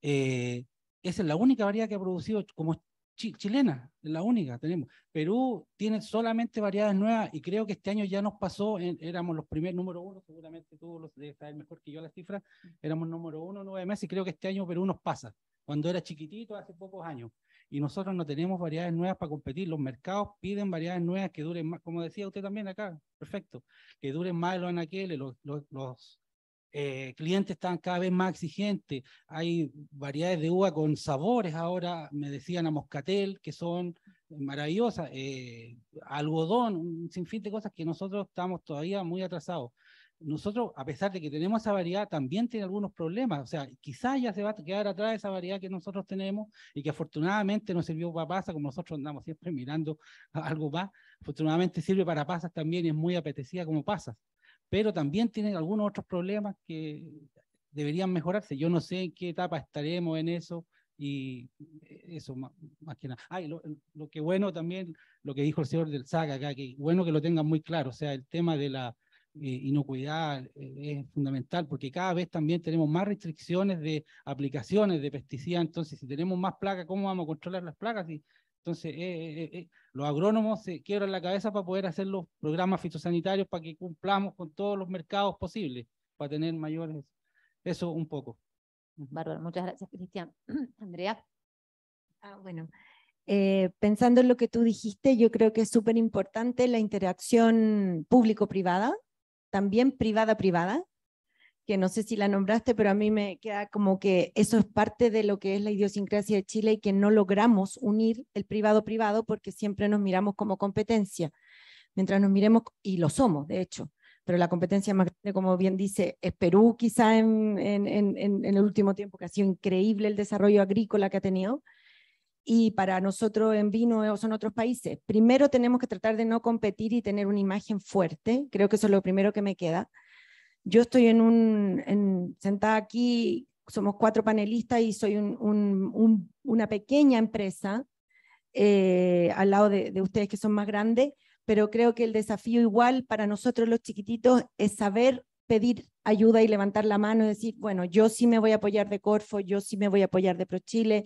[SPEAKER 13] eh, esa es la única variedad que ha producido como chilena, la única tenemos. Perú tiene solamente variedades nuevas y creo que este año ya nos pasó, éramos los primeros, número uno, seguramente tú lo sabes mejor que yo las cifras, éramos número uno nueve meses y creo que este año Perú nos pasa, cuando era chiquitito hace pocos años y nosotros no tenemos variedades nuevas para competir. Los mercados piden variedades nuevas que duren más, como decía usted también acá, perfecto, que duren más los anaqueles, los, eh, clientes están cada vez más exigentes. Hay variedades de uva con sabores ahora, me decían a moscatel, que son maravillosas, eh, algodón, un sinfín de cosas que nosotros estamos todavía muy atrasados nosotros, a pesar de que tenemos esa variedad, también tiene algunos problemas. O sea, quizás ya se va a quedar atrás esa variedad que nosotros tenemos y que afortunadamente nos sirvió para pasas, como nosotros andamos siempre *laughs* mirando algo más. Afortunadamente sirve para pasas también y es muy apetecida como pasas. Pero también tiene algunos otros problemas que deberían mejorarse. Yo no sé en qué etapa estaremos en eso y eh, eso más, que nada. Ay, lo, lo, que bueno también, lo que dijo el señor del SAC acá, que bueno que lo tengan muy claro, o sea, el tema de la inocuidad eh, eh, es fundamental, porque cada vez también tenemos más restricciones de aplicaciones de pesticidas, entonces si tenemos más placas, ¿cómo vamos a controlar las plagas? Y, entonces, eh, los agrónomos se quiebran la cabeza para poder hacer los programas fitosanitarios para que cumplamos con todos los mercados posibles, para tener mayores... Eso un poco.
[SPEAKER 12] Bárbara, muchas gracias, Cristian. *clears throat* Andrea. Ah, bueno,
[SPEAKER 14] pensando en lo que tú dijiste, yo creo que es súper importante la interacción público-privada también privada privada, que no sé si la nombraste, pero a mí me queda como que eso es parte de lo que es la idiosincrasia de Chile y que no logramos unir el privado privado porque siempre nos miramos como competencia. Mientras nos miremos, y lo somos, de hecho, pero la competencia más grande, como bien dice, es Perú, quizá en, en, en, en, el último tiempo, que ha sido increíble el desarrollo agrícola que ha tenido, y para nosotros en vino eh, son otros países. Primero tenemos que tratar de no competir y tener una imagen fuerte. Creo que eso es lo primero que me queda. Yo estoy en un, sentada aquí, somos cuatro panelistas y soy una pequeña empresa eh, al lado de, de ustedes que son más grandes, pero creo que el desafío igual para nosotros los chiquititos es saber pedir ayuda y levantar la mano y decir, bueno, yo sí me voy a apoyar de Corfo, yo sí me voy a apoyar de ProChile,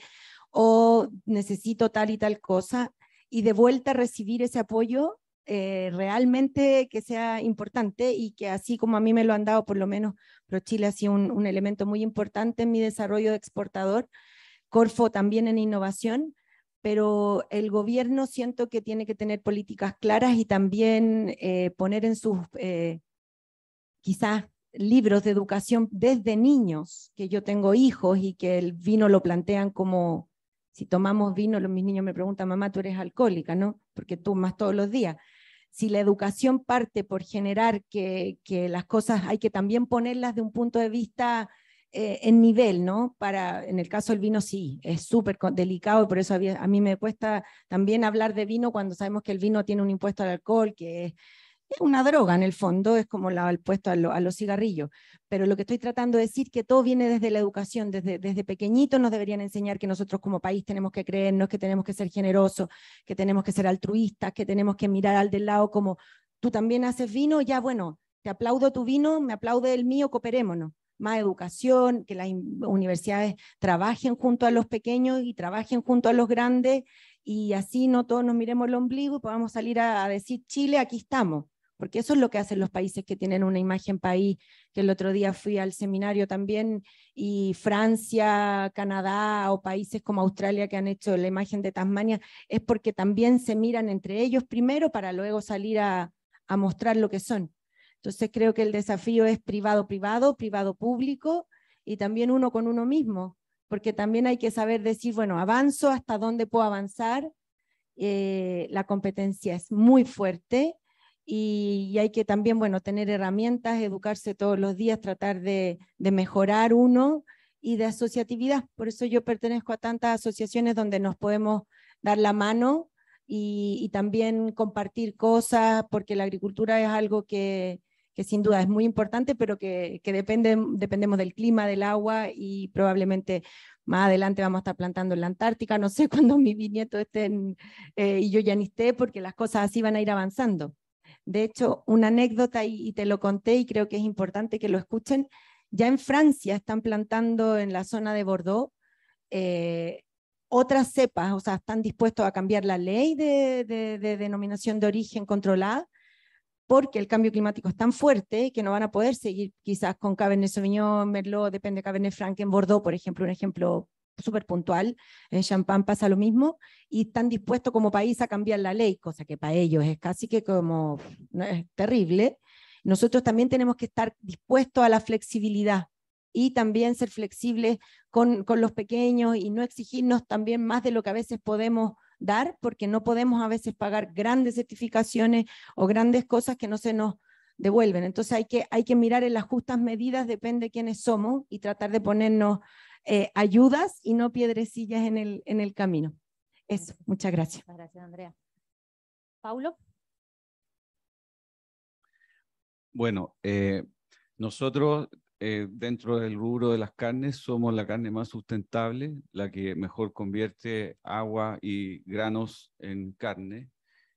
[SPEAKER 14] o necesito tal y tal cosa, y de vuelta recibir ese apoyo eh, realmente que sea importante y que así como a mí me lo han dado, por lo menos ProChile ha sido un, elemento muy importante en mi desarrollo de exportador, Corfo también en innovación, pero el gobierno siento que tiene que tener políticas claras y también eh, poner en sus eh, quizás libros de educación desde niños, que yo tengo hijos y que el vino lo plantean como si tomamos vino, los, mis niños me preguntan, mamá, tú eres alcohólica, ¿no? Porque tú todos los días. Si la educación parte por generar que, las cosas hay que también ponerlas de un punto de vista eh, en nivel, ¿no? Para, en el caso del vino sí, es súper delicado y por eso a mí me cuesta también hablar de vino cuando sabemos que el vino tiene un impuesto al alcohol, que es es una droga en el fondo, es como la, el puesto a, los cigarrillos. Pero lo que estoy tratando de decir que todo viene desde la educación, desde, desde pequeñitos nos deberían enseñar que nosotros como país tenemos que creernos, que tenemos que ser generosos, que tenemos que ser altruistas, que tenemos que mirar al del lado como tú también haces vino, ya bueno, te aplaudo tu vino, me aplaude el mío, cooperémonos más educación, que las universidades trabajen junto a los pequeños y trabajen junto a los grandes y así no todos nos miremos el ombligo y podamos salir a decir, Chile, aquí estamos porque eso es lo que hacen los países que tienen una imagen país, que el otro día fui al seminario también, y Francia, Canadá o países como Australia que han hecho la imagen de Tasmania, es porque también se miran entre ellos primero para luego salir a, mostrar lo que son. Entonces creo que el desafío es privado-privado, privado-público y también uno con uno mismo, porque también hay que saber decir, bueno, avanzo hasta dónde puedo avanzar. Eh, la competencia es muy fuerte y, hay que también, bueno, tener herramientas, educarse todos los días, tratar de, mejorar uno y de asociatividad. Por eso yo pertenezco a tantas asociaciones donde nos podemos dar la mano y, también compartir cosas, porque la agricultura es algo que, sin duda es muy importante, pero que, depende, dependemos del clima, del agua y probablemente más adelante vamos a estar plantando en la Antártica, no sé *laughs* cuándo mi bisnietos esté eh, y yo ya ni esté, porque las cosas así van a ir avanzando. De hecho, una anécdota y, te lo conté y creo que es importante que lo escuchen. Ya en Francia están plantando en la zona de Bordeaux eh, otras cepas, o sea, están dispuestos a cambiar la ley de, denominación de origen controlada, porque el cambio climático es tan fuerte que no van a poder seguir quizás con Cabernet Sauvignon, Merlot, depende de Cabernet Franc en Bordeaux, por ejemplo, un ejemplo súper puntual, en Champán pasa lo mismo, y están dispuestos como país a cambiar la ley, cosa que para ellos es casi que como es terrible. Nosotros también tenemos que estar dispuestos a la flexibilidad y también ser flexibles con, con los pequeños y no exigirnos también más de lo que a veces podemos dar, porque no podemos a veces pagar grandes certificaciones o grandes cosas que no se nos devuelven. Entonces hay que, hay que mirar en las justas medidas, depende de quiénes somos, y tratar de ponernos eh, ayudas y no piedrecillas en el, en el camino. Eso, muchas gracias.
[SPEAKER 12] Gracias, Andrea. Paulo.
[SPEAKER 15] Bueno, eh, nosotros eh, dentro del rubro de las carnes somos la carne más sustentable, la que mejor convierte agua y granos en carne.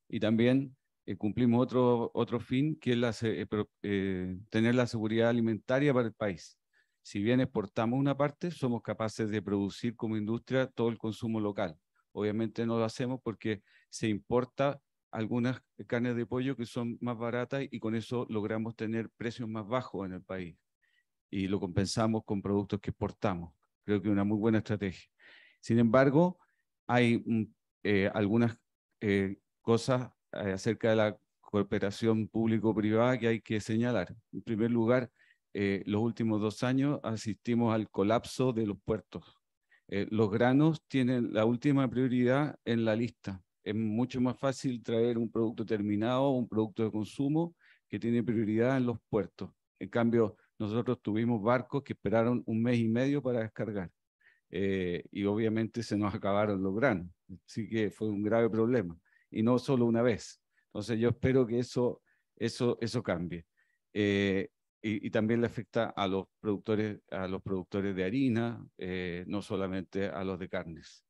[SPEAKER 15] Y también cumplimos otro, otro fin, que es tener la seguridad alimentaria para el país si bien exportamos una parte, somos capaces de producir como industria todo el consumo local. Obviamente no lo hacemos porque se importa algunas carnes de pollo que son más baratas y con eso logramos tener precios más bajos en el país y lo compensamos con productos que exportamos. Creo que es una muy buena estrategia. Sin embargo, hay eh, algunas eh, cosas eh, acerca de la cooperación público-privada que hay que señalar. En primer lugar, eh, los últimos dos años asistimos al colapso de los puertos. Eh, los granos tienen la última prioridad en la lista. Es mucho más fácil traer un producto terminado, un producto de consumo que tiene prioridad en los puertos. En cambio, nosotros tuvimos barcos que esperaron un mes y medio para descargar eh, y obviamente se nos *laughs* acabaron los granos. Así que fue un grave problema y no solo una vez. Entonces yo espero que eso, eso, eso cambie y, también le afecta a los productores, a los productores de harina, eh, no solamente a los de carnes.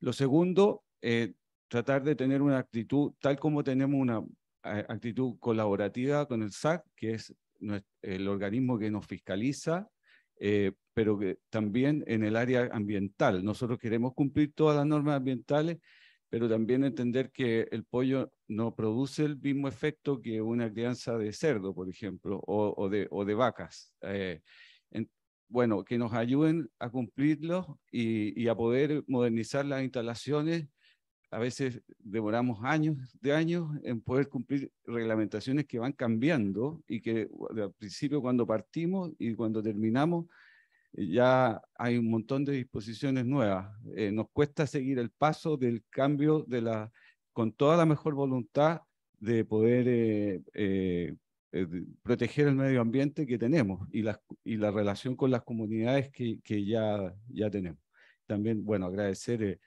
[SPEAKER 15] Lo segundo, eh, tratar de tener una actitud, tal como tenemos una eh, actitud colaborativa con el SAC, que es el organismo que nos fiscaliza, pero que también en el área ambiental. Nosotros queremos cumplir todas las normas ambientales, pero también entender que el pollo no produce el mismo efecto que una crianza de cerdo, por ejemplo, o, o, de, vacas. Eh, bueno, que nos ayuden a cumplirlo y, y, a poder modernizar las instalaciones. A veces demoramos años de años en poder cumplir reglamentaciones que van cambiando y que al principio cuando partimos y cuando terminamos ya hay un montón de disposiciones nuevas. Eh, nos cuesta seguir el paso del cambio de la, con toda la mejor voluntad de poder eh, eh, proteger el medio ambiente que tenemos y la, y la relación con las comunidades que, que ya, ya tenemos. También, bueno, agradecer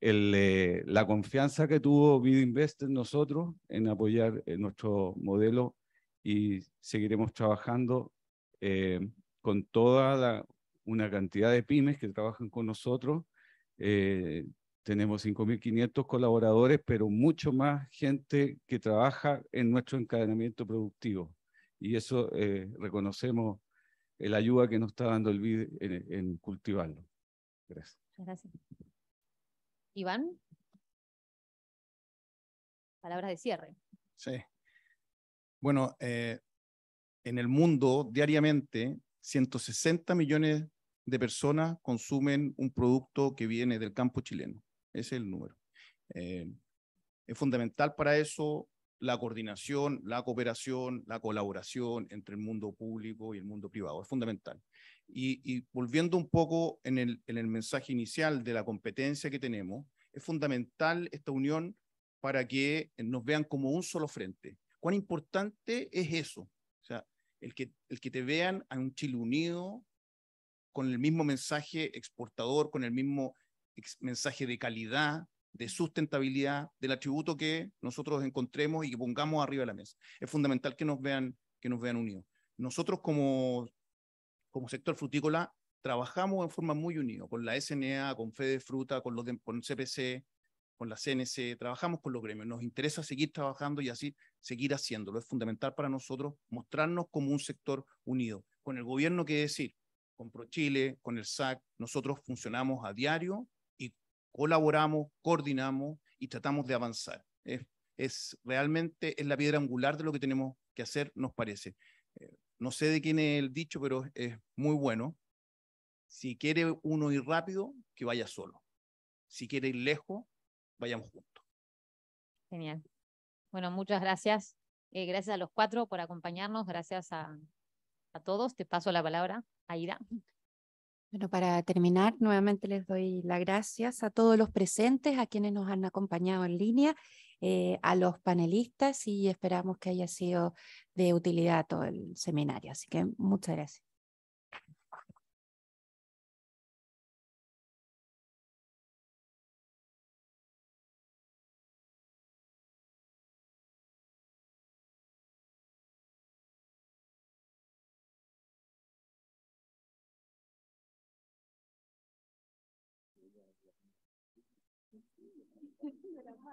[SPEAKER 15] el, la confianza que tuvo Invest en nosotros en apoyar nuestro modelo y seguiremos trabajando con toda la una cantidad de pymes que trabajan con nosotros. Eh, tenemos 5.500 colaboradores, pero mucho más gente que trabaja en nuestro encadenamiento productivo. Y eso eh, reconocemos la ayuda que nos está dando el BID en, cultivarlo. Gracias.
[SPEAKER 12] Gracias. Iván. Palabras de cierre.
[SPEAKER 16] Sí. Bueno, eh, en el mundo diariamente 160 millones de personas consumen un producto que viene del campo chileno. Ese es el número. Eh, es fundamental para eso la coordinación, la cooperación, la colaboración entre el mundo público y el mundo privado. Es fundamental. Y, volviendo un poco en el, en el mensaje inicial de la competencia que tenemos, es fundamental esta unión para que nos vean como un solo frente. ¿Cuán importante es eso? O sea, el que, el que te vean a un Chile unido, con el mismo mensaje exportador, con el mismo mensaje de calidad, de sustentabilidad, del atributo que nosotros encontremos y que pongamos arriba de la mesa. Es fundamental que nos vean, que nos vean unidos. Nosotros como, como sector frutícola trabajamos en forma muy unida, con la SNA, con Fede Fruta, con, los de, CPC, con la CNC, trabajamos con los gremios. Nos interesa seguir trabajando y así seguir haciéndolo. Es fundamental para nosotros mostrarnos como un sector unido, con el gobierno que decir, con ProChile, con el SAC, nosotros funcionamos a diario y colaboramos, coordinamos y tratamos de avanzar. Es, es realmente es la piedra angular de lo que tenemos que hacer, nos parece. Eh, no sé de quién es el dicho, pero es muy bueno. Si quiere uno ir rápido, que vaya solo. Si quiere ir lejos, vayamos juntos.
[SPEAKER 12] Genial. Bueno, muchas gracias. Eh, gracias a los cuatro por acompañarnos. Gracias a, a todos. Te paso la palabra, Aida.
[SPEAKER 1] Bueno, para terminar, nuevamente les doy las gracias a todos los presentes, a quienes nos han acompañado en línea, eh, a los panelistas y esperamos que haya sido de utilidad todo el seminario. Así que muchas gracias.